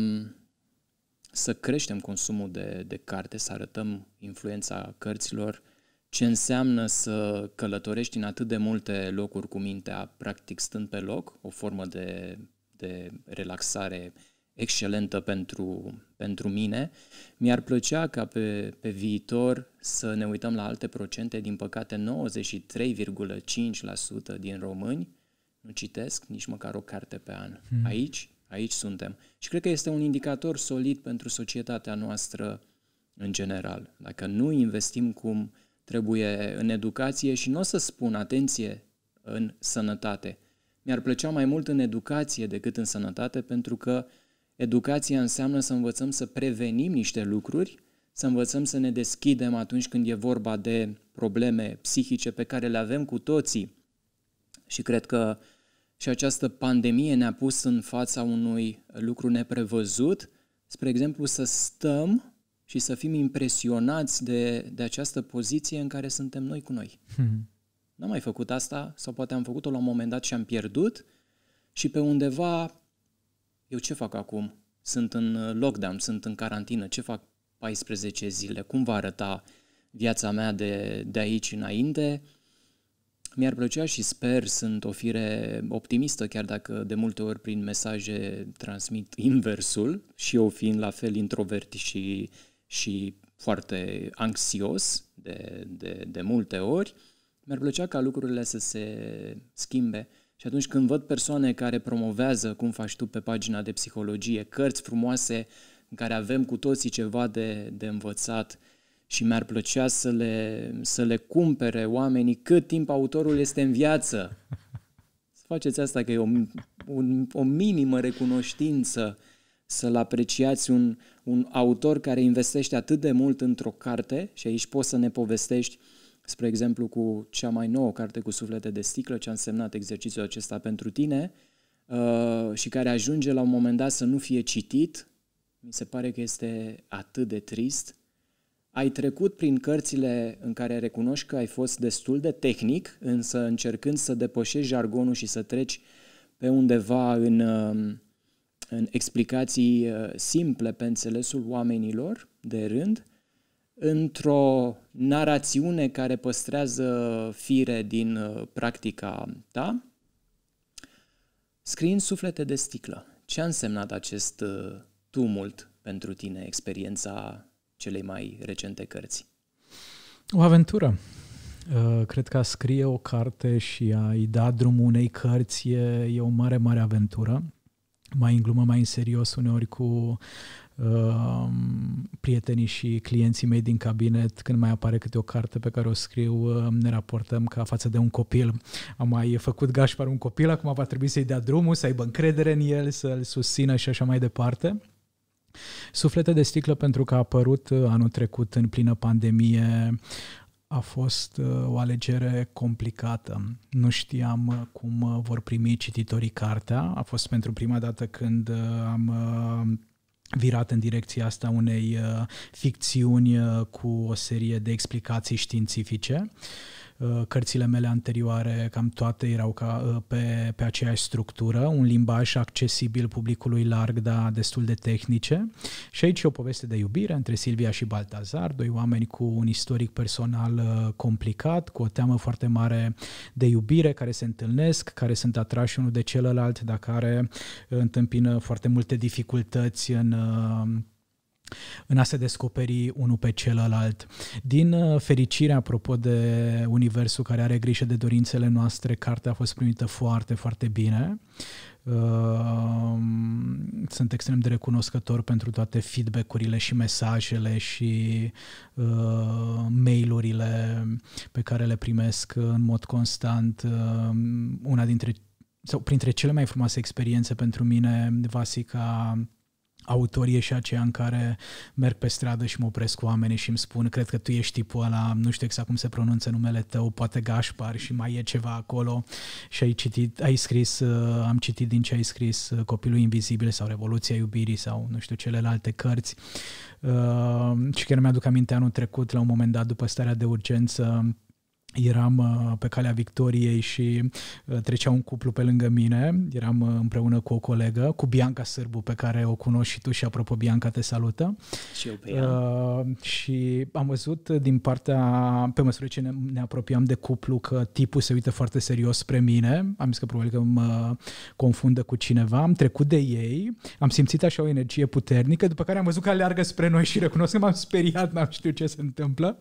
să creștem consumul de, de carte, să arătăm influența cărților, ce înseamnă să călătorești în atât de multe locuri cu mintea, practic stând pe loc, o formă de, de relaxare excelentă pentru, pentru mine. Mi-ar plăcea ca pe, pe viitor să ne uităm la alte procente. Din păcate, 93,5% din români nu citesc nici măcar o carte pe an. Hmm. Aici aici suntem. Și cred că este un indicator solid pentru societatea noastră în general. Dacă nu investim cum trebuie în educație și nu o să spun, atenție, în sănătate. Mi-ar plăcea mai mult în educație decât în sănătate pentru că educația înseamnă să învățăm să prevenim niște lucruri, să învățăm să ne deschidem atunci când e vorba de probleme psihice pe care le avem cu toții. Și cred că uh, și această pandemie ne-a pus în fața unui lucru neprevăzut, spre exemplu să stăm și să fim impresionați de, de această poziție în care suntem noi cu noi. Hmm. N-am mai făcut asta sau poate am făcut-o la un moment dat și am pierdut și pe undeva, eu ce fac acum? Sunt în lockdown, sunt în carantină, ce fac 14 zile? Cum va arăta viața mea de, de aici înainte? Mi-ar plăcea și sper, sunt o fire optimistă, chiar dacă de multe ori prin mesaje transmit inversul și eu fiind la fel introvert și, și foarte anxios de, de, de multe ori, mi-ar plăcea ca lucrurile să se schimbe. Și atunci când văd persoane care promovează, cum faci tu pe pagina de psihologie, cărți frumoase în care avem cu toții ceva de, de învățat, și mi-ar plăcea să le, să le cumpere oamenii cât timp autorul este în viață. Să faceți asta că e o, un, o minimă recunoștință să-l apreciați un, un autor care investește atât de mult într-o carte și aici poți să ne povestești spre exemplu cu cea mai nouă carte cu suflete de sticlă, ce a însemnat exercițiul acesta pentru tine uh, și care ajunge la un moment dat să nu fie citit, mi se pare că este atât de trist ai trecut prin cărțile în care recunoști că ai fost destul de tehnic, însă încercând să depășești jargonul și să treci pe undeva în, um, în explicații uh, simple pe înțelesul oamenilor de rând, într-o narațiune care păstrează fire din uh, practica ta, scriind suflete de sticlă. Ce a însemnat acest uh, tumult pentru tine, experiența celei mai recente cărți? O aventură. Uh, cred că a scrie o carte și a-i da drumul unei cărți e, e o mare, mare aventură. Mai în glumă, mai în serios, uneori cu uh, prietenii și clienții mei din cabinet, când mai apare câte o carte pe care o scriu, uh, ne raportăm ca față de un copil. Am mai făcut Gașpar un copil, acum va trebui să-i dea drumul, să aibă încredere în el, să-l susțină și așa mai departe. Suflete de sticlă pentru că a apărut uh, anul trecut în plină pandemie a fost uh, o alegere complicată. Nu știam uh, cum vor primi cititorii cartea. A fost pentru prima dată când am virat în direcția asta unei ficțiuni cu o serie de explicații științifice. Uh, Uh, cărțile mele anterioare, cam toate erau ca, uh, pe, pe aceeași structură, un limbaj accesibil publicului larg, dar destul de tehnice. Și aici e o poveste de iubire între Silvia și Baltazar, doi oameni cu un istoric personal uh, complicat, cu o teamă foarte mare de iubire, care se întâlnesc, care sunt atrași unul de celălalt, dar care întâmpină foarte multe dificultăți în în a se descoperi unul pe celălalt. Din uh, fericire, apropo de universul care are grijă de dorințele noastre, cartea a fost primită foarte, foarte bine. Uh, sunt extrem de recunoscător pentru toate feedback-urile și mesajele și uh, mail-urile pe care le primesc în mod constant. Una dintre sau printre cele mai frumoase experiențe pentru mine, Vasica, autorie și aceea în care merg pe stradă și mă opresc cu oamenii și îmi spun, cred că tu ești tipul ăla, nu știu exact cum se pronunță numele tău, poate Gașpar și mai e ceva acolo și ai citit, ai scris, am citit din ce ai scris Copilul Invizibil sau Revoluția Iubirii sau nu știu celelalte cărți uh, și chiar mi-aduc aminte anul trecut la un moment dat după starea de urgență eram uh, pe calea victoriei și uh, trecea un cuplu pe lângă mine, eram uh, împreună cu o colegă, cu Bianca Sârbu, pe care o cunoști și tu și apropo Bianca te salută. Și eu pe ea. Uh, și am văzut din partea, pe măsură ce ne, ne apropiam de cuplu, că tipul se uită foarte serios spre mine, am zis că probabil că mă confundă cu cineva, am trecut de ei, am simțit așa o energie puternică, după care am văzut că aleargă spre noi și recunosc că m-am speriat, n-am știut ce se întâmplă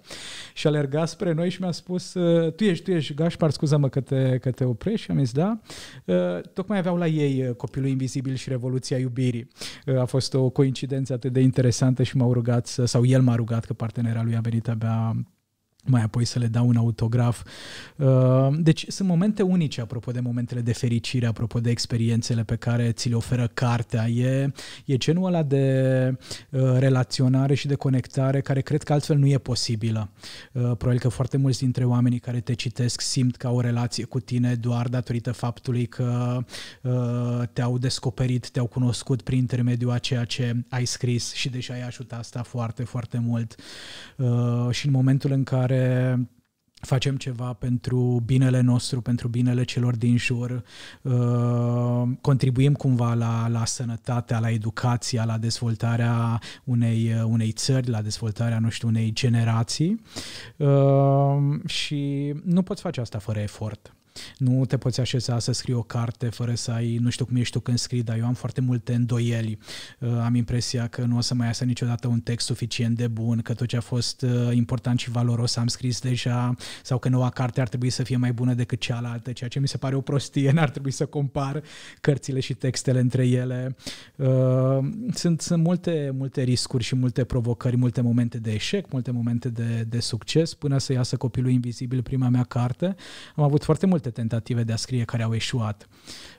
și alerga spre noi și mi-a spus tu ești, tu ești, Gașpar, scuză-mă că te, că te oprești, și am zis, da. Uh, tocmai aveau la ei uh, Copilul Invizibil și Revoluția Iubirii. Uh, a fost o coincidență atât de interesantă și m-au rugat, să, sau el m-a rugat, că partenera lui a venit abia mai apoi să le dau un autograf. Uh, deci sunt momente unice, apropo de momentele de fericire, apropo de experiențele pe care ți le oferă cartea. E, e genul ăla de uh, relaționare și de conectare care cred că altfel nu e posibilă. Uh, probabil că foarte mulți dintre oamenii care te citesc simt că au o relație cu tine doar datorită faptului că te-au descoperit, te-au cunoscut prin intermediul a ceea ce ai scris și deja ai ajutat asta foarte, foarte mult. Și în momentul în care care facem ceva pentru binele nostru, pentru binele celor din jur, uh, contribuim cumva la, la sănătatea, la educația, la dezvoltarea unei, uh, unei țări, la dezvoltarea, nu știu, unei generații uh, și nu poți face asta fără efort. Nu te poți așeza să scrii o carte fără să ai, nu știu cum ești tu când scrii, dar eu am foarte multe îndoieli. Uh, am impresia că nu o să mai iasă niciodată un text suficient de bun, că tot ce a fost uh, important și valoros am scris deja, sau că noua carte ar trebui să fie mai bună decât cealaltă, ceea ce mi se pare o prostie, *laughs* n-ar trebui să compar cărțile și textele între ele. Uh, sunt, sunt multe, multe riscuri și multe provocări, multe momente de eșec, multe momente de, de succes, până să iasă Copilul Invizibil, prima mea carte. Am avut foarte multe multe tentative de a scrie care au eșuat,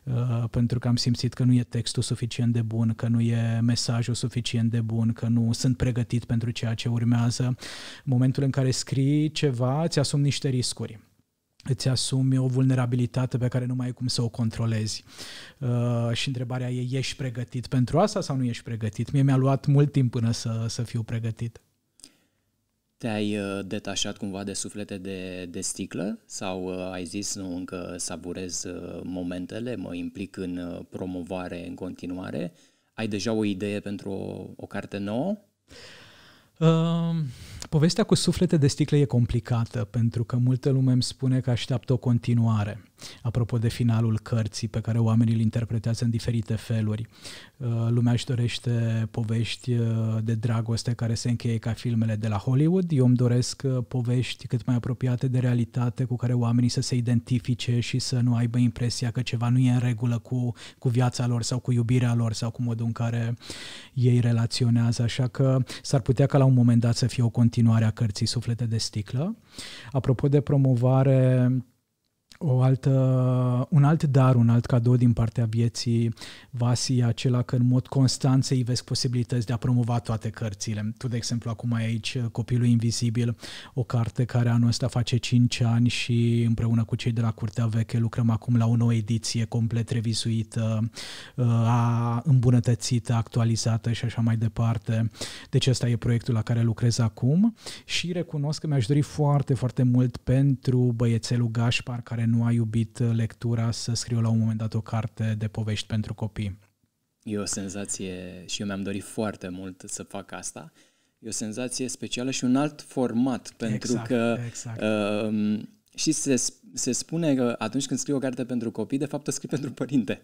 uh, pentru că am simțit că nu e textul suficient de bun, că nu e mesajul suficient de bun, că nu sunt pregătit pentru ceea ce urmează. În momentul în care scrii ceva, îți asumi niște riscuri îți asumi o vulnerabilitate pe care nu mai ai cum să o controlezi. Uh, și întrebarea e, ești pregătit pentru asta sau nu ești pregătit? Mie mi-a luat mult timp până să, să fiu pregătit. Te-ai uh, detașat cumva de suflete de, de sticlă sau uh, ai zis nu încă savurez uh, momentele, mă implic în promovare în continuare? Ai deja o idee pentru o, o carte nouă? Uh, Povestea cu suflete de sticlă e complicată, pentru că multă lume îmi spune că așteaptă o continuare. Apropo de finalul cărții, pe care oamenii îl interpretează în diferite feluri. Uh, lumea își dorește povești uh, de dragoste care se încheie ca filmele de la Hollywood. Eu îmi doresc uh, povești cât mai apropiate de realitate, cu care oamenii să se identifice și să nu aibă impresia că ceva nu e în regulă cu, cu viața lor sau cu iubirea lor sau cu modul în care ei relaționează. Așa că s-ar putea ca la un moment dat să fie o continuare continuare a cărții Suflete de sticlă. Apropo de promovare, o altă, un alt dar, un alt cadou din partea vieții Vasi e acela că în mod constant se vezi posibilități de a promova toate cărțile. Tu, de exemplu, acum ai aici uh, Copilul Invizibil, o carte care anul ăsta face 5 ani și împreună cu cei de la Curtea Veche lucrăm acum la o nouă ediție complet revizuită, uh, a îmbunătățită, actualizată și așa mai departe. Deci ăsta e proiectul la care lucrez acum și recunosc că mi-aș dori foarte, foarte mult pentru băiețelul Gașpar, care nu a iubit uh, lectura să scriu la un moment dat o carte de povești pentru copii. E o senzație și eu mi-am dorit foarte mult să fac asta. E o senzație specială și un alt format, pentru exact, că exact. Uh, și se, se spune că atunci când scrii o carte pentru copii, de fapt o scrii *laughs* pentru părinte.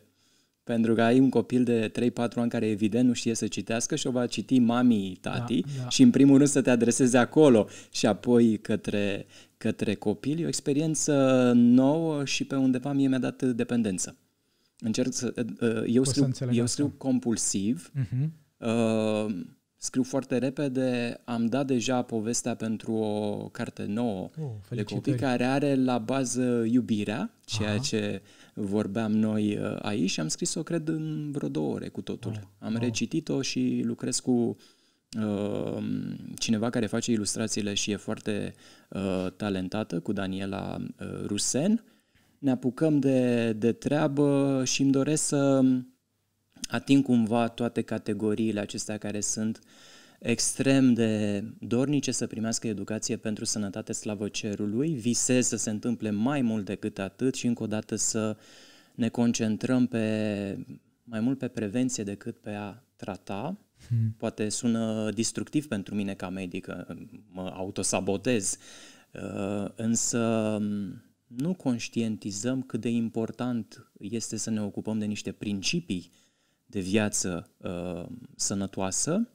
Pentru că ai un copil de 3-4 ani care evident nu știe să citească și o va citi mamii, da, tati da, da. și în primul rând să te adreseze acolo și apoi către, către copil, e o experiență nouă și pe undeva mie mi-a dat dependență. Încerc să, uh, uh, eu, scriu, să eu scriu compulsiv, uh-huh. uh, scriu foarte repede, am dat deja povestea pentru o carte nouă uh, de copii care are la bază iubirea, ceea Aha. ce vorbeam noi uh, aici și am scris-o, cred, în vreo două ore cu totul. Oh, am oh. recitit-o și lucrez cu uh, Ehm, cineva care face ilustrațiile și e foarte eh, talentată, cu Daniela eh, Rusen. Ne apucăm de, de treabă și îmi doresc să ating cumva toate categoriile acestea care sunt extrem de dornice să primească educație pentru sănătate slavă cerului, visez să se întâmple mai mult decât atât și încă o dată să ne concentrăm pe mai mult pe prevenție decât pe a trata, Hmm. Poate sună destructiv pentru mine ca medic, mă autosabotez, uh, însă nu conștientizăm cât de important este să ne ocupăm de niște principii de viață uh, sănătoasă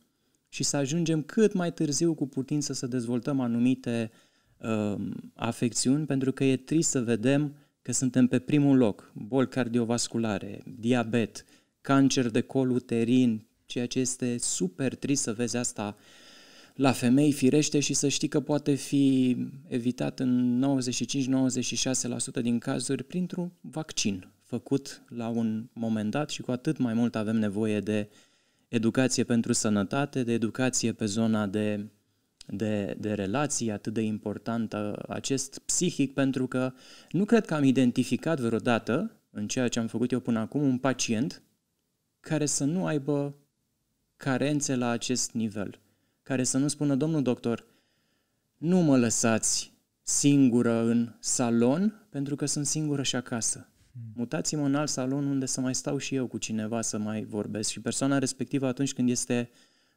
și să ajungem cât mai târziu cu putință să dezvoltăm anumite uh, afecțiuni, pentru că e trist să vedem că suntem pe primul loc, boli cardiovasculare, diabet, cancer de col uterin, ceea ce este super trist să vezi asta la femei firește și să știi că poate fi evitat în 95-96% din cazuri printr-un vaccin făcut la un moment dat și cu atât mai mult avem nevoie de educație pentru sănătate, de educație pe zona de, de, de relații, atât de importantă acest psihic, pentru că nu cred că am identificat vreodată, în ceea ce am făcut eu până acum, un pacient care să nu aibă carențe la acest nivel, care să nu spună, domnul doctor, nu mă lăsați singură în salon pentru că sunt singură și acasă. Hmm. Mutați-mă în alt salon unde să mai stau și eu cu cineva să mai vorbesc și persoana respectivă atunci când este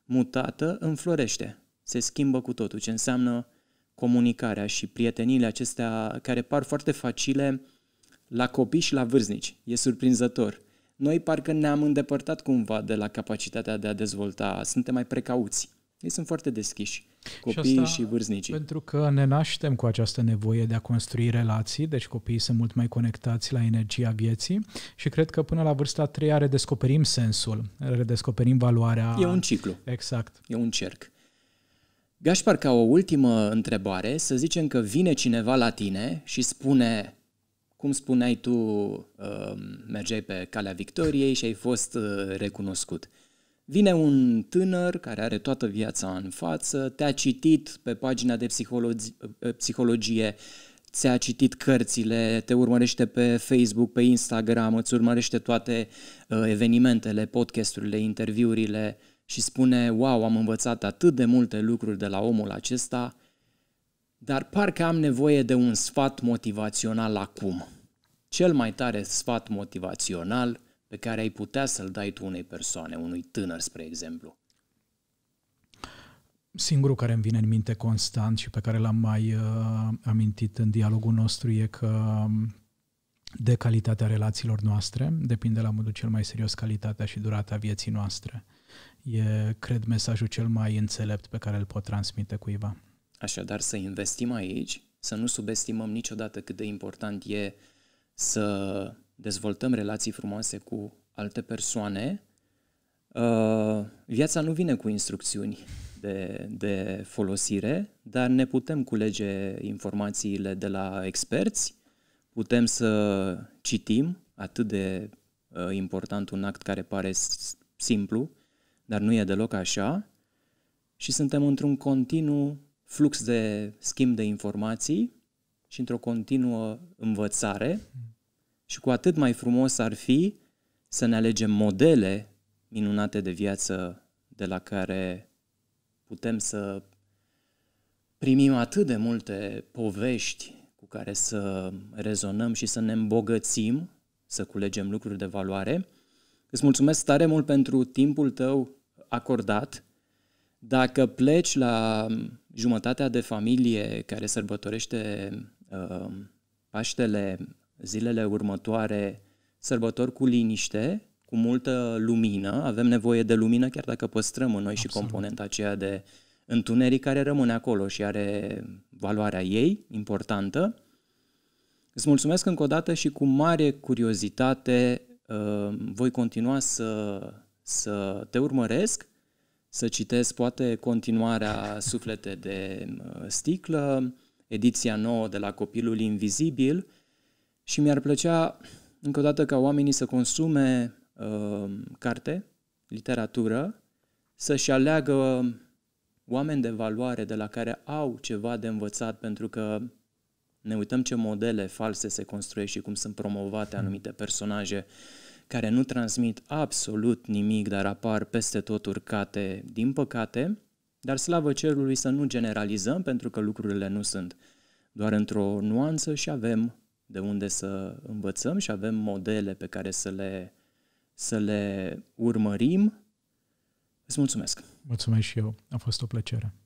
mutată înflorește, se schimbă cu totul, ce înseamnă comunicarea și prieteniile acestea care par foarte facile la copii și la vârznici. E surprinzător noi parcă ne-am îndepărtat cumva de la capacitatea de a dezvolta, suntem mai precauți. Ei sunt foarte deschiși, copiii și, și vârstnicii. Pentru că ne naștem cu această nevoie de a construi relații, deci copiii sunt mult mai conectați la energia vieții și cred că până la vârsta 3 redescoperim sensul, redescoperim valoarea. E un ciclu. Exact. E un cerc. Gașpar, ca o ultimă întrebare, să zicem că vine cineva la tine și spune cum spuneai tu, uh, mergeai pe calea victoriei și ai fost uh, recunoscut. Vine un tânăr care are toată viața în față, te-a citit pe pagina de uh, psihologie, ți-a citit cărțile, te urmărește pe Facebook, pe Instagram, îți urmărește toate evenimentele, podcasturile, interviurile și spune, wow, am învățat atât de multe lucruri de la omul acesta, dar parcă am nevoie de un sfat motivațional acum. Cel mai tare sfat motivațional pe care ai putea să-l dai tu unei persoane, unui tânăr, spre exemplu. Singurul care îmi vine în minte constant și pe care l-am mai uh, amintit în dialogul nostru e că um, de calitatea relațiilor noastre depinde la modul cel mai serios calitatea și durata vieții noastre. E, cred, mesajul cel mai înțelept pe care îl pot transmite cuiva. Așadar, să investim aici, să nu subestimăm niciodată cât de important e să dezvoltăm relații frumoase cu alte persoane. Uh, viața nu vine cu instrucțiuni de, de folosire, dar ne putem culege informațiile de la experți, putem să citim, atât de uh, important un act care pare simplu, dar nu e deloc așa, și suntem într-un continuu flux de schimb de informații și într-o continuă învățare și cu atât mai frumos ar fi să ne alegem modele minunate de viață de la care putem să primim atât de multe povești cu care să rezonăm și să ne îmbogățim, să culegem lucruri de valoare. Îți mulțumesc tare mult pentru timpul tău acordat. Dacă pleci la jumătatea de familie care sărbătorește uh, Paștele zilele următoare sărbători cu liniște, cu multă lumină. Avem nevoie de lumină chiar dacă păstrăm în noi Absolut. și componenta aceea de întuneric care rămâne acolo și are valoarea ei importantă. Îți mulțumesc încă o dată și cu mare curiozitate uh, voi continua să, să te urmăresc să citesc poate continuarea Suflete de uh, sticlă, ediția nouă de la Copilul Invizibil și mi-ar plăcea încă o dată ca oamenii să consume uh, carte, literatură, să-și aleagă oameni de valoare de la care au ceva de învățat pentru că ne uităm ce modele false se construiesc și cum sunt promovate anumite personaje uh, care nu transmit absolut nimic, dar apar peste tot urcate, din păcate, dar slavă cerului să nu generalizăm pentru că lucrurile nu sunt doar într-o nuanță și avem de unde să învățăm și avem modele pe care să le, să le urmărim. Îți mulțumesc! Mulțumesc și eu, a fost o plăcere!